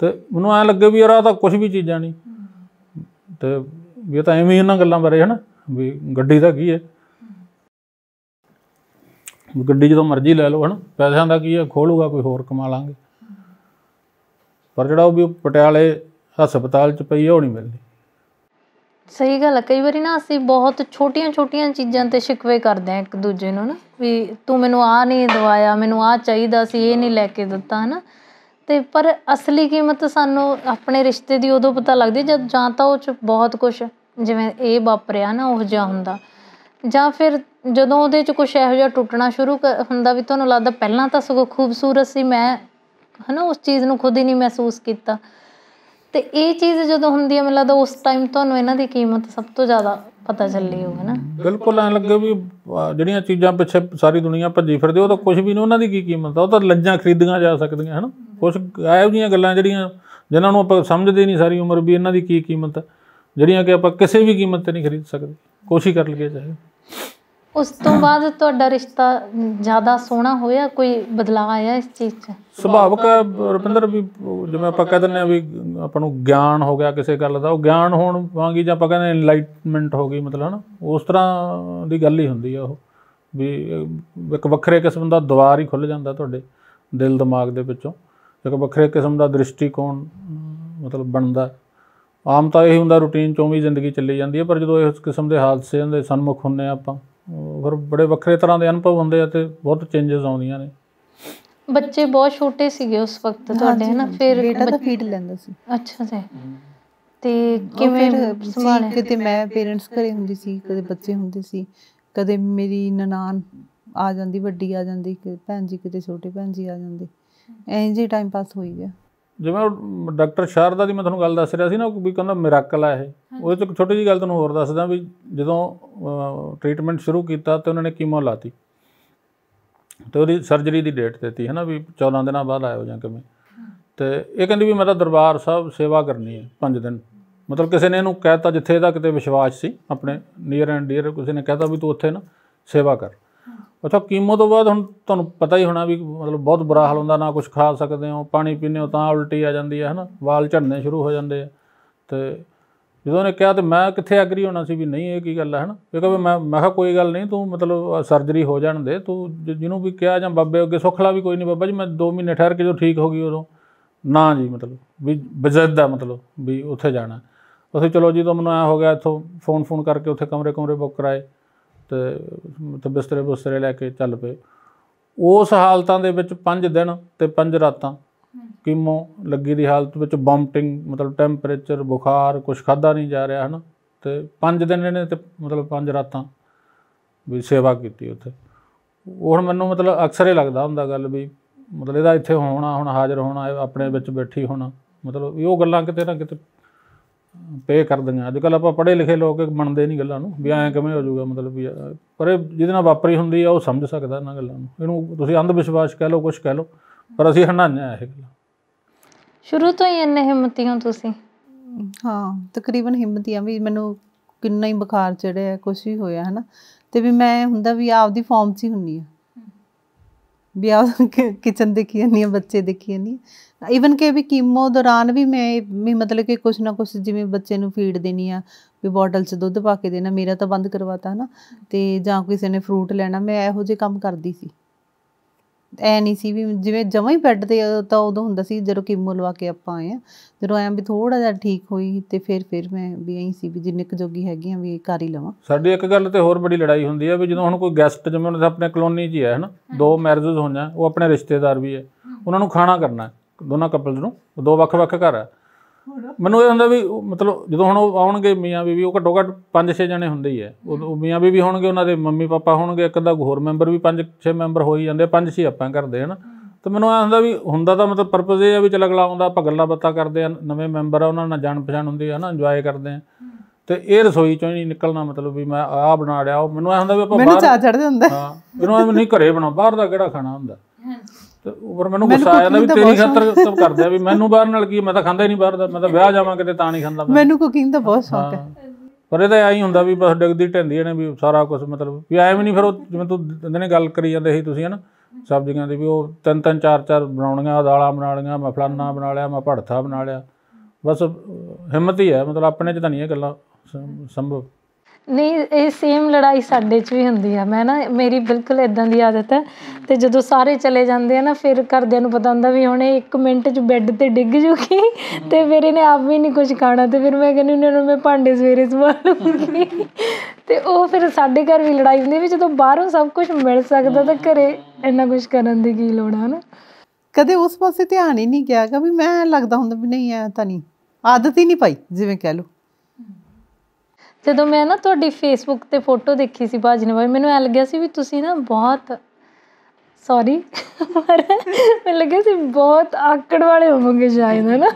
ਤੇ ਮੈਨੂੰ ਐ ਲੱਗੇ ਵੀ ਯਾਰ ਆ ਤਾਂ ਕੁਝ ਵੀ ਚੀਜ਼ਾਂ ਨਹੀਂ ਤੇ ਵੀ ਤਾਂ ਐਵੇਂ ਹੀ ਇਹਨਾਂ ਗੱਲਾਂ ਬਾਰੇ ਹਨਾ ਵੀ ਗੱਡੀ ਦਾ ਕੀ ਹੈ ਗੱਡੀ ਜਦੋਂ ਮਰਜ਼ੀ ਲੈ ਲਓ ਹਨ ਪੈਸਿਆਂ ਦਾ ਕੀ ਹੈ ਖੋਲੂਗਾ ਕੋਈ ਹੋਰ ਕਮਾ ਲਾਂਗੇ ਪਰ ਜਿਹੜਾ ਉਹ ਵੀ ਪਟਿਆਲੇ ਹਸਪਤਾਲ 'ਚ ਪਈ ਹੈ ਉਹ ਨਹੀਂ ਮਿਲਦੀ ਸਹੀ ਗੱਲ ਹੈ ਕਈ ਵਾਰੀ ਨਾ ਅਸੀਂ ਬਹੁਤ ਛੋਟੀਆਂ-ਛੋਟੀਆਂ ਚੀਜ਼ਾਂ ਤੇ ਸ਼ਿਕਵੇ ਕਰਦੇ ਆ ਇੱਕ ਦੂਜੇ ਨੂੰ ਨਾ ਵੀ ਤੂੰ ਮੈਨੂੰ ਆ ਨਹੀਂ ਦਵਾਇਆ ਮੈਨੂੰ ਆ ਚਾਹੀਦਾ ਸੀ ਇਹ ਨਹੀਂ ਲੈ ਕੇ ਦਿੱਤਾ ਹਨਾ ਤੇ ਪਰ ਅਸਲੀ ਕੀਮਤ ਸਾਨੂੰ ਆਪਣੇ ਰਿਸ਼ਤੇ ਦੀ ਉਦੋਂ ਪਤਾ ਲੱਗਦੀ ਜਦ ਜਾਂ ਤਾਂ ਉਹ ਚ ਬਹੁਤ ਕੁਝ ਜਿਵੇਂ ਇਹ ਵਾਪਰਿਆ ਨਾ ਉਹ ਜਿਹਾ ਹੁੰਦਾ ਜਾਂ ਫਿਰ ਜਦੋਂ ਉਹਦੇ 'ਚ ਕੁਝ ਇਹੋ ਜਿਹਾ ਟੁੱਟਣਾ ਸ਼ੁਰੂ ਹੁੰਦਾ ਵੀ ਤੁਹਾਨੂੰ ਲੱਗਦਾ ਪਹਿਲਾਂ ਤਾਂ ਸਗੋਂ ਖੂਬਸੂਰਤ ਸੀ ਮੈਂ ਹਨਾ ਉਸ ਚੀਜ਼ ਨੂੰ ਖੁਦ ਹੀ ਨਹੀਂ ਮਹਿਸੂਸ ਕੀਤਾ ਤੇ ਇਹ ਚੀਜ਼ ਜਦੋਂ ਹੁੰਦੀ ਹੈ ਮੈਨੂੰ ਲੱਗਦਾ ਉਸ ਟਾਈਮ ਤੁਹਾਨੂੰ ਇਹਨਾਂ ਦੀ ਕੀਮਤ ਸਭ ਤੋਂ ਜ਼ਿਆਦਾ ਪਤਾ ਚੱਲੀ ਹੋਊਗਾ ਨਾ ਬਿਲਕੁਲ ਐਂ ਲੱਗੇ ਵੀ ਜਿਹੜੀਆਂ ਚੀਜ਼ਾਂ ਪਿੱਛੇ ਸਾਰੀ ਦੁਨੀਆ ਭੱਜੀ ਫਿਰਦੀ ਉਹ ਤਾਂ ਕੁਝ ਵੀ ਨਹੀਂ ਉਹਨਾਂ ਦੀ ਕੀ ਕੀਮਤ ਆ ਉਹ ਤਾਂ ਲੱਜਾਂ ਖਰੀਦੀਆਂ ਜਾ ਸਕਦੀਆਂ ਹਨਾ ਕੁਝ ਇਹੋ ਜੀਆਂ ਗੱਲਾਂ ਜਿਹੜੀਆਂ ਜਿਨ੍ਹਾਂ ਨੂੰ ਆਪਾਂ ਸਮਝਦੇ ਨਹੀਂ ਸਾਰੀ ਉਮਰ ਵੀ ਇਹਨਾਂ ਦੀ ਕੀ ਕੀਮਤ ਜਿਹੜੀਆਂ ਕਿ ਆਪਾਂ ਕਿਸੇ ਵੀ ਕੀਮਤ ਤੇ ਨਹੀਂ ਖਰੀਦ ਸਕਦੇ ਕੋਸ਼ਿਸ਼ ਕਰ ਲਈਏ ਚਾਹੇ ਉਸ ਤੋਂ ਬਾਅਦ ਤੁਹਾਡਾ ਰਿਸ਼ਤਾ ਜ਼ਿਆਦਾ ਸੋਹਣਾ ਹੋਇਆ ਕੋਈ ਬਦਲਾਅ ਆਇਆ ਇਸ ਚੀਜ਼ 'ਚ ਸੁਭਾਵਕ ਰਪਿੰਦਰ ਵੀ ਜਿਵੇਂ ਆਪਾਂ ਕਹਿ ਦਿੰਨੇ ਆ ਵੀ ਆਪਾਂ ਨੂੰ ਗਿਆਨ ਹੋ ਗਿਆ ਕਿਸੇ ਗੱਲ ਦਾ ਉਹ ਗਿਆਨ ਹੋਣ ਵਾਂਗੀ ਜਾਂ ਆਪਾਂ ਕਹਿੰਦੇ ਇਨਲਾਈਟਮੈਂਟ ਹੋ ਗਈ ਮਤਲਬ ਹਨਾ ਉਸ ਤਰ੍ਹਾਂ ਦੀ ਗੱਲ ਹੀ ਹੁੰਦੀ ਆ ਉਹ ਵੀ ਇੱਕ ਵੱਖਰੇ ਕਿਸਮ ਦਾ ਦਵਾਰ ਹੀ ਖੁੱਲ ਜਾਂਦਾ ਤੁਹਾਡੇ ਦਿਲ ਦਿਮਾਗ ਦੇ ਵਿੱਚੋਂ ਇੱਕ ਵੱਖਰੇ ਕਿਸਮ ਦਾ ਦ੍ਰਿਸ਼ਟੀਕੋਣ ਮਤਲਬ ਬਣਦਾ ਆਮ ਤਾਂ ਇਹ ਹੁੰਦਾ ਰੁਟੀਨ ਚੋਂ ਵੀ ਜ਼ਿੰਦਗੀ ਚੱਲੀ ਜਾਂਦੀ ਹੈ ਪਰ ਜਦੋਂ ਇਸ ਕਿਸਮ ਦੇ ਹਾਦਸੇ ਦੇ ਸਨਮੁਖ ਹੁੰਨੇ ਆਪਾਂ ਫਿਰ ਬੜੇ ਵੱਖਰੇ ਤਰ੍ਹਾਂ ਦੇ ਅਨੁਭਵ ਹੁੰਦੇ ਆ ਤੇ ਬਹੁਤ ਚੇਂਜਸ ਆਉਂਦੀਆਂ ਨੇ ਬੱਚੇ ਬਹੁਤ ਛੋਟੇ ਸੀਗੇ ਉਸ ਵਕਤ ਤੁਹਾਡੇ ਹਨਾ ਫਿਰ ਬੇਟਾ ਤਾਂ ਫੀਡ ਲੈਂਦਾ ਸੀ ਅੱਛਾ ਜੀ ਤੇ ਕਿਵੇਂ ਸੰਭਾਲਿਆ ਕਿਤੇ ਮੈਂ ਪੇਰੈਂਟਸ ਘਰੇ ਹੁੰਦੀ ਸੀ ਕਦੇ ਬੱਚੇ ਹੁੰਦੇ ਸੀ ਕਦੇ ਮੇਰੀ ਨਨਾਨ ਆ ਜਾਂਦੀ ਵੱਡੀ ਆ ਜਾਂਦੀ ਭੈਣ ਜੀ ਕਿਤੇ ਛੋਟੇ ਭੈਣ ਜੀ ਆ ਜਾਂਦੇ ਐਂ ਜੀ ਟਾਈਮ ਪਾਸ ਹੋਈ ਗਿਆ ਜਿਵੇਂ ਡਾਕਟਰ ਸ਼ਾਰਦਾ ਦੀ ਮੈਂ ਤੁਹਾਨੂੰ ਗੱਲ ਦੱਸ ਰਿਹਾ ਸੀ ਨਾ ਵੀ ਕਹਿੰਦਾ ਮਿਰਾਕਲ ਆ ਇਹ ਉਹਦੇ ਤੋਂ ਇੱਕ ਛੋਟੀ ਜੀ ਗੱਲ ਤੁਹਾਨੂੰ ਹੋਰ ਦੱਸਦਾ ਵੀ ਜਦੋਂ ਟ੍ਰੀਟਮੈਂਟ ਸ਼ੁਰੂ ਕੀਤਾ ਤੇ ਉਹਨਾਂ ਨੇ ਕੀਮੋ ਲਾਤੀ ਤੇ ਉਹਦੀ ਸਰਜਰੀ ਦੀ ਡੇਟ ਦਿੱਤੀ ਹੈ ਨਾ ਵੀ 14 ਦਿਨਾਂ ਬਾਅਦ ਆਇਓ ਜਾਂ ਕਿਵੇਂ ਤੇ ਇਹ ਕਹਿੰਦੀ ਵੀ ਮੈਂ ਤਾਂ ਦਰਬਾਰ ਸਾਹਿਬ ਸੇਵਾ ਕਰਨੀ ਹੈ 5 ਦਿਨ ਮਤਲਬ ਕਿਸੇ ਨੇ ਇਹਨੂੰ ਕਹਿਤਾ ਜਿੱਥੇ ਇਹਦਾ ਕਿਤੇ ਵਿਸ਼ਵਾਸ ਸੀ ਆਪਣੇ ਨੀਅਰ ਐਂਡ ਡੀਅਰ ਕਿਸੇ ਨੇ ਕਹਿਤਾ ਵੀ ਤੂੰ ਉੱਥੇ ਨਾ ਸੇਵਾ ਕਰ ਅੱਛਾ ਕੀਮੋ ਤੋਂ ਬਾਅਦ ਹੁਣ ਤੁਹਾਨੂੰ ਪਤਾ ਹੀ ਹੋਣਾ ਵੀ ਮਤਲਬ ਬਹੁਤ ਬੁਰਾ ਹਾਲ ਹੁੰਦਾ ਨਾ ਕੁਝ ਖਾ ਸਕਦੇ ਹੋ ਪਾਣੀ ਪੀਨੇ ਹੋ ਤਾਂ ਉਲਟੀ ਆ ਜਾਂਦੀ ਹੈ ਹਨਾ ਵਾਲ ਝੜਨੇ ਸ਼ੁਰੂ ਹੋ ਜਾਂਦੇ ਆ ਤੇ ਜਦੋਂ ਨੇ ਕਿਹਾ ਤੇ ਮੈਂ ਕਿੱਥੇ ਐਗਰੀ ਹੋਣਾ ਸੀ ਵੀ ਨਹੀਂ ਇਹ ਕੀ ਗੱਲ ਹੈ ਹਨਾ ਇਹ ਕਹੇ ਮੈਂ ਮੈਂ ਕਿਹਾ ਕੋਈ ਗੱਲ ਨਹੀਂ ਤੂੰ ਮਤਲਬ ਸਰਜਰੀ ਹੋ ਜਾਣ ਦੇ ਤੂੰ ਜਿਹਨੂੰ ਵੀ ਕਿਹਾ ਜਾਂ ਬਾਬੇ ਅੱਗੇ ਸੁਖਲਾ ਵੀ ਕੋਈ ਨਹੀਂ ਬਾਬਾ ਜੀ ਮੈਂ 2 ਮਹੀਨੇ ਠਹਿਰ ਕੇ ਜੋ ਠੀਕ ਹੋ ਗਈ ਉਦੋਂ ਨਾ ਜੀ ਮਤਲਬ ਵੀ ਬਜ਼ਦ ਦਾ ਮਤਲਬ ਵੀ ਉੱਥੇ ਜਾਣਾ ਅਸੀਂ ਚਲੋ ਜੀ ਤੋਂ ਮੈਨੂੰ ਆ ਹੋ ਗਿਆ ਇੱਥੋਂ ਫੋਨ ਫੋਨ ਕਰਕੇ ਉੱਥੇ ਕਮਰੇ ਕਮਰੇ ਬੁੱਕ ਕਰਾਏ ਤੇ ਉੱਥੇ ਬਿਸਤਰੇ ਬੁਸਤਰੇ ਲੈ ਕੇ ਚੱਲ ਪਏ ਉਸ ਹਾਲਤਾਂ ਦੇ ਵਿੱਚ 5 ਦਿਨ ਤੇ 5 ਰਾਤਾਂ ਕਿਮੋ ਲੱਗੀ ਦੀ ਹਾਲਤ ਵਿੱਚ ਬੰਪਟਿੰਗ ਮਤਲਬ ਟੈਂਪਰੇਚਰ ਬੁਖਾਰ ਕੁਝ ਖਾਦਾ ਨਹੀਂ ਜਾ ਰਿਹਾ ਹਨ ਤੇ 5 ਦਿਨ ਇਹਨੇ ਤੇ ਮਤਲਬ 5 ਰਾਤਾਂ ਵੀ ਸੇਵਾ ਕੀਤੀ ਉੱਥੇ ਹੁਣ ਮੈਨੂੰ ਮਤਲਬ ਅਕਸਰ ਹੀ ਲੱਗਦਾ ਹੁੰਦਾ ਗੱਲ ਵੀ ਮਤਲਬ ਇਹਦਾ ਇੱਥੇ ਹੋਣਾ ਹੁਣ ਹਾਜ਼ਰ ਹੋਣਾ ਆਪਣੇ ਵਿੱਚ ਬੈਠੀ ਹੋਣਾ ਮਤਲਬ ਇਹ ਉਹ ਗੱਲਾਂ ਕਿਤੇ ਨਾ ਕਿਤੇ ਪੇ ਕਰ ਦਿੰਦੇ ਅੱਜ ਕੱਲ ਆਪਾਂ ਪੜ੍ਹੇ ਲਿਖੇ ਲੋਕ ਮੰਨਦੇ ਨਹੀਂ ਗੱਲਾਂ ਨੂੰ ਵੀ ਐਂ ਕਿਵੇਂ ਹੋ ਜਾਊਗਾ ਮਤਲਬ ਵੀ ਪਰ ਜਿਹਦੇ ਨਾਲ ਵਾਪਰੀ ਹੁੰਦੀ ਆ ਉਹ ਸਮਝ ਸਕਦਾ ਇਹਨਾਂ ਗੱਲਾਂ ਨੂੰ ਇਹਨੂੰ ਤੁਸੀਂ ਅੰਧ ਵਿਸ਼ਵਾਸ ਕਹਿ ਲਓ ਕੁਝ ਕਹਿ ਲਓ ਪਰ ਅਸੀਂ ਹੰਡਾਉਂਦੇ ਆ ਇਹ ਗੱਲਾਂ ਸ਼ੁਰੂ ਤੋਂ ਹੀ ਇੰਨੇ ਹਿੰਮਤੀਆਂ ਤੁਸੀਂ ਹਾਂ ਤਕਰੀਬਨ ਹਿੰਮਤੀਆਂ ਵੀ ਮੈਨੂੰ ਕਿੰਨਾ ਹੀ ਬੁਖਾਰ ਚੜਿਆ ਕੁਝ ਵੀ ਹੋਇਆ ਹਨਾ ਤੇ ਵੀ ਮੈਂ ਹੁੰਦਾ ਵੀ ਆਪਦੀ ਫਾਰਮ 'ਚ ਹੀ ਹੁੰਨੀ ਆ ਵੀ ਆ ਕਿਚਨ ਦੇਖੀ ਜਾਂਦੀ ਆ ਬੱਚੇ ਦੇਖੀ ਜਾਂਦੀ ਇਵਨ ਕਿ ਵੀ ਕੀਮੋ ਦੌਰਾਨ ਵੀ ਮੈਂ ਵੀ ਮਤਲਬ ਕਿ ਕੁਛ ਨਾ ਕੁਛ ਜਿਵੇਂ ਬੱਚੇ ਨੂੰ ਫੀਡ ਦੇਣੀ ਆ ਵੀ ਬੋਟਲ 'ਚ ਦੁੱਧ ਪਾ ਕੇ ਦੇਣਾ ਮੇਰਾ ਤਾਂ ਬੰਦ ਕਰਵਾਤਾ ਹਨਾ ਤੇ ਜਾਂ ਕਿਸੇ ਨੇ ਫਰੂਟ ਲੈਣਾ ਮੈਂ ਇਹੋ ਜਿਹੇ ਕੰਮ ਕਰਦੀ ਸੀ ਐ ਨਹੀਂ ਸੀ ਵੀ ਜਿਵੇਂ ਜਮਾਂ ਹੀ ਬੈੱਡ ਤੇ ਤਾਂ ਉਦੋਂ ਹੁੰਦਾ ਸੀ ਜਦੋਂ ਕੀਮੋ ਲਵਾ ਕੇ ਆਪਾਂ ਆਏ ਆ ਜਦੋਂ ਐਂ ਵੀ ਥੋੜਾ ਜਿਹਾ ਠੀਕ ਹੋਈ ਤੇ ਫਿਰ ਫਿਰ ਮੈਂ ਵੀ ਐਂ ਸੀ ਵੀ ਜਿੰਨੇ ਕੁ ਜੋਗੀ ਹੈਗੀ ਆ ਵੀ ਕਰ ਹੀ ਲਵਾਂ ਸਾਡੀ ਇੱਕ ਗੱਲ ਤੇ ਹੋਰ ਬੜੀ ਲੜਾਈ ਹੁੰਦੀ ਆ ਵੀ ਜਦੋਂ ਹੁਣ ਕੋਈ ਗੈਸਟ ਜਿਵੇਂ ਉਹਨਾਂ ਦਾ ਆਪਣੇ ਕਲੋਨੀ 'ਚ ਹੀ ਹੈ ਹਨਾ ਦੋ ਮੈਰਿਜਸ ਹੋਈਆਂ ਉਹ ਆਪਣੇ ਰਿਸ਼ਤੇਦਾਰ ਵੀ ਹੈ ਉਹਨਾਂ ਨੂੰ ਖਾਣਾ ਕਰਨਾ ਦੋਨਾਂ ਕਪਲਸ ਨੂੰ ਦੋ ਵੱਖ-ਵੱਖ ਘਰ ਆ ਮੈਨੂੰ ਇਹ ਹੁੰਦਾ ਵੀ ਮਤਲਬ ਜਦੋਂ ਹੁਣ ਉਹ ਆਉਣਗੇ ਮੀਆਂ ਬੀਬੀ ਉਹ ਘੱਟੋ ਘੱਟ 5-6 ਜਣੇ ਹੁੰਦੇ ਹੀ ਐ ਉਹ ਮੀਆਂ ਬੀਬੀ ਹੋਣਗੇ ਉਹਨਾਂ ਦੇ ਮੰਮੀ ਪਾਪਾ ਹੋਣਗੇ ਇੱਕ ਅੱਧਾ ਹੋਰ ਮੈਂਬਰ ਵੀ 5-6 ਮੈਂਬਰ ਹੋ ਹੀ ਜਾਂਦੇ 5-6 ਆਪਾਂ ਕਰਦੇ ਹਨ ਤੇ ਮੈਨੂੰ ਆ ਹੁੰਦਾ ਵੀ ਹੁੰਦਾ ਤਾਂ ਮਤਲਬ ਪਰਪਸ ਇਹ ਆ ਵੀ ਚਲ ਅਗਲਾ ਆਉਂਦਾ ਆਪਾਂ ਗੱਲਾਂ ਬਾਤਾਂ ਕਰਦੇ ਆ ਨਵੇਂ ਮੈਂਬਰ ਆ ਉਹਨਾਂ ਨਾਲ ਜਾਣ ਪਛਾਣ ਹੁੰਦੀ ਆ ਨਾ ਇੰਜੋਏ ਕਰਦੇ ਆ ਤੇ ਇਹ ਰਸੋਈ ਚੋਂ ਨਹੀਂ ਨਿਕਲਣਾ ਮਤਲਬ ਵੀ ਮੈਂ ਆਹ ਬਣਾ ਲਿਆ ਮੈਨੂੰ ਆ ਹੁੰਦਾ ਵੀ ਆਪਾਂ ਬਾਹਰ ਮੈਨੂੰ ਚਾਹ ਚੜਦੇ ਹੁੰਦਾ ਹਾਂ ਮੈਨੂੰ ਨਹੀਂ ਘਰੇ ਬਣਾ ਬਾਹਰ ਦਾ ਕਿਹੜਾ ਖਾਣਾ ਹੁੰਦਾ ਉਪਰ ਮੈਨੂੰ ਗੁੱਸਾ ਆਇਆ ਵੀ ਤੇਰੀ ਖਾਤਰ ਸਭ ਆ ਵੀ ਮੈਨੂੰ ਬਾਹਰ ਨਾਲ ਕੀ ਮੈਂ ਤਾਂ ਖਾਂਦਾ ਹੀ ਨਹੀਂ ਬਾਹਰ ਦਾ ਮੈਂ ਤਾਂ ਵਿਆਹ ਜਾਵਾਂ ਕਿਤੇ ਤਾਂ ਨਹੀਂ ਖਾਂਦਾ ਮੈਨੂੰ ਕੁਕਿੰਗ ਦਾ ਬਹੁਤ ਸ਼ੌਕ ਹੈ ਪਰ ਇਹਦਾ ਐ ਹੀ ਹੁੰਦਾ ਵੀ ਬਸ ਡਗਦੀ ਢੰਦੀ ਨੇ ਵੀ ਸਾਰਾ ਕੁਝ ਮਤਲਬ ਵੀ ਐਵੇਂ ਨਹੀਂ ਫਿਰ ਉਹ ਜਿਵੇਂ ਤੂੰ ਦਿਨੇ ਗੱਲ ਕਰੀ ਜਾਂਦੇ ਸੀ ਤੁਸੀਂ ਹਨਾ ਸਬਜ਼ੀਆਂ ਦੀ ਵੀ ਉਹ ਤਿੰਨ ਤਿੰਨ ਚਾਰ ਚਾਰ ਬਣਾਉਣੀਆਂ ਦਾਲਾਂ ਬਣਾ ਲੀਆਂ ਮੈਂ ਫਲਾਨਾ ਬਣਾ ਲਿਆ ਮੈਂ ਭੜਥਾ ਬਣਾ ਲਿਆ ਬਸ ਹਿੰਮਤ ਹੀ ਹੈ ਮਤਲਬ ਆਪਣੇ ਚ ਤਾਂ ਨਹੀਂ ਇਹ ਗੱਲਾਂ ਸੰਭਵ ਨਹੀਂ ਇਹ ਸੇਮ ਲੜਾਈ ਸਾਡੇ 'ਚ ਵੀ ਹੁੰਦੀ ਆ ਮੈਂ ਨਾ ਮੇਰੀ ਬਿਲਕੁਲ ਇਦਾਂ ਦੀ ਆਦਤ ਹੈ ਤੇ ਜਦੋਂ ਸਾਰੇ ਚਲੇ ਜਾਂਦੇ ਆ ਨਾ ਫਿਰ ਘਰਦਿਆਂ ਨੂੰ ਪਤਾ ਹੁੰਦਾ ਵੀ ਹੁਣ ਇਹ ਇੱਕ ਮਿੰਟ 'ਚ ਬੈੱਡ 'ਤੇ ਡਿੱਗ ਜੂਗੀ ਤੇ ਫਿਰ ਇਹਨੇ ਆਪ ਵੀ ਨਹੀਂ ਕੁਝ ਖਾਣਾ ਤੇ ਫਿਰ ਮੈਂ ਕਹਿੰਦੀ ਉਹਨਾਂ ਨੂੰ ਮੈਂ ਭਾਂਡੇ ਸਵੇਰੇ ਸਵਾ ਲੂੰਗੀ ਤੇ ਉਹ ਫਿਰ ਸਾਡੇ ਘਰ ਵੀ ਲੜਾਈ ਹੁੰਦੀ ਵੀ ਜਦੋਂ ਬਾਹਰੋਂ ਸਭ ਕੁਝ ਮਿਲ ਸਕਦਾ ਤਾਂ ਘਰੇ ਇੰਨਾ ਕੁਝ ਕਰਨ ਦੀ ਕੀ ਲੋੜ ਹੈ ਨਾ ਕਦੇ ਉਸ ਪਾਸੇ ਧਿਆਨ ਹੀ ਨਹੀਂ ਗਿਆਗਾ ਵੀ ਮੈਂ ਲੱਗਦਾ ਹੁੰਦਾ ਵੀ ਨਹੀਂ ਐ ਤਾਂ ਨਹੀਂ ਆਦਤ ਹੀ ਨਹੀਂ ਪਾਈ ਜਿਵੇਂ ਕਹਿ ਲੋ ਜਦੋਂ ਮੈਂ ਨਾ ਤੁਹਾਡੀ ਫੇਸਬੁੱਕ ਤੇ ਫੋਟੋ ਦੇਖੀ ਸੀ ਬਾਜੀ ਨੇ ਬਾਈ ਮੈਨੂੰ ਐ ਲੱਗਿਆ ਸੀ ਵੀ ਤੁਸੀਂ ਨਾ ਬਹੁਤ ਸੌਰੀ ਮੈਨੂੰ ਲੱਗਿਆ ਸੀ ਬਹੁਤ ਆਕੜ ਵਾਲੇ ਹੋਵੋਗੇ ਸ਼ਾਇਦ ਹੈ ਨਾ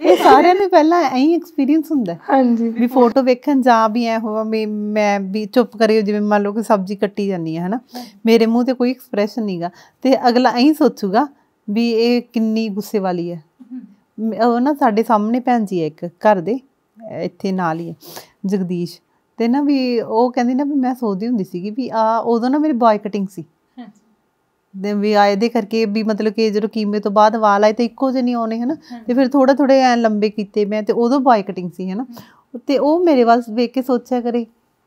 ਇਹ ਸਾਰਿਆਂ ਨੂੰ ਪਹਿਲਾਂ ਐਂ ਐਕਸਪੀਰੀਅੰਸ ਹੁੰਦਾ ਹਾਂਜੀ ਵੀ ਫੋਟੋ ਵੇਖਣ ਜਾ ਵੀ ਐ ਹੋਵਾ ਵੀ ਮੈਂ ਵੀ ਚੁੱਪ ਕਰੇ ਜਿਵੇਂ ਮੰਨ ਲਓ ਕਿ ਸਬਜ਼ੀ ਕੱਟੀ ਜਾਂਦੀ ਹੈ ਹਨਾ ਮੇਰੇ ਮੂੰਹ ਤੇ ਕੋਈ ਐਕਸਪ੍ਰੈਸ਼ਨ ਨਹੀਂਗਾ ਤੇ ਅਗਲਾ ਐਂ ਸੋਚੂਗਾ ਵੀ ਇਹ ਕਿੰਨੀ ਗੁੱਸੇ ਵਾਲੀ ਹੈ ਉਹ ਨਾ ਸਾਡੇ ਸਾਹਮਣੇ ਭੈਣ ਜੀ ਇੱਕ ਘਰ ਦੇ ਇੱਥੇ ਨਾਲ ਹੀ ਹੈ ਜਗਦੀਸ਼ ਤੇ ਨਾ ਵੀ ਉਹ ਕਹਿੰਦੀ ਨਾ ਵੀ ਮੈਂ ਸੋਚਦੀ ਹੁੰਦੀ ਸੀਗੀ ਵੀ ਆ ਉਦੋਂ ਨਾ ਮੇਰੇ ਬਾਇ ਕਟਿੰਗ ਸੀ ਦੇ ਵੀ ਆਏ ਦੇ ਕਰਕੇ ਵੀ ਮਤਲਬ ਕਿ ਜਦੋਂ ਕੀਮੇ ਤੋਂ ਬਾਅਦ ਵਾਲ ਆਏ ਤੇ ਇੱਕੋ ਜਿਹੇ ਨਹੀਂ ਆਉਣੇ ਹਨਾ ਤੇ ਫਿਰ ਥੋੜਾ ਥੋੜੇ ਐ ਲੰਬੇ ਕੀਤੇ ਮੈਂ ਤੇ ਉਦੋਂ ਬਾਇ ਕਟਿੰਗ ਸੀ ਹਨਾ ਤੇ ਉਹ ਮੇਰੇ ਵੱਲ ਵੇਖ ਕੇ ਸੋਚਿਆ ਕਰੇ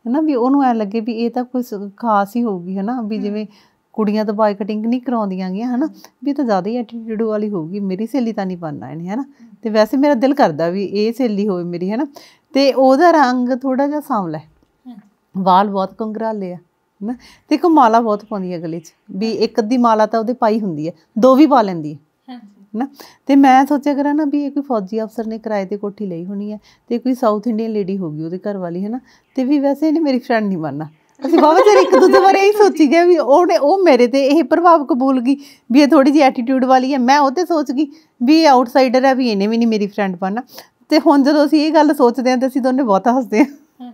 ਹਨਾ ਵੀ ਉਹਨੂੰ ਐ ਲੱਗੇ ਵੀ ਇਹ ਤਾਂ ਕੋਈ ਖਾਸ ਹੀ ਹੋਊਗੀ ਹਨਾ ਵੀ ਜਿਵੇਂ ਕੁੜੀਆਂ ਤਾਂ ਬਾਇ ਕਟਿੰਗ ਨਹੀਂ ਕਰਾਉਂਦੀਆਂ ਗੀਆਂ ਹਨਾ ਵੀ ਇਹ ਤਾਂ ਜ਼ਿਆਦਾ ਹੀ ਐਟੀਟਿਊਡ ਵਾਲੀ ਹੋਊਗੀ ਮੇਰੀ ਸਹੇਲੀ ਤਾਂ ਨਹੀਂ ਬਣਨਾ ਇਹਨੇ ਹਨਾ ਤੇ ਵੈਸੇ ਮੇਰਾ ਦਿਲ ਕਰਦਾ ਵੀ ਇਹ ਸਹੇਲੀ ਹੋਵੇ ਮੇਰੀ ਹਨਾ ਤੇ ਉਹਦਾ ਰੰਗ ਥੋੜਾ ਜਿਹਾ ਸਾਂਵਲਾ ਹੈ ਵਾਲ ਬਹੁਤ ਕੰਗਰਾਲੇ ਆ ਨਾ ਕੋ ਮਾਲਾ ਬਹੁਤ ਪਾਉਂਦੀ ਹੈ ਗਲੇ 'ਚ ਵੀ ਇੱਕ ਅੱਧੀ ਮਾਲਾ ਤਾਂ ਉਹਦੇ ਪਾਈ ਹੁੰਦੀ ਹੈ ਦੋ ਵੀ ਪਾ ਲੈਂਦੀ ਹੈ ਨਾ ਤੇ ਮੈਂ ਸੋਚਿਆ ਕਰਾਂ ਨਾ ਵੀ ਇਹ ਕੋਈ ਫੌਜੀ ਅਫਸਰ ਨੇ ਕਿਰਾਏ ਤੇ ਕੋਠੀ ਲਈ ਹੋਣੀ ਹੈ ਤੇ ਕੋਈ ਸਾਊਥ ਇੰਡੀਅਨ ਲੇਡੀ ਹੋਗੀ ਉਹਦੇ ਘਰ ਵਾਲੀ ਹੈ ਨਾ ਤੇ ਵੀ ਵੈਸੇ ਇਹਨੇ ਮੇਰੀ ਫਰੈਂਡ ਨਹੀਂ ਮੰਨਣਾ ਅਸੀਂ ਬਾਬਾ ਜੀ ਇੱਕ ਦੂਜੇ ਬਾਰੇ ਇਹੀ ਸੋਚੀ ਗਏ ਵੀ ਉਹਨੇ ਉਹ ਮੇਰੇ ਤੇ ਇਹ ਪ੍ਰਭਾਵ ਕਬੂਲ ਗਈ ਵੀ ਇਹ ਥੋੜੀ ਜਿਹੀ ਐਟੀਟਿਊਡ ਵਾਲੀ ਹੈ ਮੈਂ ਉਹ ਤੇ ਸੋਚ ਗਈ ਵੀ ਇਹ ਆਊਟਸਾਈਡਰ ਹੈ ਵੀ ਇਹਨੇ ਵੀ ਨਹੀਂ ਮੇਰੀ ਫਰੈਂਡ ਬਣਨਾ ਤੇ ਹੁਣ ਜਦੋਂ ਅਸੀਂ ਇਹ ਗੱਲ ਸੋਚਦੇ ਹਾਂ ਤੇ ਅਸੀਂ ਦੋਨੇ ਬਹੁਤ ਹੱਸਦੇ ਹਾਂ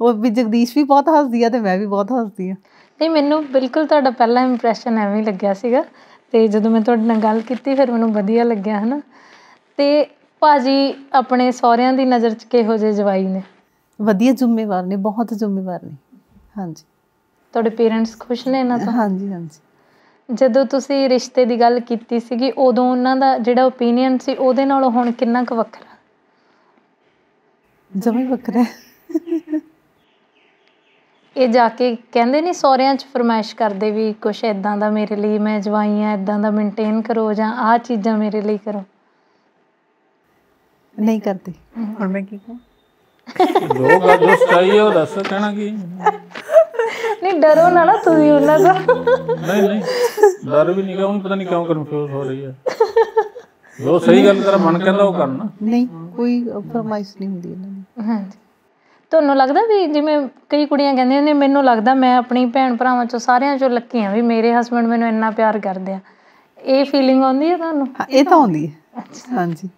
ਉਹ ਵੀ ਜਗਦੀਸ਼ ਵੀ ਬਹੁਤ ਹੱਸਦੀ ਆ ਤੇ ਮੈਂ ਵੀ ਬਹੁਤ ਹੱਸਦੀ ਆ ਨਹੀਂ ਮੈਨੂੰ ਬਿਲਕੁਲ ਤੁਹਾਡਾ ਪਹਿਲਾ ਇੰਪ੍ਰੈਸ਼ਨ ਐਵੇਂ ਹੀ ਲੱਗਿਆ ਸੀਗਾ ਤੇ ਜਦੋਂ ਮੈਂ ਤੁਹਾਡੇ ਨਾਲ ਗੱਲ ਕੀਤੀ ਫਿਰ ਮੈਨੂੰ ਵਧੀਆ ਲੱਗਿਆ ਹਨਾ ਤੇ ਭਾਜੀ ਆਪਣੇ ਸਹੁਰਿਆਂ ਦੀ ਨਜ਼ਰ 'ਚ ਕਿਹੋ ਜਿਹੇ ਜਵਾਈ ਨੇ ਵਧੀਆ ਜ਼ਿੰਮੇਵਾਰ ਨੇ ਬਹੁਤ ਜ਼ਿੰਮੇਵਾਰ ਨੇ ਹਾਂਜੀ ਤੁਹਾਡੇ ਪੇਰੈਂਟਸ ਖੁਸ਼ ਨੇ ਨਾ ਤਾਂ ਹਾਂਜੀ ਹਾਂਜੀ ਜਦੋਂ ਤੁਸੀਂ ਰਿਸ਼ਤੇ ਦੀ ਗੱਲ ਕੀਤੀ ਸੀਗੀ ਉਦੋਂ ਉਹਨਾਂ ਦਾ ਜਿਹੜਾ opinion ਸੀ ਉਹਦੇ ਨਾਲੋਂ ਹੁਣ ਕਿੰਨਾ ਕੁ ਵੱਖਰਾ ਜਮੇ ਵਕਰੇ ਇਹ ਜਾ ਕੇ ਕਹਿੰਦੇ ਨਹੀਂ ਸੋਹਰਿਆਂ 'ਚ ਫਰਮਾਇਸ਼ ਕਰਦੇ ਵੀ ਕੁਛ ਇਦਾਂ ਦਾ ਮੇਰੇ ਲਈ ਮੈਂ ਜਵਾਈਆਂ ਇਦਾਂ ਦਾ ਮੇਨਟੇਨ ਕਰੋ ਜਾਂ ਆਹ ਚੀਜ਼ਾਂ ਮੇਰੇ ਲਈ ਕਰੋ ਨਹੀਂ ਕਰਦੇ ਹੁਣ ਮੈਂ ਕੀ ਕਹਾਂ ਲੋਕ ਆ ਜੋ ਹੋ ਦੱਸ ਕਹਿਣਾ ਕੀ ਨਹੀਂ ਡਰੋ ਨਾ ਨਾ ਤੁਸੀਂ ਉਹਨਾਂ ਦਾ ਨਹੀਂ ਨਹੀਂ ਡਰ ਵੀ ਨਹੀਂ ਕਹੂੰ ਪਤਾ ਨਹੀਂ ਕਿਉਂ ਕਨਫਿਊਜ਼ ਹੋ ਰਹੀ ਹੈ ਲੋ ਸਹੀ ਗੱਲ ਤੇਰਾ ਮਨ ਕਹਿੰਦਾ ਉਹ ਕਰਨਾ ਨਹੀਂ ਕੋਈ ਫਰਮਾਇਸ਼ ਨਹੀਂ ਹੁੰਦੀ ਇਹਨਾਂ ਹਾਂਜੀ ਤੁਹਾਨੂੰ ਲੱਗਦਾ ਵੀ ਜਿਵੇਂ ਕਈ ਕੁੜੀਆਂ ਕਹਿੰਦੀਆਂ ਨੇ ਮੈਨੂੰ ਲੱਗਦਾ ਮੈਂ ਆਪਣੀ ਭੈਣ ਭਰਾਵਾਂ ਚੋਂ ਸਾਰਿਆਂ ਚੋਂ ਲੱਕੀ ਆ ਵੀ ਮੇਰੇ ਹਸਬੰਡ ਮੈਨੂੰ ਇੰਨਾ ਪਿਆਰ ਕਰਦੇ ਆ ਇਹ ਫੀਲਿੰਗ ਆਉਂਦੀ ਹੈ ਤੁਹਾਨੂੰ ਇਹ ਤਾਂ ਆਉਂਦੀ ਹੈ ਹਾਂਜੀ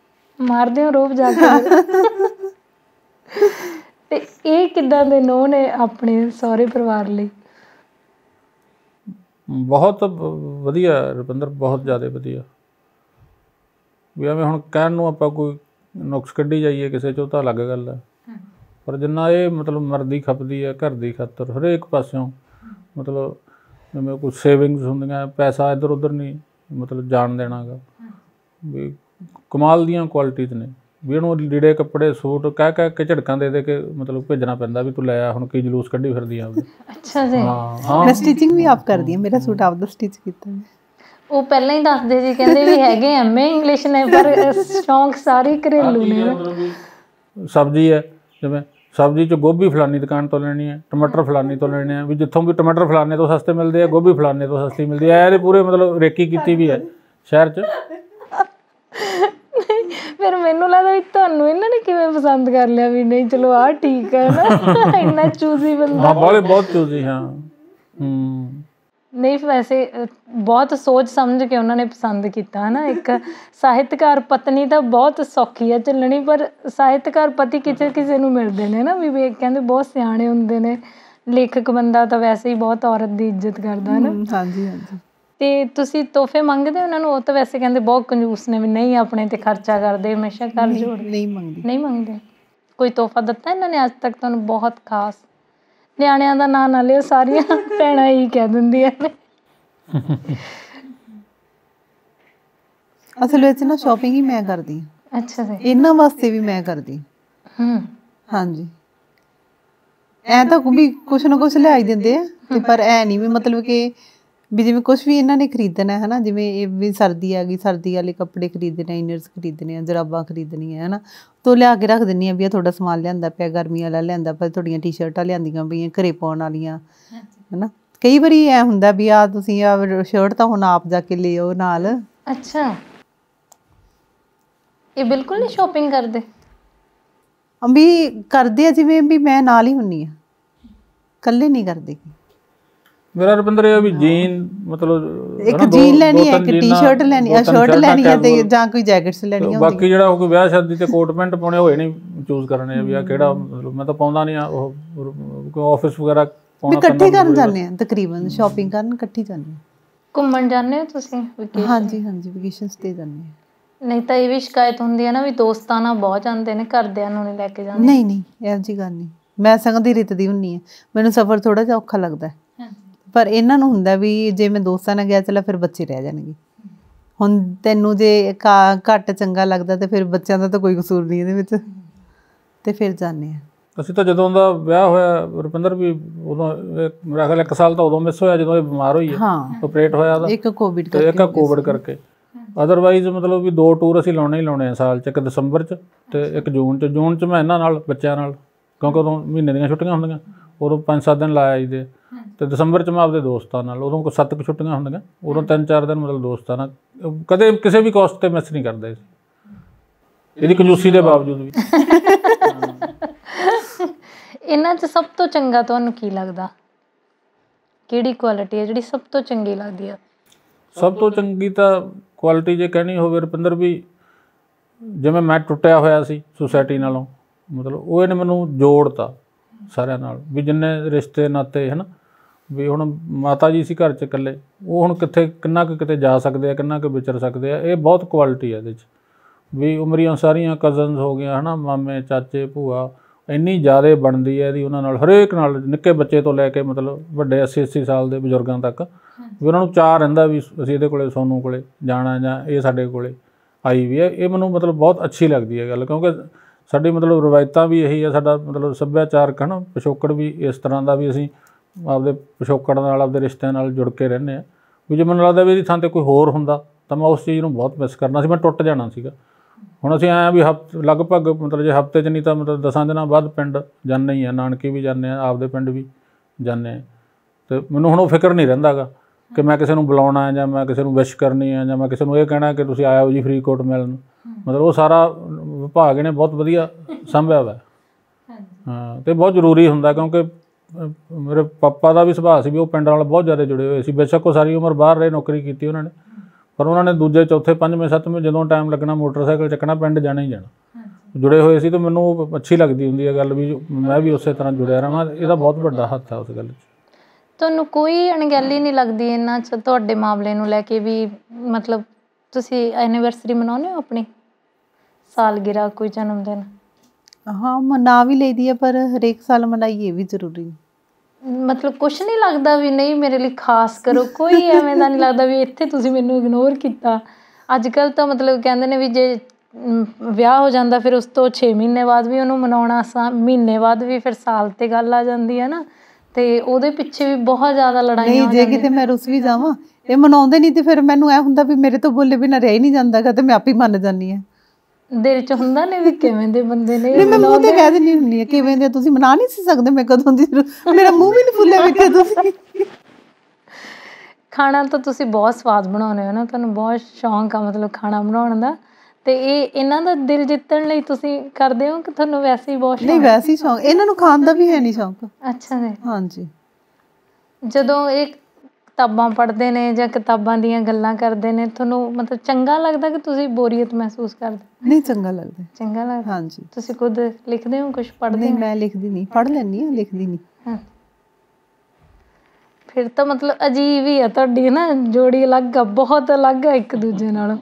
ਮਾਰਦੇ ਹੋ ਰੋਬ ਜਾ ਕੇ ਤੇ ਇਹ ਕਿਦਾਂ ਦੇ ਨੋ ਨੇ ਆਪਣੇ ਸਾਰੇ ਪਰਿਵਾਰ ਲਈ ਬਹੁਤ ਵਧੀਆ ਰਵਿੰਦਰ ਬਹੁਤ ਜ਼ਿਆਦਾ ਵਧੀਆ ਵੀ ਐਵੇਂ ਹੁਣ ਕਹਿਣ ਨੂੰ ਆਪਾਂ ਕੋਈ ਨੁਕਸ ਕੱਢੀ ਜਾਈਏ ਕਿਸੇ ਚੋਂ ਤਾਂ ਅਲੱਗ ਗੱਲ ਹੈ ਪਰ ਜਿੰਨਾ ਇਹ ਮਤਲਬ ਮਰਦੀ ਖਪਦੀ ਹੈ ਘਰ ਦੀ ਖਾਤਰ ਹਰੇਕ ਪਾਸਿਓਂ ਮਤਲਬ ਜਿਵੇਂ ਕੋਈ ਸੇਵਿੰਗਸ ਹੁੰਦੀਆਂ ਪੈਸਾ ਇਧਰ ਉਧਰ ਨਹੀਂ ਮਤਲਬ ਜਾਣ ਦੇਣਾਗਾ ਵੀ ਕਮਾਲ ਦੀਆਂ ਕੁਆਲਿਟੀਜ਼ ਨੇ ਵੀ ਉਹਨੂੰ ਲੀੜੇ ਕੱਪੜੇ ਸੂਟ ਕਹਿ ਕਹਿ ਕੇ ਝੜਕਾਂ ਦੇ ਦੇ ਕੇ ਮਤਲਬ ਭੇਜਣਾ ਪੈਂਦਾ ਵੀ ਤੂੰ ਲੈ ਆ ਹੁਣ ਕੀ ਜਲੂਸ ਕੱਢੀ ਫਿਰਦੀ ਆ ਅੱਛਾ ਜੀ ਹਾਂ ਮੈਂ ਸਟਿਚਿੰਗ ਵੀ ਆਪ ਕਰਦੀ ਆ ਮੇਰਾ ਸੂਟ ਆਪ ਦਾ ਸਟਿਚ ਕੀਤਾ ਹੈ ਉਹ ਪਹਿਲਾਂ ਹੀ ਦੱਸਦੇ ਜੀ ਕਹਿੰਦੇ ਵੀ ਹੈਗੇ ਐਮਏ ਇੰਗਲਿਸ਼ ਨੇ ਪਰ ਸ਼ੌਂਕ ਸਾਰੇ ਘਰੇਲੂ ਨੇ ਸਬਜ਼ੀ ਹੈ ਜਿਵੇਂ ਸਬਜ਼ੀ ਚ ਗੋਭੀ ਫਲਾਨੀ ਦੁਕਾਨ ਤੋਂ ਲੈਣੀ ਹੈ ਟਮਾਟਰ ਫਲਾਨੀ ਤੋਂ ਲੈਣੇ ਆ ਵੀ ਜਿੱਥੋਂ ਵੀ ਟਮਾਟਰ ਫਲਾਨੇ ਤੋਂ ਸਸਤੇ ਮਿਲਦੇ ਆ ਗੋਭੀ ਫਲਾਨੇ ਤੋਂ ਸਸਤੀ ਮਿਲਦੀ ਆ ਇਹਦੇ ਪੂਰੇ ਮਤਲਬ ਰੇਕੀ ਕੀਤੀ ਵੀ ਹੈ ਸ਼ਹਿਰ ਚ ਫਿਰ ਮੈਨੂੰ ਲੱਗਦਾ ਵੀ ਤੁਹਾਨੂੰ ਇਹਨਾਂ ਨੇ ਕਿਵੇਂ ਪਸੰਦ ਕਰ ਲਿਆ ਵੀ ਨਹੀਂ ਚਲੋ ਆ ਠੀਕ ਹੈ ਨਾ ਇੰਨਾ ਚੂਜ਼ੀ ਬੰਦਾ ਹਾਂ ਬੜੇ ਬਹੁਤ ਚੂਜ਼ੀ ਹਾਂ ਹੂੰ ਨਹੀਂ ਵੈਸੇ ਬਹੁਤ ਸੋਚ ਸਮਝ ਕੇ ਉਹਨਾਂ ਨੇ ਪਸੰਦ ਕੀਤਾ ਹਨਾ ਇੱਕ ਸਾਹਿਤਕਾਰ ਪਤਨੀ ਤਾਂ ਬਹੁਤ ਸੌਖੀ ਹੈ ਚੱਲਣੀ ਪਰ ਸਾਹਿਤਕਾਰ ਪਤੀ ਕਿਤੇ ਕਿਸੇ ਨੂੰ ਮਿਲਦੇ ਨੇ ਨਾ ਵਿਵੇਕ ਕਹਿੰਦੇ ਬਹੁਤ ਸਿਆਣੇ ਹੁੰਦੇ ਨੇ ਲੇਖਕ ਬੰਦਾ ਤਾਂ ਵੈਸੇ ਹੀ ਬਹੁਤ ਔਰਤ ਦੀ ਇੱਜ਼ਤ ਕਰਦਾ ਹੈ ਨਾ ਹਾਂਜੀ ਹਾਂਜੀ ਤੇ ਤੁਸੀਂ ਤੋਹਫੇ ਮੰਗਦੇ ਉਹਨਾਂ ਨੂੰ ਉਹ ਤਾਂ ਵੈਸੇ ਕਹਿੰਦੇ ਬਹੁਤ ਕੰਜੂਸ ਨੇ ਵੀ ਨਹੀਂ ਆਪਣੇ ਤੇ ਖਰਚਾ ਕਰਦੇ ਹਮੇਸ਼ਾ ਕਰ ਜੋੜ ਨਹੀਂ ਮੰਗਦੇ ਨਹੀਂ ਮੰਗਦੇ ਕੋਈ ਤੋਹਫਾ ਦਿੱਤਾ ਇਹਨਾਂ ਨੇ ਅੱਜ ਤੱਕ ਤੁਹਾਨੂੰ ਬਹੁਤ ਖਾਸ ਨਿਆਣਿਆਂ ਦਾ ਨਾਂ ਨਾ ਲਿਓ ਸਾਰੀਆਂ ਭੈਣਾਂ ਹੀ ਕਹਿ ਦਿੰਦੀਆਂ ਨੇ ਅਸਲ ਵਿੱਚ ਨਾ ਸ਼ਾਪਿੰਗ ਹੀ ਮੈਂ ਕਰਦੀ ਅੱਛਾ ਜੀ ਇਹਨਾਂ ਵਾਸਤੇ ਵੀ ਮੈਂ ਕਰਦੀ ਹੂੰ ਹਾਂਜੀ ਐ ਤਾਂ ਵੀ ਕੁਛ ਨਾ ਕੁਛ ਲੈ ਆਈ ਦਿੰਦੇ ਆ ਤੇ ਪਰ ਐ ਨਹੀਂ ਵੀ ਮਤਲਬ ਕਿ ਵੀ ਜਿਵੇਂ ਕੁਝ ਵੀ ਇਹਨਾਂ ਨੇ ਖਰੀਦਣਾ ਹੈ ਹਨਾ ਜਿਵੇਂ ਇਹ ਵੀ ਸਰਦੀ ਆ ਗਈ ਸਰਦੀ ਵਾਲੇ ਕੱਪੜੇ ਖਰੀਦਣੇ ਇਨਰਸ ਖਰੀਦਣੇ ਆ ਜਰਾਬਾਂ ਖਰੀਦਣੀਆਂ ਹੈ ਹਨਾ ਤੋ ਲਿਆ ਕੇ ਰੱਖ ਦਿੰਨੀ ਆ ਵੀ ਇਹ ਤੁਹਾਡਾ ਸਮਾਨ ਲਿਆਂਦਾ ਪਿਆ ਗਰਮੀ ਵਾਲਾ ਲਿਆਂਦਾ ਪਰ ਤੁਹਾਡੀਆਂ ਟੀ-ਸ਼ਰਟਾਂ ਲਿਆਂਦੀਆਂ ਪਈਆਂ ਘਰੇ ਪਾਉਣ ਵਾਲੀਆਂ ਹਨਾ ਕਈ ਵਾਰੀ ਐ ਹੁੰਦਾ ਵੀ ਆ ਤੁਸੀਂ ਆ ਸ਼ਰਟ ਤਾਂ ਹੁਣ ਆਪ ਜਾ ਕੇ ਲਿਓ ਨਾਲ ਅੱਛਾ ਇਹ ਬਿਲਕੁਲ ਨਹੀਂ ਸ਼ਾਪਿੰਗ ਕਰਦੇ ਅੰਬੀ ਕਰਦੇ ਆ ਜਿਵੇਂ ਵੀ ਮੈਂ ਨਾਲ ਹੀ ਹੁੰਨੀ ਆ ਕੱਲੇ ਨਹੀਂ ਕੀ ਮੇਰਾ ਰਪਿੰਦਰ ਇਹ ਵੀ ਜੀਨ ਮਤਲਬ ਇੱਕ ਜੀਨ ਲੈਣੀ ਹੈ ਇੱਕ ਟੀ-ਸ਼ਰਟ ਲੈਣੀ ਹੈ ਸ਼ਰਟ ਲੈਣੀ ਹੈ ਤੇ ਜਾਂ ਕੋਈ ਜੈਕਟਸ ਲੈਣੀ ਹੈ ਬਾਕੀ ਜਿਹੜਾ ਕੋਈ ਵਿਆਹ ਸ਼ਾਦੀ ਤੇ ਕੋਟ ਪੈਂਟ ਪਾਉਣੇ ਹੋਏ ਨਹੀਂ ਚੂਜ਼ ਕਰਨੇ ਆ ਵੀ ਆ ਕਿਹੜਾ ਮਤਲਬ ਮੈਂ ਤਾਂ ਪਾਉਂਦਾ ਨਹੀਂ ਆ ਉਹ ਕੋਈ ਆਫਿਸ ਵਗੈਰਾ ਪਾਉਣਾ ਇਕੱਠੇ ਕਰਨ ਜਾਂਦੇ ਆ ਤਕਰੀਬਨ ਸ਼ਾਪਿੰਗ ਕਰਨ ਇਕੱਠੇ ਜਾਂਦੇ ਆ ਘੁੰਮਣ ਜਾਂਦੇ ਹੋ ਤੁਸੀਂ ਵਕੇਸ਼ਨ ਹਾਂਜੀ ਹਾਂਜੀ ਵਕੇਸ਼ਨਸ ਤੇ ਜਾਂਦੇ ਆ ਨਹੀਂ ਤਾਂ ਇਹ ਵੀ ਸ਼ਿਕਾਇਤ ਹੁੰਦੀ ਹੈ ਨਾ ਵੀ ਦੋਸਤਾਂ ਨਾਲ ਬਹੁਤ ਜਾਂਦੇ ਨੇ ਘਰਦਿਆਂ ਨੂੰ ਨਹੀਂ ਲੈ ਕੇ ਜਾਂਦੇ ਨਹੀਂ ਨਹੀਂ ਇਹ ਜੀ ਗੱਲ ਨਹੀਂ ਮੈਂ ਸੰਗ ਦੀ ਰਿਤ ਦੀ ਹੁੰਨੀ ਆ ਮੈਨੂੰ ਸਫ਼ਰ ਥੋੜਾ ਜਿਹਾ ਔਖਾ ਲੱਗਦਾ ਹੈ ਪਰ ਇਹਨਾਂ ਨੂੰ ਹੁੰਦਾ ਵੀ ਜੇ ਮੈਂ ਦੋਸਤਾਂ ਨਾਲ ਗਿਆ ਚਲਾ ਫਿਰ ਬੱਚੇ ਰਹਿ ਜਾਣਗੇ ਹੁਣ ਤੈਨੂੰ ਜੇ ਘੱਟ ਚੰਗਾ ਲੱਗਦਾ ਤੇ ਫਿਰ ਬੱਚਿਆਂ ਦਾ ਤਾਂ ਕੋਈ ਕਸੂਰ ਨਹੀਂ ਇਹਦੇ ਵਿੱਚ ਤੇ ਫਿਰ ਜਾਣੇ ਆ ਅਸੀਂ ਤਾਂ ਜਦੋਂ ਦਾ ਵਿਆਹ ਹੋਇਆ ਰੁਪਿੰਦਰ ਵੀ ਉਦੋਂ ਮੇਰਾ ਖਿਆਲ ਇੱਕ ਸਾਲ ਤਾਂ ਉਦੋਂ ਮਿਸ ਹੋਇਆ ਜਦੋਂ ਇਹ ਬਿਮਾਰ ਹੋਈ ਹੈ ਆਪਰੇਟ ਹੋਇਆ ਉਹਦਾ ਇੱਕ ਕੋਵਿਡ ਕਰਕੇ ਇੱਕ ਕੋਵਿਡ ਕਰਕੇ ਅਦਰਵਾਈਜ਼ ਮਤਲਬ ਵੀ ਦੋ ਟੂਰ ਅਸੀਂ ਲਾਉਣੇ ਹੀ ਲਾਉਣੇ ਆ ਸਾਲ ਚ ਇੱਕ ਦਸੰਬਰ ਚ ਤੇ ਇੱਕ ਜੂਨ ਚ ਜੂਨ ਚ ਮੈਂ ਇਹਨਾਂ ਨਾਲ ਬੱਚਿਆਂ ਨਾਲ ਕਿਉਂਕਿ ਉਦੋਂ ਮਹੀਨੇ ਦੀਆਂ ਛੁੱਟੀਆਂ ਹੁੰਦੀਆਂ ਉਦੋਂ 5-7 ਦਿਨ ਲਾਇਆ ਜੀ ਦੇ ਤੇ ਦਸੰਬਰ ਚ ਮੈਂ ਆਪਦੇ ਦੋਸਤਾਂ ਨਾਲ ਉਦੋਂ ਕੋ ਸੱਤ ਕੁ ਛੁੱਟੀਆਂ ਹੁੰਦੀਆਂ ਉਦੋਂ ਤਿੰਨ ਚਾਰ ਦਿਨ ਮਤਲਬ ਦੋਸਤਾਂ ਨਾਲ ਕਦੇ ਕਿਸੇ ਵੀ ਕਾਸਟ ਤੇ ਮਿਸ ਨਹੀਂ ਕਰਦੇ ਸੀ ਇਹਦੀ ਕੰਜੂਸੀ ਦੇ ਬਾਵਜੂਦ ਵੀ ਇਹਨਾਂ 'ਚ ਸਭ ਤੋਂ ਚੰਗਾ ਤੁਹਾਨੂੰ ਕੀ ਲੱਗਦਾ ਕਿਹੜੀ ਕੁਆਲਿਟੀ ਹੈ ਜਿਹੜੀ ਸਭ ਤੋਂ ਚੰਗੀ ਲੱਗਦੀ ਆ ਸਭ ਤੋਂ ਚੰਗੀ ਤਾਂ ਕੁਆਲਿਟੀ ਜੇ ਕਹਿਣੀ ਹੋਵੇ ਰਪਿੰਦਰ ਵੀ ਜਿਵੇਂ ਮੈਂ ਟੁੱਟਿਆ ਹੋਇਆ ਸੀ ਸੁਸਾਇਟੀ ਨਾਲੋਂ ਮਤਲਬ ਉਹ ਇਹਨੇ ਮੈਨੂੰ ਜੋੜਤਾ ਸਾਰਿਆਂ ਨਾਲ ਵੀ ਜਿੰਨੇ ਰਿਸ਼ਤੇ ਨਾਤੇ ਹਨ ਵੀ ਹੁਣ ਮਾਤਾ ਜੀ ਸੀ ਘਰ 'ਚ ਇਕੱਲੇ ਉਹ ਹੁਣ ਕਿੱਥੇ ਕਿੰਨਾ ਕੁ ਕਿਤੇ ਜਾ ਸਕਦੇ ਆ ਕਿੰਨਾ ਕੁ ਵਿਚਰ ਸਕਦੇ ਆ ਇਹ ਬਹੁਤ ਕੁਆਲਿਟੀ ਆ ਇਹਦੇ 'ਚ ਵੀ ਉਮਰੀਆਂ ਸਾਰੀਆਂ ਕਜ਼ਨਸ ਹੋ ਗਈਆਂ ਹਨਾ ਮਾਮੇ ਚਾਚੇ ਭੂਆ ਇੰਨੀ ਜ਼ਿਆਦਾ ਬਣਦੀ ਹੈ ਇਹਦੀ ਉਹਨਾਂ ਨਾਲ ਹਰੇਕ ਨਾਲ ਨਿੱਕੇ ਬੱਚੇ ਤੋਂ ਲੈ ਕੇ ਮਤਲਬ ਵੱਡੇ 80 80 ਸਾਲ ਦੇ ਬਜ਼ੁਰਗਾਂ ਤੱਕ ਵੀ ਉਹਨਾਂ ਨੂੰ ਚਾਹ ਰਹਿੰਦਾ ਵੀ ਅਸੀਂ ਇਹਦੇ ਕੋਲੇ ਸੋਨੂੰ ਕੋਲੇ ਜਾਣਾ ਜਾਂ ਇਹ ਸਾਡੇ ਕੋਲੇ ਆਈ ਵੀ ਹੈ ਇਹ ਮੈਨੂੰ ਮਤਲਬ ਬਹੁਤ ਅੱਛੀ ਲੱਗਦੀ ਹੈ ਗੱਲ ਕਿਉਂਕਿ ਸਾਡੀ ਮਤਲਬ ਰਵਾਇਤਾਂ ਵੀ ਇਹੀ ਹੈ ਸਾਡਾ ਮਤਲਬ ਸੱਭਿਆਚਾਰਕ ਹਨ ਪਿਛੋਕੜ ਵੀ ਇਸ ਤਰ੍ਹਾਂ ਦਾ ਵੀ ਅਸੀਂ ਆਪਦੇ ਪਿਛੋਕੜ ਨਾਲ ਆਪਦੇ ਰਿਸ਼ਤਿਆਂ ਨਾਲ ਜੁੜ ਕੇ ਰਹਿੰਦੇ ਆ ਵੀ ਜੇ ਮੈਨੂੰ ਲੱਗਦਾ ਵੀ ਇਹਦੀ ਥਾਂ ਤੇ ਕੋਈ ਹੋਰ ਹੁੰਦਾ ਤਾਂ ਮੈਂ ਉਸ ਚੀਜ਼ ਨੂੰ ਬਹੁਤ ਮਿਸ ਕਰਨਾ ਸੀ ਮੈਂ ਟੁੱਟ ਜਾਣਾ ਸੀਗਾ ਹੁਣ ਅਸੀਂ ਆਇਆ ਵੀ ਲਗਭਗ ਮਤਲਬ ਜੇ ਹਫਤੇ 'ਚ ਨਹੀਂ ਤਾਂ ਮਤਲਬ ਦਸਾਂ ਦਿਨਾਂ ਬਾਅਦ ਪਿੰਡ ਜਾਂਦੇ ਹੀ ਆ ਨਾਨਕੇ ਵੀ ਜਾਂਦੇ ਆ ਆਪਦੇ ਪਿੰਡ ਵੀ ਜਾਂਦੇ ਆ ਤੇ ਮੈਨੂੰ ਹੁਣ ਉਹ ਫਿਕਰ ਨਹੀਂ ਰਹਿੰਦਾਗਾ ਕਿ ਮੈਂ ਕਿਸੇ ਨੂੰ ਬੁਲਾਉਣਾ ਹੈ ਜਾਂ ਮੈਂ ਕਿਸੇ ਨੂੰ ਵਿਸ਼ ਕਰਨੀ ਹੈ ਜਾਂ ਮੈਂ ਕਿਸੇ ਨੂੰ ਇਹ ਕਹਿਣਾ ਕਿ ਤੁਸੀਂ ਆਇਓ ਜੀ ਫਰੀ ਕੋਟ ਮਿਲਣ ਮਤਲਬ ਉਹ ਸਾਰਾ ਵਿਭਾਗ ਨੇ ਬਹੁਤ ਵਧੀਆ ਸੰਭਾਲਿਆ ਹੋਇਆ ਹਾਂ ਤੇ ਬਹੁਤ ਜ਼ਰੂਰੀ ਹੁੰਦਾ ਕਿਉਂਕਿ ਮੇਰੇ ਪਾਪਾ ਦਾ ਵੀ ਸੁਭਾਅ ਸੀ ਵੀ ਉਹ ਪਿੰਡ ਨਾਲ ਬਹੁਤ ਜ਼ਿਆਦਾ ਜੁੜੇ ਹੋਏ ਸੀ ਬੇਸ਼ੱਕ ਉਹ ਸਾਰੀ ਉਮਰ ਬਾਹਰ ਰਹੇ ਨੌਕਰੀ ਕੀਤੀ ਉਹਨਾਂ ਨੇ ਪਰ ਉਹਨਾਂ ਨੇ ਦੂਜੇ ਚੌਥੇ ਪੰਜਵੇਂ ਸੱਤਵੇਂ ਜਦੋਂ ਟਾਈਮ ਲੱਗਣਾ ਮੋਟਰਸਾਈਕਲ ਚੱਕਣਾ ਪਿੰਡ ਜਾਣਾ ਹੀ ਜਾਣਾ ਜੁੜੇ ਹੋਏ ਸੀ ਤਾਂ ਮੈਨੂੰ ਅੱਛੀ ਲੱਗਦੀ ਹੁੰਦੀ ਹੈ ਗੱਲ ਵੀ ਮੈਂ ਵੀ ਉਸੇ ਤਰ੍ਹਾਂ ਜੁੜਿਆ ਰਹਾ ਇਹਦਾ ਬਹੁਤ ਵੱਡਾ ਹੱਥ ਹੈ ਉਸ ਗੱਲ 'ਚ ਤੁਹਾਨੂੰ ਕੋਈ ਅਣਗਹਿਲੀ ਨਹੀਂ ਲੱਗਦੀ ਇਹਨਾਂ 'ਚ ਤੁਹਾਡੇ ਮਾਮਲੇ ਨੂੰ ਲੈ ਕੇ ਵੀ ਮਤਲਬ ਤੁਸੀਂ ਐਨੀਵਰਸਰੀ ਮਨਾਉਂਦੇ ਹੋ ਆਪਣੀ ਸਾਲਗਿਰਾ ਕੋਈ ਜਨਮ ਦਿਨ ਹਾਂ ਮਨਾ ਵੀ ਲਈਦੀ ਹੈ ਪਰ ਹਰੇਕ ਸਾਲ ਮਨਾਈਏ ਵੀ ਜ਼ਰੂਰੀ ਮਤਲਬ ਕੁਝ ਨਹੀਂ ਲੱਗਦਾ ਵੀ ਨਹੀਂ ਮੇਰੇ ਲਈ ਖਾਸ ਕਰੋ ਕੋਈ ਐਵੇਂ ਦਾ ਨਹੀਂ ਲੱਗਦਾ ਵੀ ਇੱਥੇ ਤੁਸੀਂ ਮੈਨੂੰ ਇਗਨੋਰ ਕੀਤਾ ਅੱਜ ਕੱਲ ਤਾਂ ਮਤਲਬ ਕਹਿੰਦੇ ਨੇ ਵੀ ਜੇ ਵਿਆਹ ਹੋ ਜਾਂਦਾ ਫਿਰ ਉਸ ਤੋਂ 6 ਮਹੀਨੇ ਬਾਅਦ ਵੀ ਉਹਨੂੰ ਮਨਾਉਣਾ ਸਾ ਮਹੀਨੇ ਬਾਅਦ ਵੀ ਫਿਰ ਸਾਲ ਤੇ ਗੱਲ ਆ ਜਾਂਦੀ ਹੈ ਨਾ ਤੇ ਉਹਦੇ ਪਿੱਛੇ ਵੀ ਬਹੁਤ ਜ਼ਿਆਦਾ ਲੜਾਈਆਂ ਹੋ ਜਾਂਦੀਆਂ ਜੇ ਕਿਤੇ ਮੈਂ ਰੁੱਸ ਵੀ ਜਾਵਾਂ ਇਹ ਮਨਾਉਂਦੇ ਨਹੀਂ ਤੇ ਫਿਰ ਮੈਨੂੰ ਐ ਹੁੰਦਾ ਵੀ ਮੇਰੇ ਤੋਂ ਬੋਲੇ ਬਿਨਾਂ ਰਹਿ ਹੀ ਨਹੀਂ ਜਾਂਦਾਗਾ ਤੇ ਮੈਂ ਆਪ ਹੀ ਮੰਨ ਜਾਨੀ ਆ ਦਿਲ ਚ ਹੁੰਦਾ ਨੇ ਵੀ ਕਿਵੇਂ ਦੇ ਬੰਦੇ ਨੇ ਨਹੀਂ ਮੈਂ ਮੂੰਹ ਤੇ ਕਹਿ ਦਿੰਦੀ ਹੁੰਦੀ ਆ ਕਿਵੇਂ ਦੇ ਤੁਸੀਂ ਮਨਾ ਨਹੀਂ ਸੀ ਸਕਦੇ ਮੈਂ ਕਦੋਂ ਦੀ ਮੇਰਾ ਮੂੰਹ ਵੀ ਨਹੀਂ ਫੁੱਲਿਆ ਵੇਖਿਆ ਤੁਸੀਂ ਖਾਣਾ ਤਾਂ ਤੁਸੀਂ ਬਹੁਤ ਸਵਾਦ ਬਣਾਉਂਦੇ ਹੋ ਨਾ ਤੁਹਾਨੂੰ ਬਹੁਤ ਸ਼ੌਂਕ ਆ ਮਤਲਬ ਖਾਣਾ ਬਣਾਉਣ ਦਾ ਤੇ ਇਹ ਇਹਨਾਂ ਦਾ ਦਿਲ ਜਿੱਤਣ ਲਈ ਤੁਸੀਂ ਕਰਦੇ ਹੋ ਕਿ ਤੁਹਾਨੂੰ ਵੈਸੇ ਹੀ ਬਹੁਤ ਸ਼ੌਂਕ ਨਹੀਂ ਵੈਸੇ ਹੀ ਸ਼ੌਂਕ ਇਹਨਾਂ ਨੂੰ ਖਾਣ ਦਾ ਵੀ ਹੈ ਨਹੀਂ ਸ਼ੌਂਕ ਅੱਛਾ ਜੀ ਹਾਂਜੀ ਜਦੋਂ ਇੱਕ ਕਿਤਾਬਾਂ ਪੜ੍ਹਦੇ ਨੇ ਜਾਂ ਕਿਤਾਬਾਂ ਦੀਆਂ ਗੱਲਾਂ ਕਰਦੇ ਨੇ ਤੁਹਾਨੂੰ ਮਤਲਬ ਚੰਗਾ ਲੱਗਦਾ ਕਿ ਤੁਸੀਂ ਬੋਰੀਅਤ ਮਹਿਸੂਸ ਕਰਦੇ ਨਹੀਂ ਚੰਗਾ ਲੱਗਦਾ ਚੰਗਾ ਲੱਗਦਾ ਹਾਂਜੀ ਤੁਸੀਂ ਖੁਦ ਲਿਖਦੇ ਹੋ ਕੁਝ ਪੜ੍ਹਦੇ ਨਹੀਂ ਮੈਂ ਲਿਖਦੀ ਨਹੀਂ ਪੜ੍ਹ ਲੈਂਦੀ ਆ ਲਿਖਦੀ ਨਹੀਂ ਹਾਂ ਫਿਰ ਤਾਂ ਮਤਲਬ ਅਜੀਬ ਹੀ ਆ ਤੁਹਾਡੀ ਨਾ ਜੋੜੀ ਅਲੱਗ ਆ ਬਹੁਤ ਅਲੱਗ ਆ ਇੱਕ ਦੂਜੇ ਨਾਲੋਂ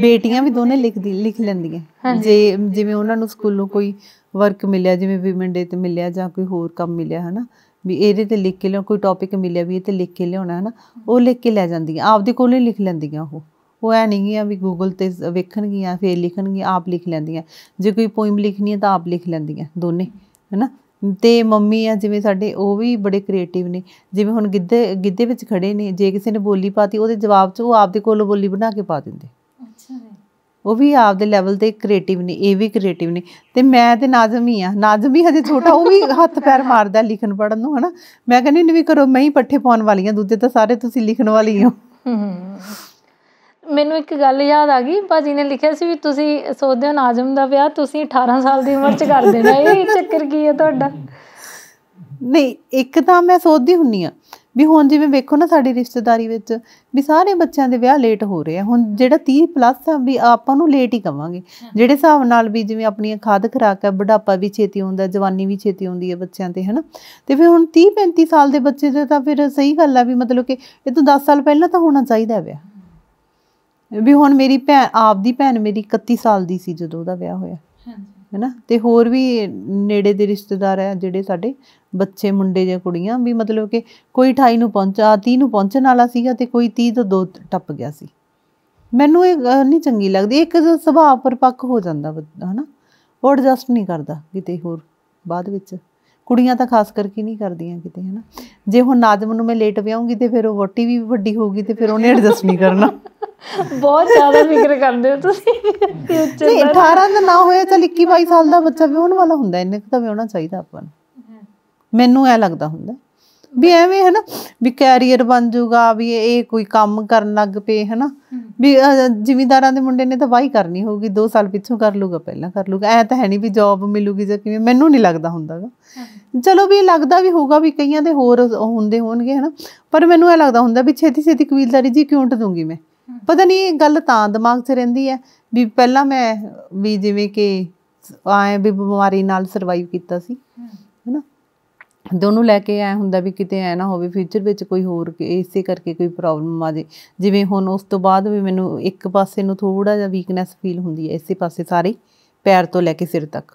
ਬੇਟੀਆਂ ਵੀ ਦੋਨੇ ਲਿਖਦੀ ਲਿਖ ਲੈਂਦੀਆਂ ਜੇ ਜਿਵੇਂ ਉਹਨਾਂ ਨੂੰ ਸਕੂਲੋਂ ਕੋਈ ਵਰਕ ਮਿਲਿਆ ਜਿਵੇਂ ਵਿਮਨ ਡੇ ਤੇ ਮਿਲਿਆ ਜਾਂ ਕੋਈ ਹੋਰ ਕੰਮ ਮਿਲਿਆ ਹਨਾ ਵੀ ਇਹਦੇ ਤੇ ਲਿਖ ਕੇ ਲਿਓ ਕੋਈ ਟੌਪਿਕ ਮਿਲਿਆ ਵੀ ਇਹ ਤੇ ਲਿਖ ਕੇ ਲਿਆਉਣਾ ਹਨਾ ਉਹ ਲਿਖ ਕੇ ਲੈ ਜਾਂਦੀਆਂ ਆਪਦੇ ਕੋਲ ਹੀ ਲਿਖ ਲੈਂਦੀਆਂ ਉਹ ਉਹ ਐ ਨਹੀਂ ਗਿਆ ਵੀ ਗੂਗਲ ਤੇ ਵੇਖਣਗੀਆਂ ਫੇਰ ਲਿਖਣਗੀਆਂ ਆਪ ਲਿਖ ਲੈਂਦੀਆਂ ਜੇ ਕੋਈ ਪੋਇਮ ਲਿਖਣੀ ਹੈ ਤਾਂ ਆਪ ਲਿਖ ਲੈਂਦੀਆਂ ਦੋਨੇ ਹਨਾ ਤੇ ਮੰਮੀ ਆ ਜਿਵੇਂ ਸਾਡੇ ਉਹ ਵੀ ਬੜੇ ਕ੍ਰੀਏਟਿਵ ਨੇ ਜਿਵੇਂ ਹੁਣ ਗਿੱਧੇ ਗਿੱਧੇ ਵਿੱਚ ਖੜੇ ਨੇ ਜੇ ਕਿਸੇ ਨੇ ਬੋਲੀ ਪਾਤੀ ਉਹਦੇ ਜਵਾਬ 'ਚ ਉਹ ਆਪਦੇ ਕੋਲੋਂ ਬੋਲੀ ਬਣਾ ਕੇ ਪਾ ਦਿੰਦੇ ਉਹ ਵੀ ਆਪਦੇ ਲੈਵਲ ਤੇ ਕ੍ਰੀਏਟਿਵ ਨੇ ਇਹ ਵੀ ਕ੍ਰੀਏਟਿਵ ਨੇ ਤੇ ਮੈਂ ਤੇ ਨਾਜ਼ਮ ਹੀ ਆ ਨਾਜ਼ਮ ਵੀ ਹਜੇ ਛੋਟਾ ਉਹ ਵੀ ਹੱਥ ਪੈਰ ਮਾਰਦਾ ਲਿਖਣ ਪੜਨ ਨੂੰ ਹਨਾ ਮੈਂ ਕਹਿੰਦੀ ਨਹੀਂ ਵੀ ਕਰੋ ਮੈਂ ਹੀ ਪੱਠੇ ਪਾਉਣ ਵਾਲੀ ਆ ਦੂਜੇ ਤਾਂ ਸਾਰੇ ਤੁਸੀਂ ਲਿਖਣ ਵਾਲੀ ਹੋ ਮੈਨੂੰ ਇੱਕ ਗੱਲ ਯਾਦ ਆ ਗਈ ਭਾਜੀ ਨੇ ਲਿਖਿਆ ਸੀ ਵੀ ਤੁਸੀਂ ਸੋਚਦੇ ਹੋ ਨਾਜ਼ਮ ਦਾ ਵਿਆਹ ਤੁਸੀਂ 18 ਸਾਲ ਦੀ ਉਮਰ 'ਚ ਕਰ ਦੇਣਾ ਇਹ ਚੱਕਰ ਕੀ ਹੈ ਤੁਹਾਡਾ ਨਹੀਂ ਇੱਕ ਤਾਂ ਮੈਂ ਸੋਚਦੀ ਹੁੰਨੀ ਆ ਵੀ ਹੁਣ ਜਿਵੇਂ ਵੇਖੋ ਨਾ ਸਾਡੀ ਰਿਸ਼ਤੇਦਾਰੀ ਵਿੱਚ ਵੀ ਸਾਰੇ ਬੱਚਿਆਂ ਦੇ ਵਿਆਹ ਲੇਟ ਹੋ ਰਹੇ ਆ ਹੁਣ ਜਿਹੜਾ 30 ਪਲੱਸ ਆ ਵੀ ਆਪਾਂ ਨੂੰ ਲੇਟ ਹੀ ਕਵਾਂਗੇ ਜਿਹੜੇ ਹਿਸਾਬ ਨਾਲ ਵੀ ਜਿਵੇਂ ਆਪਣੀਆਂ ਖਾਦ ਖਰਾਕ ਆ ਬੁਢਾਪਾ ਵੀ ਛੇਤੀ ਆਉਂਦਾ ਜਵਾਨੀ ਵੀ ਛੇਤੀ ਆਉਂਦੀ ਹੈ ਬੱਚਿਆਂ ਤੇ ਹਨਾ ਤੇ ਫਿਰ ਹੁਣ 30 35 ਸਾਲ ਦੇ ਬੱਚੇ ਤੇ ਤਾਂ ਫਿਰ ਸਹੀ ਗੱਲ ਆ ਵੀ ਮਤਲਬ ਕਿ ਇਹ ਤੋਂ 10 ਸਾਲ ਪਹਿਲਾਂ ਤਾਂ ਹੋਣਾ ਚਾਹੀਦਾ ਵਿਆਹ ਵੀ ਹੁਣ ਮੇਰੀ ਭੈਣ ਆਪਦੀ ਭੈਣ ਮੇਰੀ 31 ਸਾਲ ਦੀ ਸੀ ਜਦੋਂ ਉਹਦਾ ਵਿਆਹ ਹੋਇਆ ਹਾਂਜੀ ਹੈਨਾ ਤੇ ਹੋਰ ਵੀ ਨੇੜੇ ਦੇ ਰਿਸ਼ਤੇਦਾਰ ਆ ਜਿਹੜੇ ਸਾਡੇ ਬੱਚੇ ਮੁੰਡੇ ਜਾਂ ਕੁੜੀਆਂ ਵੀ ਮਤਲਬ ਕਿ ਕੋਈ 28 ਨੂੰ ਪਹੁੰਚਾ 30 ਨੂੰ ਪਹੁੰਚਣ ਵਾਲਾ ਸੀਗਾ ਤੇ ਕੋਈ 30 ਤੋਂ ਦੋ ਟੱਪ ਗਿਆ ਸੀ ਮੈਨੂੰ ਇਹ ਨਹੀਂ ਚੰਗੀ ਲੱਗਦੀ ਇੱਕ ਸੁਭਾਅ ਪਰਪੱਕ ਹੋ ਜਾਂਦਾ ਹੈਨਾ ਉਹ ਐਡਜਸਟ ਨਹੀਂ ਕਰਦਾ ਕਿਤੇ ਹੋਰ ਬਾਅਦ ਵਿੱਚ ਕੁੜੀਆਂ ਤਾਂ ਖਾਸ ਕਰਕੇ ਨਹੀਂ ਕਰਦੀਆਂ ਕਿਤੇ ਹਨਾ ਜੇ ਹੁਣ ਨਾਜ਼ਮ ਨੂੰ ਮੈਂ ਲੇਟ ਵਿਆਉਂਗੀ ਤੇ ਫਿਰ ਉਹ ਵੋਟੀ ਵੀ ਵੱਡੀ ਹੋਊਗੀ ਤੇ ਫਿਰ ਉਹਨੇ ਐਡਜਸਟ ਨਹੀਂ ਕਰਨਾ ਬਹੁਤ ਜ਼ਿਆਦਾ ਫਿਕਰ ਕਰਦੇ ਹੋ ਤੁਸੀਂ ਫਿਊਚਰ ਦਾ 18 ਦਾ ਨਾ ਹੋਇਆ ਤਾਂ 21 22 ਸਾਲ ਦਾ ਬੱਚਾ ਵਿਆਹਣ ਵਾਲਾ ਹੁੰਦਾ ਇਹਨੇ ਤਾਂ ਵਿਆਹਣਾ ਚਾਹੀਦਾ ਆਪਾਂ ਨੂੰ ਮੈਨੂੰ ਐ ਲੱਗਦਾ ਹੁੰਦਾ ਵੀ ਐਵੇਂ ਹੈ ਨਾ ਵੀ ਕੈਰੀਅਰ ਬਣ ਜਾਊਗਾ ਵੀ ਇਹ ਕੋਈ ਕੰਮ ਕਰਨ ਲੱਗ ਪਏ ਹੈ ਨਾ ਵੀ ਜ਼ਿਮੀਦਾਰਾਂ ਦੇ ਮੁੰਡੇ ਨੇ ਤਾਂ ਵਾਹੀ ਕਰਨੀ ਹੋਊਗੀ 2 ਸਾਲ ਪਿੱਛੋਂ ਕਰ ਲੂਗਾ ਪਹਿਲਾਂ ਕਰ ਲੂਗਾ ਐ ਤਾਂ ਹੈ ਨਹੀਂ ਵੀ ਜੌਬ ਮਿਲੂਗੀ ਜਾਂ ਕਿਵੇਂ ਮੈਨੂੰ ਨਹੀਂ ਲੱਗਦਾ ਹੁੰਦਾਗਾ ਚਲੋ ਵੀ ਲੱਗਦਾ ਵੀ ਹੋਊਗਾ ਵੀ ਕਈਆਂ ਦੇ ਹੋਰ ਹੁੰਦੇ ਹੋਣਗੇ ਹੈ ਨਾ ਪਰ ਮੈਨੂੰ ਇਹ ਲੱਗਦਾ ਹੁੰਦਾ ਵੀ ਛੇਤੀ ਛੇਤੀ ਕਬੀਲਦਾਰੀ ਜੀ ਕਿਉਂ ਟਦੂੰਗੀ ਮੈਂ ਪਤਾ ਨਹੀਂ ਇਹ ਗੱਲ ਤਾਂ ਦਿਮਾਗ 'ਚ ਰਹਿੰਦੀ ਹੈ ਵੀ ਪਹਿਲਾਂ ਮੈਂ ਵੀ ਜਿਵੇਂ ਕਿ ਆਏ ਵੀ ਬਿਮਾਰੀ ਨਾਲ ਸਰਵਾਈਵ ਕੀਤਾ ਸੀ ਹੈ ਨਾ ਦੋਨੋਂ ਲੈ ਕੇ ਆਇਆ ਹੁੰਦਾ ਵੀ ਕਿਤੇ ਐ ਨਾ ਹੋਵੇ ਫਿਊਚਰ ਵਿੱਚ ਕੋਈ ਹੋਰ ਇਸੇ ਕਰਕੇ ਕੋਈ ਪ੍ਰੋਬਲਮ ਆ ਜੇ ਜਿਵੇਂ ਹੁਣ ਉਸ ਤੋਂ ਬਾਅਦ ਵੀ ਮੈਨੂੰ ਇੱਕ ਪਾਸੇ ਨੂੰ ਥੋੜਾ ਜਿਹਾ ਵੀਕਨੈਸ ਫੀਲ ਹੁੰਦੀ ਹੈ ਇਸੇ ਪਾਸੇ ਸਾਰੇ ਪੈਰ ਤੋਂ ਲੈ ਕੇ ਸਿਰ ਤੱਕ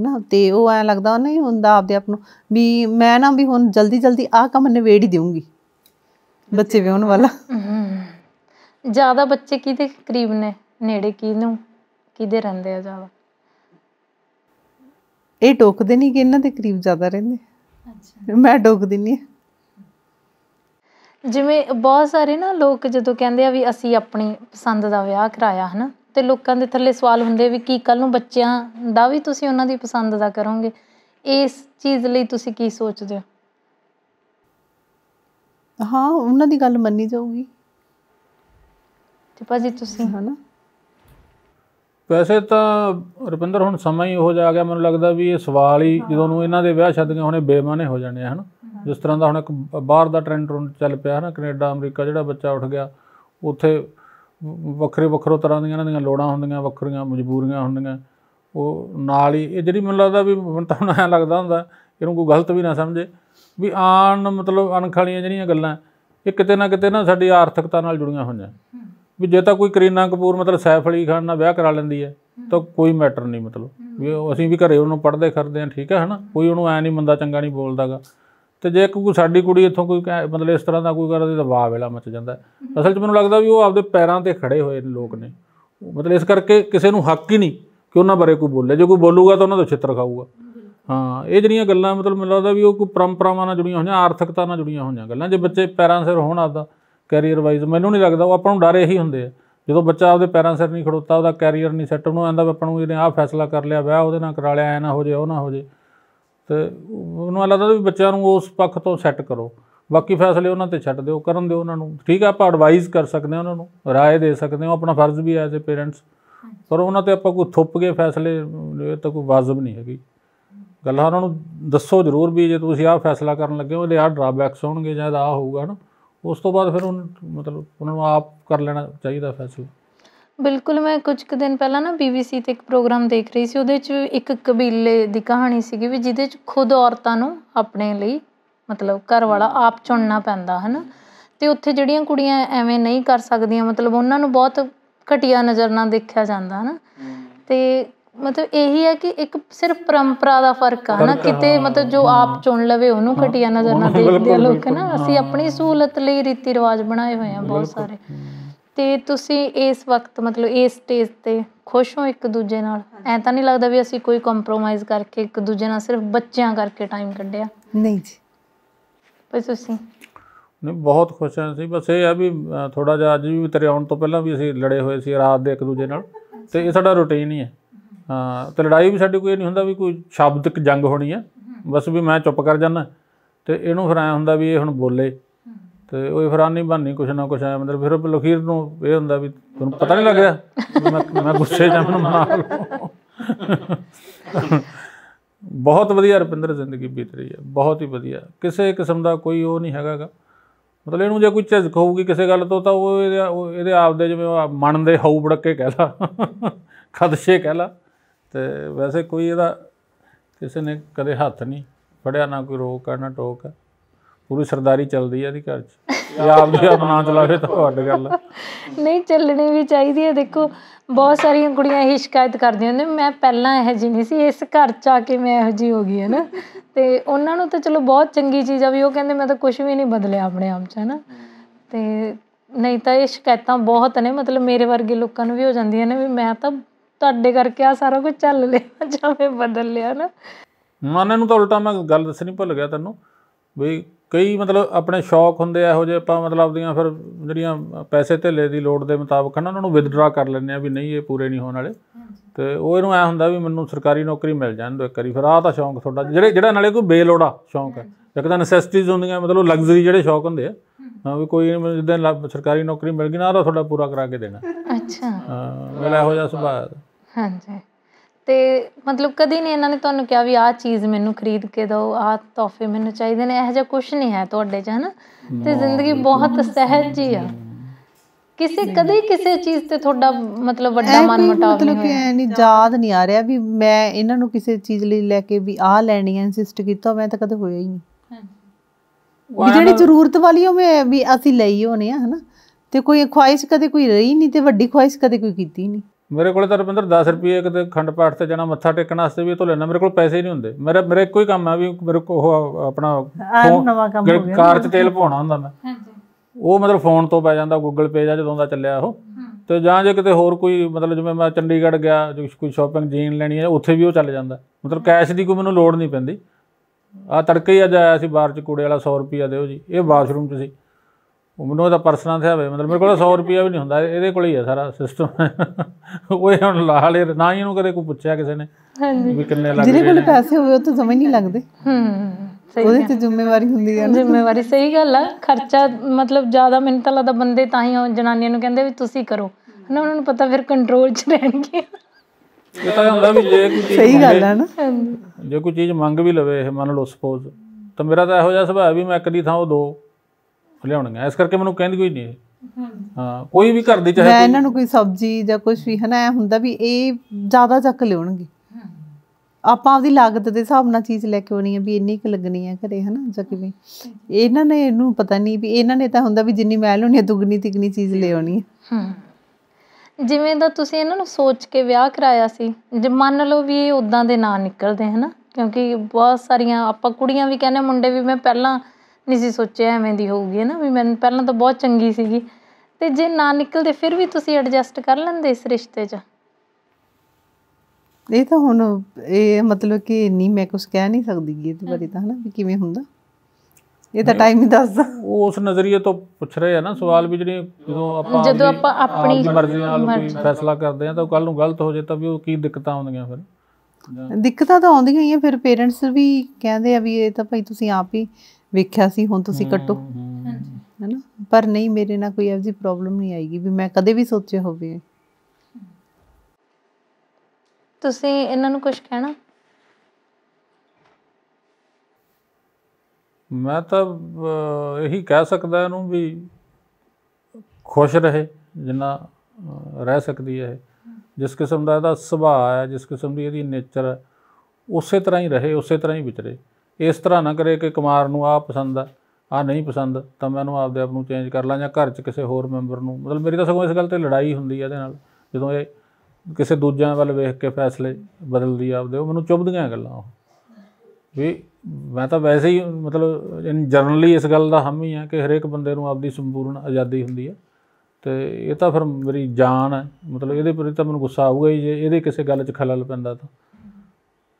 ਨਾ ਤੇ ਉਹ ਐ ਲੱਗਦਾ ਨਹੀਂ ਹੁੰਦਾ ਆਪਦੇ ਆਪ ਨੂੰ ਵੀ ਮੈਂ ਨਾ ਵੀ ਹੁਣ ਜਲਦੀ ਜਲਦੀ ਆਹ ਕੰਮ ਨਿਵੇੜ ਹੀ ਦੇਵਾਂਗੀ ਬੱਚੇ ਵਿਆਹਣ ਵਾਲਾ ਜਿਆਦਾ ਬੱਚੇ ਕਿਹਦੇ ਕਰੀਬ ਨੇ ਨੇੜੇ ਕਿਹਨੂੰ ਕਿਹਦੇ ਰਹਿੰਦੇ ਆ ਜ਼ਿਆਦਾ ਇਹ ਟੋਕਦੇ ਨਹੀਂ ਕਿ ਇਹਨਾਂ ਦੇ ਕਰੀਬ ਜ਼ਿਆਦਾ ਰਹਿੰਦੇ ਅੱਛਾ ਮੈਂ ਡੋਕ ਦਿੰਨੀ ਜਿਵੇਂ ਬਹੁਤ ਸਾਰੇ ਨਾ ਲੋਕ ਜਦੋਂ ਕਹਿੰਦੇ ਆ ਵੀ ਅਸੀਂ ਆਪਣੀ ਪਸੰਦ ਦਾ ਵਿਆਹ ਕਰਾਇਆ ਹਨਾ ਤੇ ਲੋਕਾਂ ਦੇ ਥੱਲੇ ਸਵਾਲ ਹੁੰਦੇ ਵੀ ਕੀ ਕੱਲ ਨੂੰ ਬੱਚਿਆਂ ਦਾ ਵੀ ਤੁਸੀਂ ਉਹਨਾਂ ਦੀ ਪਸੰਦ ਦਾ ਕਰੋਗੇ ਇਸ ਚੀਜ਼ ਲਈ ਤੁਸੀਂ ਕੀ ਸੋਚਦੇ ਹੋ ਹਾਂ ਉਹਨਾਂ ਦੀ ਗੱਲ ਮੰਨੀ ਜਾਊਗੀ ਤੇ ਭਾਜੀ ਤੁਸੀਂ ਹਨਾ ਵੈਸੇ ਤਾਂ ਰੁਪਿੰਦਰ ਹੁਣ ਸਮਾਂ ਹੀ ਹੋ ਜਾ ਗਿਆ ਮੈਨੂੰ ਲੱਗਦਾ ਵੀ ਇਹ ਸਵਾਲ ਹੀ ਜਦੋਂ ਨੂੰ ਇਹਨਾਂ ਦੇ ਵਿਆਹ ਸ਼ਾਦੀਆਂ ਹੁਣੇ ਬੇਮਾਨੇ ਹੋ ਜਾਣੇ ਹਨ ਜਿਸ ਤਰ੍ਹਾਂ ਦਾ ਹੁਣ ਇੱਕ ਬਾਹਰ ਦਾ ਟ੍ਰੈਂਡ ਚੱਲ ਪਿਆ ਹੈ ਨਾ ਕੈਨੇਡਾ ਅਮਰੀਕਾ ਜਿਹੜਾ ਬੱਚਾ ਉੱਠ ਗਿਆ ਉੱਥੇ ਵੱਖਰੇ ਵੱਖਰੋ ਤਰ੍ਹਾਂ ਦੀਆਂ ਇਹਨਾਂ ਦੀਆਂ ਲੋੜਾਂ ਹੁੰਦੀਆਂ ਵੱਖਰੀਆਂ ਮਜਬੂਰੀਆਂ ਹੁੰਦੀਆਂ ਉਹ ਨਾਲ ਹੀ ਇਹ ਜਿਹੜੀ ਮੈਨੂੰ ਲੱਗਦਾ ਵੀ ਹੁਣ ਤਾਂ ਹੁਣ ਐ ਲੱਗਦਾ ਹੁੰਦਾ ਇਹਨੂੰ ਕੋਈ ਗਲਤ ਵੀ ਨਾ ਸਮਝੇ ਵੀ ਆਣ ਮਤਲਬ ਅਣਖਾਲੀਆਂ ਜਿਹੜੀਆਂ ਗੱਲਾਂ ਇਹ ਕਿਤੇ ਨਾ ਕਿਤੇ ਨਾ ਸਾਡੀ ਆਰਥਿਕਤਾ ਨਾਲ ਜੁੜੀਆਂ ਹੋਈਆਂ ਵੀ ਜੇ ਤਾਂ ਕੋਈ ਕਰੀਨਾ ਕਪੂਰ ਮਤਲਬ ਸੈਫ ਅਲੀ ਖਾਨ ਨਾਲ ਵਿਆਹ ਕਰਾ ਲੈਂਦੀ ਹੈ ਤਾਂ ਕੋਈ ਮੈਟਰ ਨਹੀਂ ਮਤਲਬ ਵੀ ਅਸੀਂ ਵੀ ਘਰੇ ਉਹਨੂੰ ਪੜਦੇ ਕਰਦੇ ਆ ਠੀਕ ਹੈ ਹਨਾ ਕੋਈ ਉਹਨੂੰ ਐ ਨਹੀਂ ਮੰਦਾ ਚੰਗਾ ਨਹੀਂ ਬੋਲਦਾਗਾ ਤੇ ਜੇ ਕੋਈ ਸਾਡੀ ਕੁੜੀ ਇੱਥੋਂ ਕੋਈ ਮਤਲਬ ਇਸ ਤਰ੍ਹਾਂ ਦਾ ਕੋਈ ਕਰਦਾ ਤਾਂ ਵਾਹ ਵੇਲਾ ਮਚ ਜਾਂਦਾ ਅਸਲ 'ਚ ਮੈਨੂੰ ਲੱਗਦਾ ਵੀ ਉਹ ਆਪਦੇ ਪੈਰਾਂ ਤੇ ਖੜੇ ਹੋਏ ਲੋਕ ਨੇ ਮਤਲਬ ਇਸ ਕਰਕੇ ਕਿਸੇ ਨੂੰ ਹੱਕ ਹੀ ਨਹੀਂ ਕਿ ਉਹਨਾਂ ਬਾਰੇ ਕੋਈ ਬੋਲੇ ਜੇ ਕੋਈ ਬੋਲੂਗਾ ਤਾਂ ਉਹਨਾਂ ਤੋਂ ਛਿੱਤਰ ਖਾਊਗਾ ਹਾਂ ਇਹ ਜਿਹੜੀਆਂ ਗੱਲਾਂ ਮਤਲਬ ਮੈਨੂੰ ਲੱਗਦਾ ਵੀ ਉਹ ਕੋਈ ਪਰੰਪਰਾਵਾਂ ਨਾਲ ਜੁੜੀਆਂ ਹੋਈਆਂ ਆਰਥਿਕਤਾ ਨਾਲ ਜੁੜੀਆਂ ਹੋਈਆਂ ਗੱਲਾਂ ਜੇ ਬੱਚੇ ਪੈਰਾਂ ਸਿਰ ਹੋਣ ਆਪਦਾ ਕੈਰੀਅਰ ਵਾਈਜ਼ ਮੈਨੂੰ ਨਹੀਂ ਲੱਗਦਾ ਉਹ ਆਪਾਂ ਨੂੰ ਡਰ ਇਹੀ ਹੁੰਦੇ ਆ ਜਦੋਂ ਬੱਚਾ ਆਪਦੇ ਪੈਰਾਂ ਸਿਰ ਨਹੀਂ ਖੜੋਤਾ ਉਹਦਾ ਕੈਰੀਅਰ ਨਹੀਂ ਸੈੱਟ ਉਹਨੂੰ ਆਂਦਾ ਆਪਾਂ ਨੂੰ ਇਹਨੇ ਆਹ ਫੈਸਲਾ ਕਰ ਲਿਆ ਵਿਆਹ ਉਹਦੇ ਨਾਲ ਕਰਾ ਲਿਆ ਐ ਨਾ ਹੋ ਜੇ ਉਹ ਨਾ ਹੋ ਜੇ ਤੇ ਉਹਨੂੰ ਲੱਗਦਾ ਵੀ ਬੱਚਿਆਂ ਨੂੰ ਉਸ ਪੱਖ ਤੋਂ ਸੈੱਟ ਕਰੋ ਬਾਕੀ ਫੈਸਲੇ ਉਹਨਾਂ ਤੇ ਛੱਡ ਦਿਓ ਕਰਨ ਦਿਓ ਉਹਨਾਂ ਨੂੰ ਠੀਕ ਆ ਆਪਾਂ ਐਡਵਾਈਸ ਕਰ ਸਕਦੇ ਆ ਉਹਨਾਂ ਨੂੰ رائے ਦੇ ਸਕਦੇ ਆ ਆਪਣਾ ਫਰਜ਼ ਵੀ ਐਜ਼ ਅ ਪੇਰੈਂਟਸ ਪਰ ਉਹਨਾਂ ਤੇ ਆਪਾਂ ਕੋਈ ਥੁੱਪ ਕੇ ਫੈਸਲੇ ਇਹ ਤਾਂ ਕੋਈ ਵਾਜਬ ਨਹੀਂ ਹੈਗੀ ਗੱਲਾਂ ਉਹਨਾਂ ਨੂੰ ਦੱਸੋ ਜ਼ਰੂਰ ਵੀ ਜੇ ਤੁਸੀਂ ਆਹ ਫੈਸਲਾ ਕਰਨ ਲੱਗੇ ਹੋ ਇਹਦੇ ਆਹ ਡਰਾਬੈਕਸ ਹੋਣਗੇ ਜਾਂ ਇਹਦਾ ਆ ਹੋਊਗਾ ਨਾ ਉਸ ਤੋਂ ਬਾਅਦ ਫਿਰ ਉਹ ਮਤਲਬ ਉਹਨਾਂ ਨੂੰ ਆਪ ਕਰ ਲੈਣਾ ਚਾਹੀਦਾ ਫੈਸਲਾ ਬਿਲਕੁਲ ਮੈਂ ਕੁਝ ਕੁ ਦਿਨ ਪਹਿਲਾਂ ਨਾ ਬੀਬੀਸੀ ਤੇ ਇੱਕ ਪ੍ਰੋਗਰਾਮ ਦੇਖ ਰਹੀ ਸੀ ਉਹਦੇ 'ਚ ਇੱਕ ਕਬੀਲੇ ਦੀ ਕਹਾਣੀ ਸੀਗੀ ਵੀ ਜਿਹਦੇ 'ਚ ਖੁਦ ਔਰਤਾਂ ਨੂੰ ਆਪਣੇ ਲਈ ਮਤਲਬ ਘਰ ਵਾਲਾ ਆਪ ਚੁਣਨਾ ਪੈਂਦਾ ਹਨ ਤੇ ਉੱਥੇ ਜਿਹੜੀਆਂ ਕੁੜੀਆਂ ਐਵੇਂ ਨਹੀਂ ਕਰ ਸਕਦੀਆਂ ਮਤਲਬ ਉਹਨਾਂ ਨੂੰ ਬਹੁਤ ਘਟੀਆ ਨਜ਼ਰ ਨਾਲ ਦੇਖਿਆ ਜਾਂਦਾ ਹਨ ਤੇ ਮਤਲਬ ਇਹੀ ਹੈ ਕਿ ਇੱਕ ਸਿਰਫ ਪਰੰਪਰਾ ਦਾ ਫਰਕ ਆ ਨਾ ਕਿਤੇ ਮਤਲਬ ਜੋ ਆਪ ਚੁਣ ਲਵੇ ਉਹਨੂੰ ਘਟਿਆ ਨਜ਼ਰ ਨਾ ਦੇਖਦੇ ਲੋਕ ਨਾ ਅਸੀਂ ਆਪਣੀ ਸਹੂਲਤ ਲਈ ਰੀਤੀ ਰਿਵਾਜ ਬਣਾਏ ਹੋਏ ਆ ਬਹੁਤ ਸਾਰੇ ਤੇ ਤੁਸੀਂ ਇਸ ਵਕਤ ਮਤਲਬ ਇਸ ਸਟੇਜ ਤੇ ਖੁਸ਼ ਹੋ ਇੱਕ ਦੂਜੇ ਨਾਲ ਐ ਤਾਂ ਨਹੀਂ ਲੱਗਦਾ ਵੀ ਅਸੀਂ ਕੋਈ ਕੰਪਰੋਮਾਈਜ਼ ਕਰਕੇ ਇੱਕ ਦੂਜੇ ਨਾਲ ਸਿਰਫ ਬੱਚਿਆਂ ਕਰਕੇ ਟਾਈਮ ਕੱਢਿਆ ਨਹੀਂ ਜੀ ਪਰ ਤੁਸੀਂ ਨੇ ਬਹੁਤ ਖੁਸ਼ ਹਾਂ ਸੀ ਬਸ ਇਹ ਆ ਵੀ ਥੋੜਾ ਜਿਹਾ ਅੱਜ ਵੀ ਤੇਰੇ ਆਉਣ ਤੋਂ ਪਹਿਲਾਂ ਵੀ ਅਸੀਂ ਲੜੇ ਹੋਏ ਸੀ ਰਾਤ ਦੇ ਇੱਕ ਦੂਜੇ ਨਾਲ ਤੇ ਇਹ ਸਾਡਾ ਰੁਟੀਨ ਹੀ ਹੈ ਹਾਂ ਤੇ ਲੜਾਈ ਵੀ ਸਾਡੀ ਕੋਈ ਨਹੀਂ ਹੁੰਦਾ ਵੀ ਕੋਈ ਸ਼ਬਦਿਕ ਜੰਗ ਹੋਣੀ ਆ ਬਸ ਵੀ ਮੈਂ ਚੁੱਪ ਕਰ ਜਾਣਾ ਤੇ ਇਹਨੂੰ ਫਿਰ ਆਇਆ ਹੁੰਦਾ ਵੀ ਇਹ ਹੁਣ ਬੋਲੇ ਤੇ ਉਹ ਫਰਾਨੀ ਬਣਨੀ ਕੁਛ ਨਾ ਕੁਛ ਆਇਆ ਮਤਲਬ ਫਿਰ ਲਖੀਰ ਨੂੰ ਇਹ ਹੁੰਦਾ ਵੀ ਤੁਹਾਨੂੰ ਪਤਾ ਨਹੀਂ ਲੱਗਦਾ ਮੈਂ ਮੈਂ ਗੁੱਸੇ ਜਾਂ ਮੈਨੂੰ ਮਾਰ ਬਹੁਤ ਵਧੀਆ ਰਪਿੰਦਰ ਜ਼ਿੰਦਗੀ ਬੀਤ ਰਹੀ ਹੈ ਬਹੁਤ ਹੀ ਵਧੀਆ ਕਿਸੇ ਕਿਸਮ ਦਾ ਕੋਈ ਉਹ ਨਹੀਂ ਹੈਗਾਗਾ ਮਤਲਬ ਇਹਨੂੰ ਜੇ ਕੋਈ ਝਿਜਕ ਹੋਊਗੀ ਕਿਸੇ ਗੱਲ ਤੋਂ ਤਾਂ ਉਹ ਇਹਦੇ ਆਪਦੇ ਜਿਵੇਂ ਮਨ ਦੇ ਹਉ ਬੜਕੇ ਕਹਿ ਲਾ ਖਦਸ਼ੇ ਕਹਿ ਲਾ ਤੇ ਵੈਸੇ ਕੋਈ ਇਹਦਾ ਕਿਸੇ ਨੇ ਕਦੇ ਹੱਥ ਨਹੀਂ ਫੜਿਆ ਨਾ ਕੋਈ ਰੋਕ ਆ ਨਾ ਟੋਕ ਆ ਪੂਰੀ ਸਰਦਾਰੀ ਚੱਲਦੀ ਆ ਦੀ ਘਰ 'ਚ ਜੇ ਆਪ ਦੀ ਆਪ ਚਲਾਵੇ ਤਾਂ ਵੱਡ ਗੱਲ ਨਹੀਂ ਚੱਲਣੀ ਵੀ ਚਾਹੀਦੀ ਹੈ ਦੇਖੋ ਬਹੁਤ ਸਾਰੀਆਂ ਕੁੜੀਆਂ ਇਹ ਸ਼ਿਕਾਇਤ ਕਰਦੀਆਂ ਨੇ ਮੈਂ ਪਹਿਲਾਂ ਇਹ ਜੀ ਨਹੀਂ ਸੀ ਇਸ ਘਰ 'ਚ ਆ ਕੇ ਮੈਂ ਇਹ ਜਿਹੀ ਹੋ ਗਈ ਹੈ ਨਾ ਤੇ ਉਹਨਾਂ ਨੂੰ ਤਾਂ ਚਲੋ ਬਹੁਤ ਚੰਗੀ ਚੀਜ਼ ਆ ਵੀ ਉਹ ਕਹਿੰਦੇ ਮੈਂ ਤਾਂ ਕੁਝ ਵੀ ਨਹੀਂ ਬਦਲਿਆ ਆਪਣੇ ਆਪ 'ਚ ਹੈ ਨਾ ਤੇ ਨਹੀਂ ਤਾਂ ਇਹ ਸ਼ਿਕਾਇਤਾਂ ਬਹੁਤ ਨੇ ਮਤਲਬ ਮੇਰੇ ਵਰਗੇ ਲੋਕਾਂ ਨੂੰ ਵੀ ਹੋ ਜਾਂਦੀਆਂ ਨੇ ਵੀ ਮੈਂ ਤਾਂ ਤੁਹਾਡੇ ਕਰਕੇ ਆ ਸਾਰਾ ਕੁਝ ਚੱਲ ਲਿਆ ਜਾਵੇਂ ਬਦਲ ਲਿਆ ਨਾ ਮਨ ਨੂੰ ਤਾਂ ਉਲਟਾ ਮੈਂ ਗੱਲ ਦੱਸਣੀ ਭੁੱਲ ਗਿਆ ਤੈਨੂੰ ਵੀ ਕਈ ਮਤਲਬ ਆਪਣੇ ਸ਼ੌਕ ਹੁੰਦੇ ਆ ਇਹੋ ਜਿਹੇ ਆਪਾਂ ਮਤਲਬ ਆਪਦੀਆਂ ਫਿਰ ਜਿਹੜੀਆਂ ਪੈਸੇ ਧੇਲੇ ਦੀ ਲੋੜ ਦੇ ਮੁਤਾਬਕ ਹਨ ਉਹਨਾਂ ਨੂੰ ਵਿਦਡਰਾ ਕਰ ਲੈਂਦੇ ਆ ਵੀ ਨਹੀਂ ਇਹ ਪੂਰੇ ਨਹੀਂ ਹੋਣ ਵਾਲੇ ਤੇ ਉਹ ਇਹਨੂੰ ਐ ਹੁੰਦਾ ਵੀ ਮੈਨੂੰ ਸਰਕਾਰੀ ਨੌਕਰੀ ਮਿਲ ਜਾਣ ਦੋ ਇੱਕ ਵਾਰੀ ਫਿਰ ਆਹ ਤਾਂ ਸ਼ੌਕ ਤੁਹਾਡਾ ਜਿਹੜੇ ਜਿਹੜਾ ਨਾਲੇ ਕੋਈ ਬੇਲੋੜਾ ਸ਼ੌਕ ਹੈ ਇੱਕ ਤਾਂ ਨੈਸੈਸਿਟੀਜ਼ ਹੁੰਦੀਆਂ ਮਤਲਬ ਲਗਜ਼ਰੀ ਜਿਹੜੇ ਸ਼ੌਕ ਹੁੰਦੇ ਆ ਹਾਂ ਵੀ ਕੋਈ ਜਿੱਦਾਂ ਸਰਕਾਰੀ ਨੌਕਰੀ ਮਿਲ ਗਈ ਨਾ ਤਾਂ ਤੁਹਾਡਾ ਪੂਰਾ ਕਰਾ ਕੇ ਦੇਣਾ ਅੱਛਾ ਹਾਂ ਮੇਰਾ ਇਹੋ ਜਿਹਾ ਸੁਭਾਅ ਹਾਂਜੀ ਤੇ ਮਤਲਬ ਕਦੀ ਨਹੀਂ ਇਹਨਾਂ ਨੇ ਤੁਹਾਨੂੰ ਕਿਹਾ ਵੀ ਆਹ ਚੀਜ਼ ਮੈਨੂੰ ਖਰੀਦ ਕੇ ਦਿਓ ਆਹ ਤੋਹਫ਼ੇ ਮੈਨੂੰ ਚਾਹੀਦੇ ਨੇ ਇਹੋ ਜਿਹਾ ਕੁਝ ਨਹੀਂ ਹੈ ਤੁਹਾਡੇ 'ਚ ਹੈ ਤੇ ਜ਼ਿੰਦਗੀ ਬਹੁਤ ਸਹਿਜ ਹੀ ਆ ਕਿਸੇ ਕਦੇ ਕਿਸੇ ਚੀਜ਼ ਤੇ ਤੁਹਾਡਾ ਮਤਲਬ ਵੱਡਾ ਮਨ ਮਟਾਵ ਨਹੀਂ ਮਤਲਬ ਕਿ ਐ ਨਹੀਂ ਯਾਦ ਨਹੀਂ ਆ ਰਿਹਾ ਵੀ ਮੈਂ ਇਹਨਾਂ ਨੂੰ ਕਿਸੇ ਚੀਜ਼ ਲਈ ਲੈ ਕੇ ਵੀ ਆਹ ਲੈਣੀ ਐ ਇਨਸਿਸਟ ਕੀਤਾ ਮੈਂ ਤਾਂ ਕਦੇ ਹੋਇਆ ਹੀ ਨਹੀਂ ਵੀ ਜਿਹੜੀ ਜ਼ਰੂਰਤ ਵਾਲੀ ਉਹ ਮੈਂ ਵੀ ਅਸੀਂ ਲਈ ਹੋਣੀ ਆ ਹਨਾ ਤੇ ਕੋਈ ਖੁਆਇਸ਼ ਕਦੇ ਕੋਈ ਰਹੀ ਨਹੀਂ ਤੇ ਵੱਡੀ ਖੁਆਇਸ਼ ਕਦੇ ਕੋਈ ਕੀਤੀ ਨਹੀਂ ਮੇਰੇ ਕੋਲ ਤਾਂ ਰਪਿੰਦਰ 10 ਰੁਪਏ ਕਿਤੇ ਖੰਡ ਪਾਠ ਤੇ ਜਾਣਾ ਮੱਥਾ ਟੇਕਣ ਵਾਸਤੇ ਵੀ ਇਹ ਤੋਂ ਲੈਣਾ ਮੇਰੇ ਕੋਲ ਪੈਸੇ ਹੀ ਨਹੀਂ ਹੁੰਦੇ ਮੇਰਾ ਮੇਰਾ ਇੱਕੋ ਹੀ ਕੰਮ ਆ ਵੀ ਮੇਰੇ ਕੋ ਉਹ ਆਪਣਾ ਨਵਾਂ ਕੰਮ ਹੋ ਗਿਆ ਕਾਰ 'ਚ ਤੇਲ ਪਾਉਣਾ ਹੁੰਦਾ ਮੈਂ ਉਹ ਮਤਲਬ ਫੋਨ ਤੋਂ ਪੈ ਜਾਂਦਾ ਗੂਗਲ ਪੇ ਜਾਂ ਜਦੋਂ ਦਾ ਚੱਲਿਆ ਉਹ ਤੇ ਜਾਂ ਜੇ ਕਿਤੇ ਹੋਰ ਕੋਈ ਮਤਲਬ ਜਿਵੇਂ ਮੈਂ ਚੰਡੀਗੜ੍ਹ ਗਿਆ ਕੋਈ ਸ਼ਾਪਿੰਗ ਜੀਨ ਲੈਣੀ ਹੈ ਉੱਥੇ ਵੀ ਉਹ ਚੱਲ ਜਾਂਦਾ ਮਤਲਬ ਕੈਸ਼ ਦੀ ਕੋਈ ਮੈਨੂੰ ਲੋੜ ਨਹੀਂ ਪੈਂਦੀ ਆ ਤੜਕੇ ਹੀ ਅੱਜ ਆਇਆ ਸੀ ਬਾਹਰ ਚ ਕੂੜੇ ਵਾਲਾ 100 ਰੁਪਿਆ ਦਿਓ ਜੀ ਇਹ ਬਾਥਰੂਮ ਚ ਸੀ ਉਹ ਮੈਨੂੰ ਦਾ ਪਰਸਨਲ ਥਿਆ ਮਤਲਬ ਮੇਰੇ ਕੋਲ 100 ਰੁਪਿਆ ਵੀ ਨਹੀਂ ਹੁੰਦਾ ਇਹਦੇ ਕੋਲ ਹੀ ਆ ਸਾਰਾ ਸਿਸਟਮ ਉਹ ਹੁਣ ਲਾ ਲੇ ਨਾ ਹੀ ਉਹਨੂੰ ਕਦੇ ਕੋਈ ਪੁੱਛਿਆ ਕਿਸੇ ਨੇ ਹਾਂਜੀ ਵੀ ਕਿੰਨੇ ਲੱਗਦੇ ਜਿਹਦੇ ਕੋਲ ਪੈਸੇ ਹੋਵੇ ਉਹ ਤਾਂ ਸਮਝ ਨਹੀਂ ਲੱਗਦੇ ਹੂੰ ਸਹੀ ਉਹਦੀ ਤੇ ਜ਼ਿੰਮੇਵਾਰੀ ਹੁੰਦੀ ਹੈ ਜ਼ਿੰਮੇਵਾਰੀ ਸਹੀ ਗੱਲ ਆ ਖਰਚਾ ਮਤਲਬ ਜ਼ਿਆਦਾ ਮੈਨੂੰ ਤਾਂ ਲੱਗਦਾ ਬੰਦੇ ਤਾਂ ਹੀ ਜਨਾਨੀਆਂ ਨੂੰ ਕਹਿੰਦੇ ਵੀ ਤੁਸੀਂ ਕਰੋ ਹਨਾ ਉਹਨਾਂ ਨੂੰ ਪਤਾ ਫਿਰ ਕੰਟਰੋਲ 'ਚ ਰਹਿਣਗੇ ਇਹ ਤਾਂ ਹੁੰਦਾ ਵੀ ਜੇ ਕੋਈ ਸਹੀ ਗੱਲ ਆ ਨਾ ਜੇ ਕੋਈ ਚੀਜ਼ ਮੰਗ ਵੀ ਲਵੇ ਇਹ ਮੰਨ ਲਓ ਸਪੋਜ਼ ਤਾਂ ਮੇਰਾ ਤਾਂ ਇਹੋ ਜਿਹਾ ਸੁਭਾਅ ਵੀ ਮੈਂ ਇੱਕ ਦੀ ਥਾਂ ਉਹ ਦੋ ਲਿਆਉਣੀਆਂ ਇਸ ਕਰਕੇ ਮੈਨੂੰ ਕਹਿੰਦੀ ਕੋਈ ਨਹੀਂ ਹਾਂ ਕੋਈ ਵੀ ਘਰ ਦੀ ਚਾਹੇ ਮੈਂ ਇਹਨਾਂ ਨੂੰ ਕੋਈ ਸਬਜ਼ੀ ਜਾਂ ਕੁਝ ਵੀ ਹਨਾ ਹੁੰਦਾ ਵੀ ਇਹ ਜ਼ਿਆਦਾ ਚੱਕ ਲਿਆਉਣਗੇ ਆਪਾਂ ਆਪਦੀ ਲਾਗਤ ਦੇ ਹਿਸਾਬ ਨਾਲ ਚੀਜ਼ ਲੈ ਕੇ ਆਉਣੀ ਹੈ ਵੀ ਇੰਨੀ ਕੁ ਲੱਗਣੀ ਹੈ ਘਰੇ ਹਨਾ ਜਾਂ ਕਿਵੇਂ ਇਹਨਾਂ ਨੇ ਇਹਨੂੰ ਪਤਾ ਨਹੀਂ ਵੀ ਇਹਨਾਂ ਨੇ ਤਾਂ ਹੁੰਦਾ ਵੀ ਜਿੰਨੀ ਮੈਲ ਹੋਣੀ ਹੈ ਦੁਗਣੀ ਤਿਗਣੀ ਚੀਜ਼ ਲੈ ਆਉਣੀ ਹੈ ਜਿਵੇਂ ਦਾ ਤੁਸੀਂ ਇਹਨਾਂ ਨੂੰ ਸੋਚ ਕੇ ਵਿਆਹ ਕਰਾਇਆ ਸੀ ਜੇ ਮੰਨ ਲਓ ਵੀ ਇਹ ਉਦਾਂ ਦੇ ਨਾਂ ਨਿਕਲਦੇ ਹਨਾ ਕਿਉਂਕਿ ਬਹੁਤ ਸਾਰੀਆਂ ਆਪਾਂ ਕੁੜੀਆਂ ਵੀ ਕਹਿੰਦੇ ਮੁੰਡੇ ਵੀ ਮੈਂ ਪਹਿਲਾਂ ਨਹੀਂ ਸੀ ਸੋਚਿਆ ਐਵੇਂ ਦੀ ਹੋਊਗੀ ਨਾ ਵੀ ਮੈਨੂੰ ਪਹਿਲਾਂ ਤਾਂ ਬਹੁਤ ਚੰਗੀ ਸੀਗੀ ਤੇ ਜੇ ਨਾ ਨਿਕਲਦੇ ਫਿਰ ਵੀ ਤੁਸੀਂ ਐਡਜਸਟ ਕਰ ਲੈਂਦੇ ਇਸ ਰਿਸ਼ਤੇ 'ਚ ਇਹ ਤਾਂ ਹੁਣ ਇਹ ਮਤਲਬ ਕਿ ਨਹੀਂ ਮੈਂ ਕੁਝ ਕਹਿ ਨਹੀਂ ਸਕਦੀ ਗੀ ਇਹਦੇ ਬਾਰੇ ਤਾਂ ਹਨਾ ਵੀ ਕਿਵੇਂ ਹੁੰਦਾ ਇਹ ਤਾਂ ਟਾਈਮ ਹੀ ਦੱਸਦਾ ਉਸ ਨਜ਼ਰੀਏ ਤੋਂ ਪੁੱਛ ਰਹੇ ਆ ਨਾ ਸਵਾਲ ਵੀ ਜਿਹੜੀ ਜਦੋਂ ਆਪਾਂ ਜਦੋਂ ਆਪਾਂ ਆਪਣੀ ਮਰਜ਼ੀ ਨਾਲ ਕੋਈ ਫੈਸਲਾ ਕਰਦੇ ਆ ਤਾਂ ਕੱਲ ਨੂੰ ਗਲਤ ਹੋ ਜੇ ਤਾਂ ਵੀ ਉਹ ਕੀ ਦਿੱਕਤਾਂ ਆਉਂਦੀਆਂ ਫਿਰ ਦਿੱਕਤਾਂ ਤਾਂ ਆਉਂਦੀਆਂ ਹੀ ਆ ਫਿਰ ਪੇਰੈਂਟਸ ਵੀ ਕਹਿੰਦੇ ਆ ਵੀ ਇਹ ਤਾਂ ਭਾਈ ਤੁਸੀਂ ਆਪ ਹੀ ਵੇਖਿਆ ਸੀ ਹੁਣ ਤੁਸੀਂ ਕੱਟੋ ਹਾਂਜੀ ਹੈਨਾ ਪਰ ਨਹੀਂ ਮੇਰੇ ਨਾਲ ਕੋਈ ਐਸੀ ਪ੍ਰੋਬਲਮ ਨਹੀਂ ਆਏਗੀ ਵੀ ਮੈਂ ਕਦੇ ਵੀ ਸੋਚੇ ਹੋਵੇ ਤੁਸੀਂ ਇਹਨਾਂ ਨੂੰ ਕੁਝ ਕਹਿਣਾ ਮੈਂ ਤਾਂ ਇਹੀ ਕਹਿ ਸਕਦਾ ਇਹਨੂੰ ਵੀ ਖੁਸ਼ ਰਹੇ ਜਿੰਨਾ ਰਹਿ ਸਕਦੀ ਹੈ ਜਿਸ ਕਿਸਮ ਦਾ ਇਹਦਾ ਸੁਭਾਅ ਹੈ ਜਿਸ ਕਿਸਮ ਦੀ ਇਹਦੀ ਨੇਚਰ ਉਸੇ ਤਰ੍ਹਾਂ ਹੀ ਰਹੇ ਉਸੇ ਤਰ੍ਹਾਂ ਹੀ ਵਿਚਰੇ ਇਸ ਤਰ੍ਹਾਂ ਨਾ ਕਰੇ ਕਿ ਕੁਮਾਰ ਨੂੰ ਆ ਪਸੰਦ ਆ ਆ ਨਹੀਂ ਪਸੰਦ ਤਾਂ ਮੈਂ ਉਹਨੂੰ ਆਪਦੇ ਆਪ ਨੂੰ ਚੇਂਜ ਕਰ ਲਾਂ ਜਾਂ ਘਰ 'ਚ ਕਿਸੇ ਹੋਰ ਮੈਂਬਰ ਨੂੰ ਮਤਲਬ ਮੇਰੀ ਤਾਂ ਸਗੋਂ ਇਸ ਗੱਲ ਤੇ ਲੜਾਈ ਹੁੰਦੀ ਆ ਇਹਦੇ ਨਾਲ ਜਦੋਂ ਇਹ ਕਿਸੇ ਦੂਜਿਆਂ ਵੱਲ ਵੇਖ ਕੇ ਫੈਸਲੇ ਬਦਲਦੀ ਆਪਦੇ ਉਹ ਮੈਨੂੰ ਚੁੱਭਦੀਆਂ ਗੱਲਾਂ ਉਹ ਵੀ ਮੈਂ ਤਾਂ ਵੈਸੇ ਹੀ ਮਤਲਬ ਜਨਰਲੀ ਇਸ ਗੱਲ ਦਾ ਹਮ ਹੀ ਆ ਕਿ ਹਰੇਕ ਬੰਦੇ ਨੂੰ ਆਪਦੀ ਸੰਪੂਰਨ ਆਜ਼ਾਦੀ ਹੁੰਦੀ ਆ ਤੇ ਇਹ ਤਾਂ ਫਿਰ ਮੇਰੀ ਜਾਨ ਹੈ ਮਤਲਬ ਇਹਦੇ ਪਰ ਤਾਂ ਮੈਨੂੰ ਗੁੱਸਾ ਆਊਗਾ ਹੀ ਜੇ ਇਹਦੇ ਕਿਸੇ ਗੱਲ 'ਚ ਖਲਲ ਪੈਂਦਾ ਤਾਂ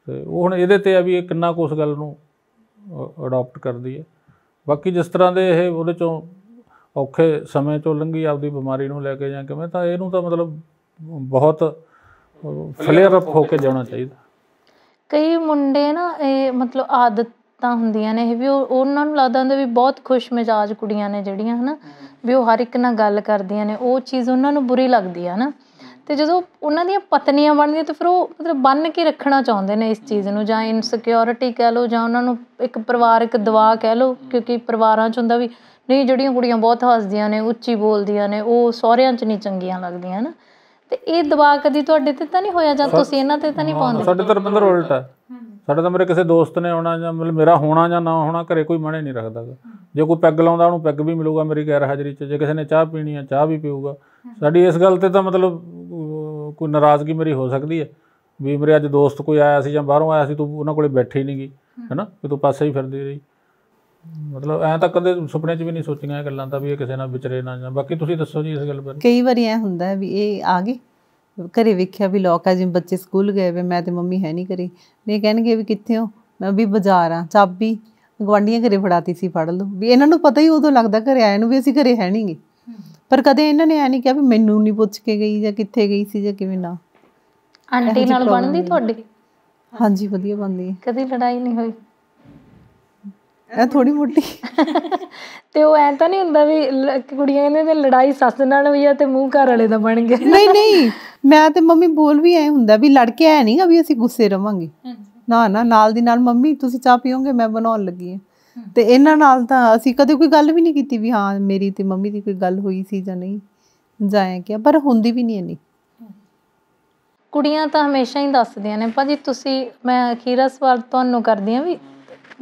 ਤੇ ਉਹ ਹੁਣ ਇਹਦੇ ਤੇ ਆ ਵੀ ਇਹ ਕਿੰਨਾ ਕੁ ਉਸ ਗੱਲ ਨੂੰ ਅਡਾਪਟ ਕਰਦੀ ਹੈ ਬਾਕੀ ਜਿਸ ਤਰ੍ਹਾਂ ਦੇ ਇਹ ਉਹਦੇ ਚੋਂ ਔਖੇ ਸਮੇਂ ਚੋਂ ਲੰਘੀ ਆਪਦੀ ਬਿਮਾਰੀ ਨੂੰ ਲੈ ਕੇ ਜਾਂ ਕਿਵੇਂ ਤਾਂ ਇਹਨੂੰ ਤਾਂ ਮਤਲਬ ਬਹੁਤ ਫਲੇਅਰ ਅਪ ਹੋ ਕੇ ਜਾਣਾ ਚਾਹੀਦਾ ਕਈ ਮੁੰਡੇ ਨਾ ਇਹ ਮਤਲਬ ਆਦਤ ਤਾਂ ਹੁੰਦੀਆਂ ਨੇ ਇਹ ਵੀ ਉਹਨਾਂ ਨੂੰ ਲੱਗਦਾ ਹੁੰਦਾ ਵੀ ਬਹੁਤ ਖੁਸ਼ ਮਿਜਾਜ ਕੁੜੀਆਂ ਨੇ ਜਿਹੜੀਆਂ ਹਨਾ ਵੀ ਉਹ ਹਰ ਇੱਕ ਨਾਲ ਗੱਲ ਕਰਦੀਆਂ ਨੇ ਉਹ ਚੀਜ਼ ਉਹਨਾਂ ਨੂੰ ਬੁਰੀ ਲੱਗਦੀ ਆ ਹਨਾ ਤੇ ਜਦੋਂ ਉਹਨਾਂ ਦੀਆਂ ਪਤਨੀਆਂ ਬਣਦੀਆਂ ਤਾਂ ਫਿਰ ਉਹ ਮਤਲਬ ਬੰਨ ਕੇ ਰੱਖਣਾ ਚਾਹੁੰਦੇ ਨੇ ਇਸ ਚੀਜ਼ ਨੂੰ ਜਾਂ ਇਨਸਿਕਿਉਰਿਟੀ ਕਹਿ ਲਓ ਜਾਂ ਉਹਨਾਂ ਨੂੰ ਇੱਕ ਪਰਿਵਾਰਿਕ ਦਬਾਅ ਕਹਿ ਲਓ ਕਿਉਂਕਿ ਪਰਿਵਾਰਾਂ 'ਚ ਹੁੰਦਾ ਵੀ ਨਹੀਂ ਜਿਹੜੀਆਂ ਕੁੜੀਆਂ ਬਹੁਤ ਹੱਸਦੀਆਂ ਨੇ ਉੱਚੀ ਬੋਲਦੀਆਂ ਨੇ ਉਹ ਸਹੁਰਿਆਂ 'ਚ ਨਹੀਂ ਚੰਗੀਆਂ ਲੱਗਦੀਆਂ ਹਨ ਤੇ ਇਹ ਦਬਾਅ ਕਦੀ ਤੁਹਾਡੇ 'ਤੇ ਤਾਂ ਨਹੀਂ ਹੋਇਆ ਜਾਂ ਤੁਸੀਂ ਇਹਨਾਂ 'ਤੇ ਤਾਂ ਨਹੀਂ ਪਾਉਂਦੇ ਸਾਡੇ ਤਾਂ ਰਪਿੰਦਰ ਉਲਟ ਹੈ ਸਾਡੇ ਤਾਂ ਮੇਰੇ ਕਿਸੇ ਦੋਸਤ ਨੇ ਆਉਣਾ ਜਾਂ ਮਤਲਬ ਮੇਰਾ ਹੋਣਾ ਜਾਂ ਨਾ ਹੋਣਾ ਘਰੇ ਕੋਈ ਮਾਣੇ ਨਹੀਂ ਰੱਖਦਾ ਜੇ ਕੋਈ ਪੈਗ ਲਾਉਂਦਾ ਉਹਨੂੰ ਪੈਗ ਵੀ ਮਿਲੂਗਾ ਮੇਰੀ ਗੈਰ ਹਾਜ਼ਰੀ 'ਚ ਜੇ ਕਿਸੇ ਨੇ ਚਾਹ ਪੀਣੀ ਆ ਚਾਹ ਵੀ ਪੀਊਗਾ ਸਾਡੀ ਇਸ ਗੱਲ ਤੇ ਤਾਂ ਮਤਲਬ ਕੋਈ ਨਾਰਾਜ਼ਗੀ ਮੇਰੀ ਹੋ ਸਕਦੀ ਹੈ ਵੀ ਮੇਰੇ ਅੱਜ ਦੋਸਤ ਕੋਈ ਆਇਆ ਸੀ ਜਾਂ ਬਾਹਰੋਂ ਆਇਆ ਸੀ ਤੂੰ ਉਹਨਾਂ ਕੋਲੇ ਬੈਠੀ ਨਹੀਂ ਗਈ ਹੈਨਾ ਕਿ ਤੂੰ ਪਾਸੇ ਹੀ ਫਿਰਦੀ ਰਹੀ ਮਤਲਬ ਐ ਤਾਂ ਕਦੇ ਸੁਪਨੇ 'ਚ ਵੀ ਨਹੀਂ ਸੋਚੀਆਂ ਇਹ ਗੱਲਾਂ ਤਾਂ ਵੀ ਇਹ ਕਿਸੇ ਨਾਲ ਵਿਚਰੇ ਨਾ ਜਾਂ ਬਾਕੀ ਤੁਸੀਂ ਦੱਸੋ ਜੀ ਇਸ ਗੱਲ ਬਾਰੇ ਕਈ ਵਾਰੀ ਐ ਹੁੰਦਾ ਵੀ ਇਹ ਆ ਗਈ ਘਰੇ ਵੇਖਿਆ ਵੀ ਲੋਕ ਆ ਜਿਵੇਂ ਬੱਚੇ ਸਕੂਲ ਗਏ ਵੇ ਮੈਂ ਤੇ ਮੰਮੀ ਹੈ ਨਹੀਂ ਕਰੀ ਨੇ ਕਹਿਣਗੇ ਵੀ ਕਿੱਥੇ ਹੋ ਮੈਂ ਵੀ ਬਾਜ਼ਾਰ ਆ ਚਾਬੀ ਗਵਾਂਡੀਆਂ ਘਰੇ ਫੜਾਤੀ ਸੀ ਫੜ ਲਓ ਵੀ ਇਹਨਾਂ ਨੂੰ ਪਤਾ ਹੀ ਉਦੋਂ ਲੱਗਦਾ ਘਰੇ ਆਏ ਨੂੰ ਵੀ ਅਸੀਂ ਘਰੇ ਹੈ ਨਹੀਂਗੇ ਪਰ ਕਦੇ ਇਹਨਾਂ ਨੇ ਐ ਨਹੀਂ ਕਿਹਾ ਵੀ ਮੈਨੂੰ ਨਹੀਂ ਪੁੱਛ ਕੇ ਗਈ ਜਾਂ ਕਿੱਥੇ ਗਈ ਸੀ ਜਾਂ ਕਿਵੇਂ ਨਾ ਆਂਟੀ ਨਾਲ ਬਣਦੀ ਤੁਹਾਡੀ ਹਾਂਜੀ ਵਧੀਆ ਬਣਦੀ ਕਦੇ ਲੜਾਈ ਨਹੀਂ ਹੋਈ ਐ ਥੋੜੀ ਮੋਟੀ ਤੇ ਉਹ ਐ ਤਾਂ ਨਹੀਂ ਹੁੰਦਾ ਵੀ ਕੁੜੀਆਂ ਇਹਨਾਂ ਤੇ ਲੜਾਈ ਸੱਸ ਨਾਲ ਹੋਈ ਆ ਤੇ ਮੂੰਹ ਘਰ ਵਾਲੇ ਦਾ ਬਣ ਗਿਆ ਨਹੀਂ ਨਹੀਂ ਮੈਂ ਤੇ ਮੰਮੀ ਬੋਲ ਵੀ ਐ ਹੁੰਦਾ ਵੀ ਲੜ ਕੇ ਐ ਨਹੀਂ ਵੀ ਅਸੀਂ ਗੁੱਸੇ ਰਵਾਂਗੇ ਨਾ ਨਾ ਨਾਲ ਦੀ ਨਾਲ ਮੰਮੀ ਤੁਸੀਂ ਚਾਹ ਪੀਓਗੇ ਮੈਂ ਬਣਾਉਣ ਲੱਗੀ ਆ ਤੇ ਇਹਨਾਂ ਨਾਲ ਤਾਂ ਅਸੀਂ ਕਦੇ ਕੋਈ ਗੱਲ ਵੀ ਨਹੀਂ ਕੀਤੀ ਵੀ ਹਾਂ ਮੇਰੀ ਤੇ ਮੰਮੀ ਦੀ ਕੋਈ ਗੱਲ ਹੋਈ ਸੀ ਜਾਂ ਨਹੀਂ ਜਾਇਆ ਕਿ ਪਰ ਹੁੰਦੀ ਵੀ ਨਹੀਂ ਇਨੀ ਕੁੜੀਆਂ ਤਾਂ ਹਮੇਸ਼ਾ ਹੀ ਦੱਸਦੀਆਂ ਨੇ ਭਾਜੀ ਤੁਸੀਂ ਮੈਂ ਅਖੀਰਾ ਸਵਾਲ ਤੁਹਾਨੂੰ ਕਰਦੀ ਆ ਵੀ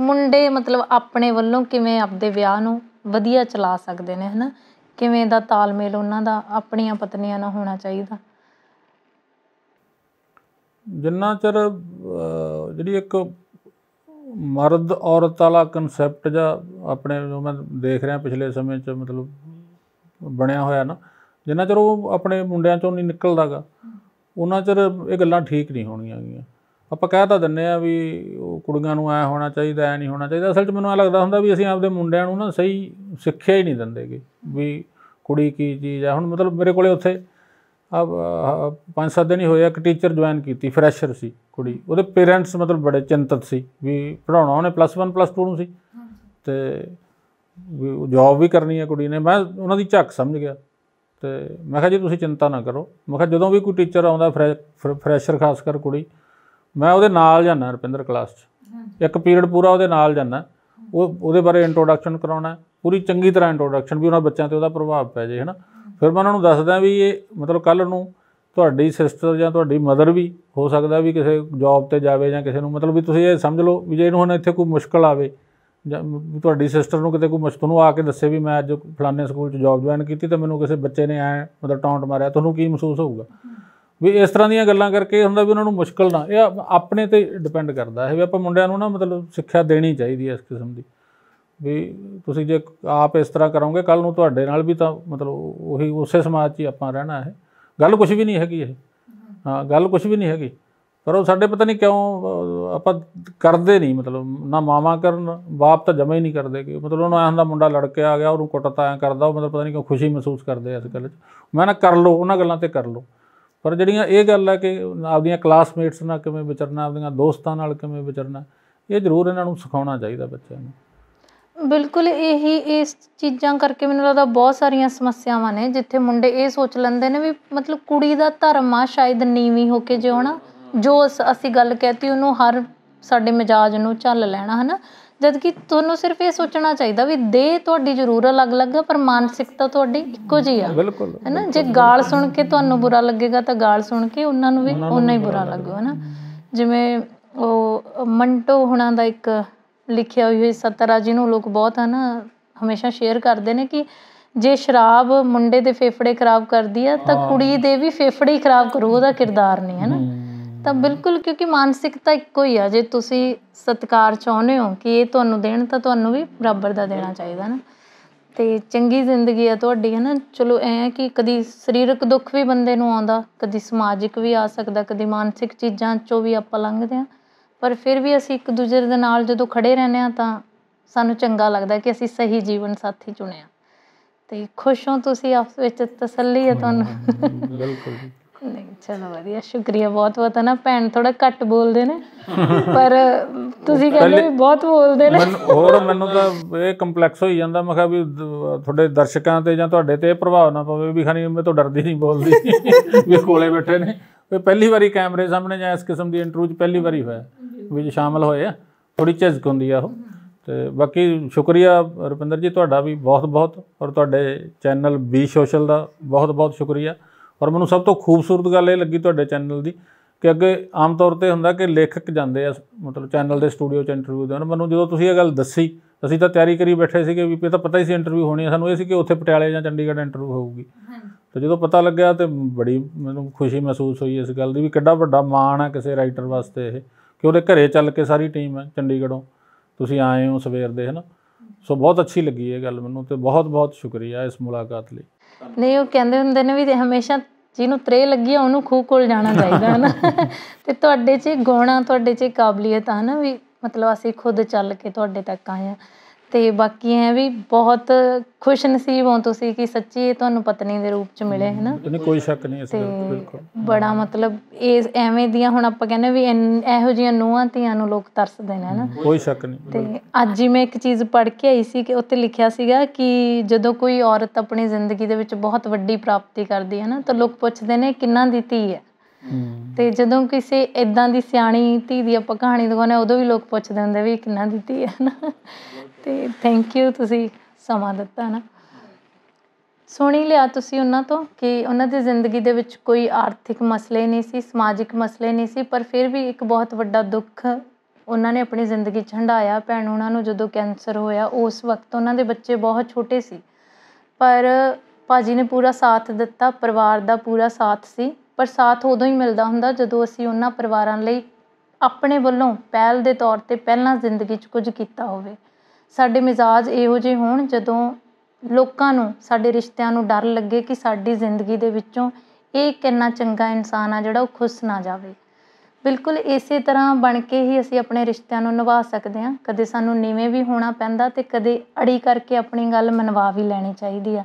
ਮੁੰਡੇ ਮਤਲਬ ਆਪਣੇ ਵੱਲੋਂ ਕਿਵੇਂ ਆਪਦੇ ਵਿਆਹ ਨੂੰ ਵਧੀਆ ਚਲਾ ਸਕਦੇ ਨੇ ਹਨਾ ਕਿਵੇਂ ਦਾ ਤਾਲਮੇਲ ਉਹਨਾਂ ਦਾ ਆਪਣੀਆਂ ਪਤਨੀਆਂ ਨਾਲ ਹੋਣਾ ਚਾਹੀਦਾ ਜਿੰਨਾ ਚਿਰ ਜਿਹੜੀ ਇੱਕ ਮਰਦ ਔਰਤ ਵਾਲਾ ਕਨਸੈਪਟ ਜਾਂ ਆਪਣੇ ਜੋ ਮੈਂ ਦੇਖ ਰਿਹਾ ਪਿਛਲੇ ਸਮੇਂ 'ਚ ਮਤਲਬ ਬਣਿਆ ਹੋਇਆ ਨਾ ਜਿੰਨਾ ਚਿਰ ਉਹ ਆਪਣੇ ਮੁੰਡਿਆਂ 'ਚੋਂ ਨਹੀਂ ਨਿਕਲਦਾਗਾ ਉਹਨਾਂ ਚਿਰ ਇਹ ਗੱਲਾਂ ਠੀਕ ਨਹੀਂ ਹੋਣੀਆਂ ਗੀਆਂ ਆਪਾਂ ਕਹਿ ਤਾਂ ਦਿੰਨੇ ਆ ਵੀ ਉਹ ਕੁੜੀਆਂ ਨੂੰ ਐ ਹੋਣਾ ਚਾਹੀਦਾ ਐ ਨਹੀਂ ਹੋਣਾ ਚਾਹੀਦਾ ਅਸਲ 'ਚ ਮੈਨੂੰ ਐ ਲੱਗਦਾ ਹੁੰਦਾ ਵੀ ਅਸੀਂ ਆਪਦੇ ਮੁੰਡਿਆਂ ਨੂੰ ਨਾ ਸਹੀ ਸਿੱਖਿਆ ਹੀ ਨਹੀਂ ਦਿੰਦੇਗੇ ਵੀ ਕੁੜੀ ਕੀ ਚੀਜ਼ ਆ ਹੁਣ ਮਤਲਬ ਮੇਰੇ ਕੋਲੇ ਉੱਥੇ ਪੰਜ ਸੱਤ ਦਿਨ ਹੀ ਹੋਇਆ ਇੱਕ ਟੀਚਰ ਜੁਆਇਨ ਕੀਤੀ ਫਰੈਸ਼ਰ ਸੀ ਕੁੜੀ ਉਹਦੇ ਪੇਰੈਂਟਸ ਮਤਲਬ ਬੜੇ ਚਿੰਤਤ ਸੀ ਵੀ ਪੜਾਉਣਾ ਉਹਨੇ ਪਲੱਸ 1 ਪਲੱਸ 2 ਨੂੰ ਸੀ ਤੇ ਵੀ ਜੌਬ ਵੀ ਕਰਨੀ ਹੈ ਕੁੜੀ ਨੇ ਮੈਂ ਉਹਨਾਂ ਦੀ ਝੱਕ ਸਮਝ ਗਿਆ ਤੇ ਮੈਂ ਕਿਹਾ ਜੀ ਤੁਸੀਂ ਚਿੰਤਾ ਨਾ ਕਰੋ ਮੈਂ ਕਿਹਾ ਜਦੋਂ ਵੀ ਕੋਈ ਟੀਚਰ ਆਉਂਦਾ ਫਰੈਸ਼ਰ ਖਾਸ ਕਰ ਕੁੜੀ ਮੈਂ ਉਹਦੇ ਨਾਲ ਜਾਣਾ ਰਪਿੰਦਰ ਕਲਾਸ 'ਚ ਇੱਕ ਪੀਰੀਅਡ ਪੂਰਾ ਉਹਦੇ ਨਾਲ ਜਾਣਾ ਉਹ ਉਹਦੇ ਬਾਰੇ ਇੰਟਰੋਡਕਸ਼ਨ ਕਰਾਉਣਾ ਪੂਰੀ ਚੰਗੀ ਤਰ੍ਹਾਂ ਇੰਟਰੋਡਕਸ਼ਨ ਵੀ ਉਹਨਾਂ ਬੱਚਿਆਂ ਤੇ ਉਹਦਾ ਪ੍ਰਭਾਵ ਪੈ ਜੇ ਹੈਨਾ ਫਿਰ ਮੈਂ ਉਹਨਾਂ ਨੂੰ ਦੱਸਦਾ ਵੀ ਇਹ ਮਤਲਬ ਕੱਲ ਨੂੰ ਤੁਹਾਡੀ ਸਿਸਟਰ ਜਾਂ ਤੁਹਾਡੀ ਮਦਰ ਵੀ ਹੋ ਸਕਦਾ ਵੀ ਕਿਸੇ ਜੌਬ ਤੇ ਜਾਵੇ ਜਾਂ ਕਿਸੇ ਨੂੰ ਮਤਲਬ ਵੀ ਤੁਸੀਂ ਇਹ ਸਮਝ ਲਓ ਵੀ ਜੇ ਇਹਨੂੰ ਹੁਣ ਇੱਥੇ ਕੋਈ ਮੁਸ਼ਕਲ ਆਵੇ ਜਾਂ ਤੁਹਾਡੀ ਸਿਸਟਰ ਨੂੰ ਕਿਤੇ ਕੋਈ ਮੁਸ਼ਕਲ ਨੂੰ ਆ ਕੇ ਦੱਸੇ ਵੀ ਮੈਂ ਅੱਜ ਫਲਾਣੇ ਸਕੂਲ 'ਚ ਜੌਬ ਜੁਆਇਨ ਕੀਤੀ ਤੇ ਮੈਨੂੰ ਕਿਸੇ ਬੱਚੇ ਨੇ ਐ ਮਤਲਬ ਟੌਂਟ ਮਾਰਿਆ ਤੁਹਾਨੂੰ ਕੀ ਮਹਿਸੂਸ ਹੋਊਗਾ ਵੀ ਇਸ ਤਰ੍ਹਾਂ ਦੀਆਂ ਗੱਲਾਂ ਕਰਕੇ ਹੁੰਦਾ ਵੀ ਉਹਨਾਂ ਨੂੰ ਮੁਸ਼ਕਲ ਨਾ ਇਹ ਆਪਣੇ ਤੇ ਡਿਪੈਂਡ ਕਰਦਾ ਹੈ ਵੀ ਆਪਾਂ ਮੁੰਡਿਆਂ ਨੂੰ ਨਾ ਮਤਲਬ ਸਿੱਖਿਆ ਦੇਣੀ ਚਾਹੀਦੀ ਹੈ ਇਸ ਕਿਸਮ ਦੀ ਵੀ ਤੁਸੀਂ ਜੇ ਆਪ ਇਸ ਤਰ੍ਹਾਂ ਕਰੋਗੇ ਕੱਲ ਨੂੰ ਤੁਹਾਡੇ ਨਾਲ ਵੀ ਤਾਂ ਮਤਲਬ ਉਹੀ ਉਸੇ ਸਮਾਜ 'ਚ ਹੀ ਆਪਾਂ ਰਹਿਣਾ ਹੈ ਗੱਲ ਕੁਝ ਵੀ ਨਹੀਂ ਹੈਗੀ ਇਹ ਹਾਂ ਗੱਲ ਕੁਝ ਵੀ ਨਹੀਂ ਹੈਗੀ ਪਰ ਉਹ ਸਾਡੇ ਪਤਾ ਨਹੀਂ ਕਿਉਂ ਆਪਾਂ ਕਰਦੇ ਨਹੀਂ ਮਤਲਬ ਨਾ ਮਾਵਾ ਕਰਨ ਬਾਪ ਤਾਂ ਜਮਾ ਹੀ ਨਹੀਂ ਕਰਦੇ ਕਿ ਮਤਲਬ ਉਹਨਾਂ ਆਂਦਾ ਮੁੰਡਾ ਲੜਕੇ ਆ ਗਿਆ ਉਹਨੂੰ ਕੁੱਟਤਾ ਐ ਕਰਦਾ ਉਹ ਮਤਲਬ ਪਤਾ ਨਹੀਂ ਕਿਉਂ ਖੁਸ਼ੀ ਮਹਿਸੂਸ ਕਰਦੇ ਅੱਜ ਕੱਲ੍ਹ ਮੈਂ ਨਾ ਕਰ ਲਓ ਉਹਨਾਂ ਗੱਲਾਂ ਤੇ ਕਰ ਲਓ ਪਰ ਜਿਹੜੀਆਂ ਇਹ ਗੱਲ ਹੈ ਕਿ ਆਪਦੀਆਂ ਕਲਾਸਮੇਟਸ ਨਾਲ ਕਿਵੇਂ ਵਿਚਰਨਾ ਆਪਦੀਆਂ ਦੋਸਤਾਂ ਨਾਲ ਕਿਵੇਂ ਵਿਚਰਨਾ ਇਹ ਜ਼ਰੂਰ ਇਹਨਾਂ ਨੂੰ ਸਿਖਾਉਣਾ ਚਾਹੀਦਾ ਬੱਚਿਆਂ ਨੂੰ ਬਿਲਕੁਲ ਇਹੀ ਇਸ ਚੀਜ਼ਾਂ ਕਰਕੇ ਮੈਨੂੰ ਲੱਗਦਾ ਬਹੁਤ ਸਾਰੀਆਂ ਸਮੱਸਿਆਵਾਂ ਨੇ ਜਿੱਥੇ ਮੁੰਡੇ ਇਹ ਸੋਚ ਲੈਂਦੇ ਨੇ ਵੀ ਮਤਲਬ ਕੁੜੀ ਦਾ ਧਰਮ ਆ ਸ਼ਾਇਦ ਨੀਵੀਂ ਹੋ ਕੇ ਜਿਉਣਾ ਜੋ ਅਸੀਂ ਗੱਲ ਕਹਤੀ ਉਹਨੂੰ ਹਰ ਸਾਡੇ ਮਿਜਾਜ ਨੂੰ ਝੱਲ ਲੈਣਾ ਹਨਾ ਜਦ ਕਿ ਤੁਹਾਨੂੰ ਸਿਰਫ ਇਹ ਸੋਚਣਾ ਚਾਹੀਦਾ ਵੀ ਦੇਹ ਤੁਹਾਡੀ ਜ਼ਰੂਰ ਅਲੱਗ-ਅਲੱਗ ਆ ਪਰ ਮਾਨਸਿਕਤਾ ਤੁਹਾਡੀ ਇੱਕੋ ਜੀ ਆ ਬਿਲਕੁਲ ਹੈਨਾ ਜੇ ਗਾਲ ਸੁਣ ਕੇ ਤੁਹਾਨੂੰ ਬੁਰਾ ਲੱਗੇਗਾ ਤਾਂ ਗਾਲ ਸੁਣ ਕੇ ਉਹਨਾਂ ਨੂੰ ਵੀ ਉਹਨਾਂ ਹੀ ਬੁਰਾ ਲੱਗੂ ਹੈਨਾ ਜਿਵੇਂ ਉਹ ਮੰਟੋ ਹੁਣਾਂ ਦਾ ਇੱਕ ਲਿਖਿਆ ਹੋਈ ਸਤਰਾ ਨੂੰ ਲੋਕ ਬਹੁਤ ਹਨ ਹਮੇਸ਼ਾ ਸ਼ੇਅਰ ਕਰਦੇ ਨੇ ਕਿ ਜੇ ਸ਼ਰਾਬ ਮੁੰਡੇ ਦੇ ਫੇਫੜੇ ਖਰਾਬ ਕਰਦੀ ਆ ਤਾਂ ਕੁੜੀ ਦੇ ਵੀ ਫੇਫੜੇ ਹੀ ਖਰਾਬ ਕਰੂ ਉਹਦਾ ਕਿਰਦਾਰ ਨਹੀਂ ਹੈ ਨਾ ਤਾਂ ਬਿਲਕੁਲ ਕਿਉਂਕਿ ਮਾਨਸਿਕਤਾ ਇੱਕੋ ਹੀ ਆ ਜੇ ਤੁਸੀਂ ਸਤਕਾਰ ਚਾਹੁੰਦੇ ਹੋ ਕਿ ਇਹ ਤੁਹਾਨੂੰ ਦੇਣ ਤਾਂ ਤੁਹਾਨੂੰ ਵੀ ਬਰਾਬਰ ਦਾ ਦੇਣਾ ਚਾਹੀਦਾ ਨਾ ਤੇ ਚੰਗੀ ਜ਼ਿੰਦਗੀ ਆ ਤੁਹਾਡੀ ਹੈ ਨਾ ਚਲੋ ਐ ਹੈ ਕਿ ਕਦੀ ਸਰੀਰਕ ਦੁੱਖ ਵੀ ਬੰਦੇ ਨੂੰ ਆਉਂਦਾ ਕਦੀ ਸਮਾਜਿਕ ਵੀ ਆ ਸਕਦਾ ਕਦੀ ਮਾਨਸਿਕ ਚੀਜ਼ਾਂ ਚੋਂ ਵੀ ਆਪਾਂ ਲੰਘਦੇ ਆ ਪਰ ਫਿਰ ਵੀ ਅਸੀਂ ਇੱਕ ਦੂਜੇ ਦੇ ਨਾਲ ਜਦੋਂ ਖੜੇ ਰਹਿੰਦੇ ਆ ਤਾਂ ਸਾਨੂੰ ਚੰਗਾ ਲੱਗਦਾ ਕਿ ਅਸੀਂ ਸਹੀ ਜੀਵਨ ਸਾਥੀ ਚੁਣਿਆ ਤੇ ਖੁਸ਼ ਹੋ ਤੁਸੀਂ ਆਪਸ ਵਿੱਚ ਤਸੱਲੀ ਹੈ ਤੁਹਾਨੂੰ ਬਿਲਕੁਲ ਨਹੀਂ ਚਲੋ ਵਧੀਆ ਸ਼ੁਕਰੀਆ ਬਹੁਤ ਬਹੁਤ ਹੈ ਨਾ ਭੈਣ ਥੋੜਾ ਘੱਟ ਬੋਲਦੇ ਨੇ ਪਰ ਤੁਸੀਂ ਕਹਿੰਦੇ ਵੀ ਬਹੁਤ ਬੋਲਦੇ ਨੇ ਹੋਰ ਮੈਨੂੰ ਤਾਂ ਇਹ ਕੰਪਲੈਕਸ ਹੋਈ ਜਾਂਦਾ ਮੈਂ ਕਿਹਾ ਵੀ ਤੁਹਾਡੇ ਦਰਸ਼ਕਾਂ ਤੇ ਜਾਂ ਤੁਹਾਡੇ ਤੇ ਇਹ ਪ੍ਰਭਾਵ ਨਾ ਪਵੇ ਵੀ ਖਾਨੀ ਮੈਂ ਤਾਂ ਡਰਦੀ ਨਹੀਂ ਬੋਲਦੀ ਵੀ ਕੋਲੇ ਬੈਠੇ ਨੇ ਪਹਿਲੀ ਵਾਰੀ ਕੈਮਰੇ ਸਾਹਮਣੇ ਜਾਂ ਇਸ ਕਿਸਮ ਦੀ ਇੰਟਰਵਿਊ ਪਹਿਲੀ ਵਾਰੀ ਹੋਇਆ ਵਿੱਚ ਸ਼ਾਮਲ ਹੋਏ ਆ ਥੋੜੀ ਝਿਜਕ ਹੁੰਦੀ ਆ ਉਹ ਤੇ ਬਾਕੀ ਸ਼ੁਕਰੀਆ ਰੁਪਿੰਦਰ ਜੀ ਤੁਹਾਡਾ ਵੀ ਬਹੁਤ ਬਹੁਤ ਔਰ ਤੁਹਾਡੇ ਚੈਨਲ ਬੀ ਸੋਸ਼ਲ ਦਾ ਬਹੁਤ ਬਹੁਤ ਸ਼ੁਕਰੀਆ ਔਰ ਮੈਨੂੰ ਸਭ ਤੋਂ ਖੂਬਸੂਰਤ ਗੱਲ ਇਹ ਲੱਗੀ ਤੁਹਾਡੇ ਚੈਨਲ ਦੀ ਕਿ ਅੱਗੇ ਆਮ ਤੌਰ ਤੇ ਹੁੰਦਾ ਕਿ ਲੇਖਕ ਜਾਂਦੇ ਆ ਮਤਲਬ ਚੈਨਲ ਦੇ ਸਟੂਡੀਓ 'ਚ ਇੰਟਰਵਿਊ ਦੇਣ ਮੈਨੂੰ ਜਦੋਂ ਤੁਸੀਂ ਇਹ ਗੱਲ ਦੱਸੀ ਅਸੀਂ ਤਾਂ ਤਿਆਰੀ ਕਰੀ ਬੈਠੇ ਸੀਗੇ ਵੀ ਇਹ ਤਾਂ ਪਤਾ ਹੀ ਸੀ ਇੰਟਰਵਿਊ ਹੋਣੀ ਹੈ ਸਾਨੂੰ ਇਹ ਸੀ ਕਿ ਉੱਥੇ ਪਟਿਆਲੇ ਜਾਂ ਚੰਡੀਗੜ੍ਹ ਇੰਟਰਵਿਊ ਹੋਊਗੀ ਤੇ ਜਦੋਂ ਪਤਾ ਲੱਗਿਆ ਤੇ ਬੜੀ ਮੈਨੂੰ ਖੁਸ਼ੀ ਮਹਿਸੂਸ ਹੋਈ ਇਸ ਗੱਲ ਦੀ ਵੀ ਕਿੱਡਾ ਵੱਡਾ ਮਾਣ ਆ ਕਿਸੇ ਰਾਈਟਰ ਵਾਸਤੇ ਇਹ ਕਿ ਉਹਦੇ ਘਰੇ ਚੱਲ ਕੇ ਸਾਰੀ ਟੀਮ ਹੈ ਚੰਡੀਗੜ੍ਹੋਂ ਤੁਸੀਂ ਆਏ ਹੋ ਸਵੇਰ ਦੇ ਹਨ ਸੋ ਬਹੁਤ ਅੱਛੀ ਲੱਗੀ ਇਹ ਗੱਲ ਮੈਨੂੰ ਤੇ ਬਹੁਤ ਬਹੁਤ ਸ਼ੁਕਰੀਆ ਇਸ ਮੁਲਾਕਾਤ ਲਈ ਨਹੀਂ ਉਹ ਕਹਿੰਦੇ ਹੁੰਦੇ ਨੇ ਵੀ ਹਮੇਸ਼ਾ ਜਿਹਨੂੰ ਤਰੇ ਲੱਗੀ ਆ ਉਹਨੂੰ ਖੂਹ ਕੋਲ ਜਾਣਾ ਚਾਹੀਦਾ ਹਨ ਤੇ ਤੁਹਾਡੇ 'ਚ ਗੋਣਾ ਤੁਹਾਡੇ 'ਚ ਕਾਬਲੀਅਤ ਆ ਨਾ ਵੀ ਮਤਲਬ ਅਸੀਂ ਖੁਦ ਚੱਲ ਕੇ ਤੁਹਾਡੇ ਤੱਕ ਆਏ ਆ ਤੇ ਬਾਕੀ ਐ ਵੀ ਬਹੁਤ ਖੁਸ਼ ਨਸੀਬ ਹੋ ਤੁਸੀਂ ਕਿ ਸੱਚੀ ਤੁਹਾਨੂੰ ਪਤਨੀ ਦੇ ਰੂਪ 'ਚ ਮਿਲੇ ਹੈ ਨਾ ਨਹੀਂ ਕੋਈ ਸ਼ੱਕ ਨਹੀਂ ਇਸ ਗੱਲ ਬਿਲਕੁਲ ਬੜਾ ਮਤਲਬ ਇਹ ਐਵੇਂ ਦੀਆਂ ਹੁਣ ਆਪਾਂ ਕਹਿੰਦੇ ਵੀ ਇਹੋ ਜਿਹੀਆਂ ਨੂਹਾਂ ਧੀਆਂ ਨੂੰ ਲੋਕ ਤਰਸਦੇ ਨੇ ਹੈ ਨਾ ਕੋਈ ਸ਼ੱਕ ਨਹੀਂ ਤੇ ਅੱਜ ਹੀ ਮੈਂ ਇੱਕ ਚੀਜ਼ ਪੜ੍ਹ ਕੇ ਆਈ ਸੀ ਕਿ ਉੱਤੇ ਲਿਖਿਆ ਸੀਗਾ ਕਿ ਜਦੋਂ ਕੋਈ ਔਰਤ ਆਪਣੀ ਜ਼ਿੰਦਗੀ ਦੇ ਵਿੱਚ ਬਹੁਤ ਵੱਡੀ ਪ੍ਰਾਪਤੀ ਕਰਦੀ ਹੈ ਨਾ ਤਾਂ ਲੋਕ ਪੁੱਛਦੇ ਨੇ ਕਿੰਨਾ ਦਿੱਤੀ ਹੈ ਤੇ ਜਦੋਂ ਕਿਸੇ ਇਦਾਂ ਦੀ ਸਿਆਣੀ ਧੀ ਦੀ ਆਪਾਂ ਕਹਾਣੀ ਦਿਖਾਉਂਦੇ ਉਦੋਂ ਵੀ ਲੋਕ ਪੁੱਛਦੇ ਹੁੰਦੇ ਵੀ ਕਿੰਨਾ ਦਿੱਤੀ ਹੈ ਨਾ ਤੇ ਥੈਂਕ ਯੂ ਤੁਸੀਂ ਸਮਾਂ ਦਿੱਤਾ ਨਾ ਸੁਣੀ ਲਿਆ ਤੁਸੀਂ ਉਹਨਾਂ ਤੋਂ ਕਿ ਉਹਨਾਂ ਦੀ ਜ਼ਿੰਦਗੀ ਦੇ ਵਿੱਚ ਕੋਈ ਆਰਥਿਕ ਮਸਲੇ ਨਹੀਂ ਸੀ ਸਮਾਜਿਕ ਮਸਲੇ ਨਹੀਂ ਸੀ ਪਰ ਫਿਰ ਵੀ ਇੱਕ ਬਹੁਤ ਵੱਡਾ ਦੁੱਖ ਉਹਨਾਂ ਨੇ ਆਪਣੀ ਜ਼ਿੰਦਗੀ 'ਚ ਹੰਡਾਇਆ ਭੈਣ ਉਹਨਾਂ ਨੂੰ ਜਦੋਂ ਕੈਂਸਰ ਹੋਇਆ ਉਸ ਵਕਤ ਉਹਨਾਂ ਦੇ ਬੱਚੇ ਬਹੁਤ ਛੋਟੇ ਸੀ ਪਰ ਭਾਜੀ ਨੇ ਪੂਰਾ ਸਾਥ ਦਿੱਤਾ ਪਰਿਵਾਰ ਦਾ ਪੂਰਾ ਸਾਥ ਸੀ ਪਰ ਸਾਥ ਉਦੋਂ ਹੀ ਮਿਲਦਾ ਹੁੰਦਾ ਜਦੋਂ ਅਸੀਂ ਉਹਨਾਂ ਪਰਿਵਾਰਾਂ ਲਈ ਆਪਣੇ ਵੱਲੋਂ ਪਹਿਲ ਦੇ ਤੌਰ 'ਤੇ ਪਹਿਲਾਂ ਜ਼ਿੰਦਗੀ 'ਚ ਕੁਝ ਕੀਤਾ ਹੋਵੇ ਸਾਡੇ ਮਿਜ਼ਾਜ ਇਹੋ ਜਿਹੇ ਹੋਣ ਜਦੋਂ ਲੋਕਾਂ ਨੂੰ ਸਾਡੇ ਰਿਸ਼ਤਿਆਂ ਨੂੰ ਡਰ ਲੱਗੇ ਕਿ ਸਾਡੀ ਜ਼ਿੰਦਗੀ ਦੇ ਵਿੱਚੋਂ ਇਹ ਕਿੰਨਾ ਚੰਗਾ ਇਨਸਾਨ ਆ ਜਿਹੜਾ ਉਹ ਖੁੱਸ ਨਾ ਜਾਵੇ ਬਿਲਕੁਲ ਇਸੇ ਤਰ੍ਹਾਂ ਬਣ ਕੇ ਹੀ ਅਸੀਂ ਆਪਣੇ ਰਿਸ਼ਤਿਆਂ ਨੂੰ ਨਿਭਾ ਸਕਦੇ ਹਾਂ ਕਦੇ ਸਾਨੂੰ ਨੀਵੇਂ ਵੀ ਹੋਣਾ ਪੈਂਦਾ ਤੇ ਕਦੇ ਅੜੀ ਕਰਕੇ ਆਪਣੀ ਗੱਲ ਮਨਵਾ ਵੀ ਲੈਣੀ ਚਾਹੀਦੀ ਆ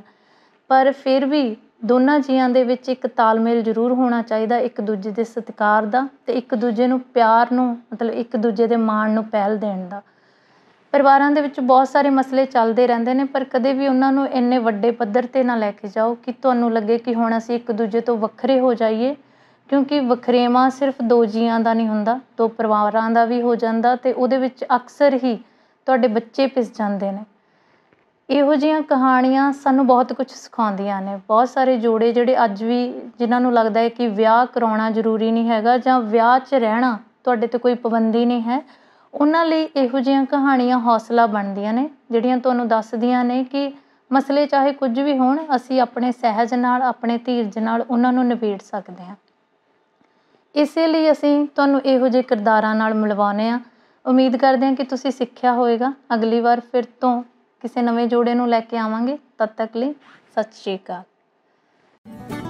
ਪਰ ਫਿਰ ਵੀ ਦੋਨਾਂ ਜੀਆਂ ਦੇ ਵਿੱਚ ਇੱਕ ਤਾਲਮੇਲ ਜ਼ਰੂਰ ਹੋਣਾ ਚਾਹੀਦਾ ਇੱਕ ਦੂਜੇ ਦੇ ਸਤਿਕਾਰ ਦਾ ਤੇ ਇੱਕ ਦੂਜੇ ਨੂੰ ਪਿਆਰ ਨੂੰ ਮਤਲਬ ਇੱਕ ਦੂਜੇ ਦੇ ਮਾਣ ਨੂੰ ਪਹਿਲ ਦੇਣ ਦਾ ਪਰਿਵਾਰਾਂ ਦੇ ਵਿੱਚ ਬਹੁਤ ਸਾਰੇ ਮਸਲੇ ਚੱਲਦੇ ਰਹਿੰਦੇ ਨੇ ਪਰ ਕਦੇ ਵੀ ਉਹਨਾਂ ਨੂੰ ਇੰਨੇ ਵੱਡੇ ਪੱਧਰ 'ਤੇ ਨਾ ਲੈ ਕੇ ਜਾਓ ਕਿ ਤੁਹਾਨੂੰ ਲੱਗੇ ਕਿ ਹੁਣ ਅਸੀਂ ਇੱਕ ਦੂਜੇ ਤੋਂ ਵੱਖਰੇ ਹੋ ਜਾਈਏ ਕਿਉਂਕਿ ਵਖਰੇਵਾ ਸਿਰਫ ਦੋ ਜੀਆਂ ਦਾ ਨਹੀਂ ਹੁੰਦਾ ਦੋ ਪਰਿਵਾਰਾਂ ਦਾ ਵੀ ਹੋ ਜਾਂਦਾ ਤੇ ਉਹਦੇ ਵਿੱਚ ਅਕਸਰ ਹੀ ਤੁਹਾਡੇ ਬੱਚੇ ਪਿਸ ਜਾਂਦੇ ਨੇ ਇਹੋ ਜਿਹੀਆਂ ਕਹਾਣੀਆਂ ਸਾਨੂੰ ਬਹੁਤ ਕੁਝ ਸਿਖਾਉਂਦੀਆਂ ਨੇ ਬਹੁਤ ਸਾਰੇ ਜੋੜੇ ਜਿਹੜੇ ਅੱਜ ਵੀ ਜਿਨ੍ਹਾਂ ਨੂੰ ਲੱਗਦਾ ਹੈ ਕਿ ਵਿਆਹ ਕਰਾਉਣਾ ਜ਼ਰੂਰੀ ਨਹੀਂ ਹੈਗਾ ਜਾਂ ਵਿਆਹ 'ਚ ਰਹਿਣਾ ਤੁਹਾਡੇ 'ਤੇ ਕੋਈ ਪਾਬੰਦੀ ਨਹੀਂ ਹੈ ਉਹਨਾਂ ਲਈ ਇਹੋ ਜਿਹੀਆਂ ਕਹਾਣੀਆਂ ਹੌਸਲਾ ਬਣਦੀਆਂ ਨੇ ਜਿਹੜੀਆਂ ਤੁਹਾਨੂੰ ਦੱਸਦੀਆਂ ਨੇ ਕਿ ਮਸਲੇ ਚਾਹੇ ਕੁਝ ਵੀ ਹੋਣ ਅਸੀਂ ਆਪਣੇ ਸਹਿਜ ਨਾਲ ਆਪਣੇ ਧੀਰਜ ਨਾਲ ਉਹਨਾਂ ਨੂੰ ਨਿਬੇੜ ਸਕਦੇ ਹਾਂ ਇਸੇ ਲਈ ਅਸੀਂ ਤੁਹਾਨੂੰ ਇਹੋ ਜਿਹੇ ਕਿਰਦਾਰਾਂ ਨਾਲ ਮਿਲਵਾਉਂਦੇ ਆ ਉਮੀਦ ਕਰਦੇ ਹਾਂ ਕਿ ਤੁਸੀਂ ਸਿੱਖਿਆ ਹੋਵੇਗਾ ਅਗਲੀ ਵਾਰ ਫਿਰ ਤੋਂ ਕਿਸੇ ਨਵੇਂ ਜੋੜੇ ਨੂੰ ਲੈ ਕੇ ਆਵਾਂਗੇ ਤਦ ਤੱਕ ਲਈ ਸਤਿ ਸ਼੍ਰੀ ਅਕਾਲ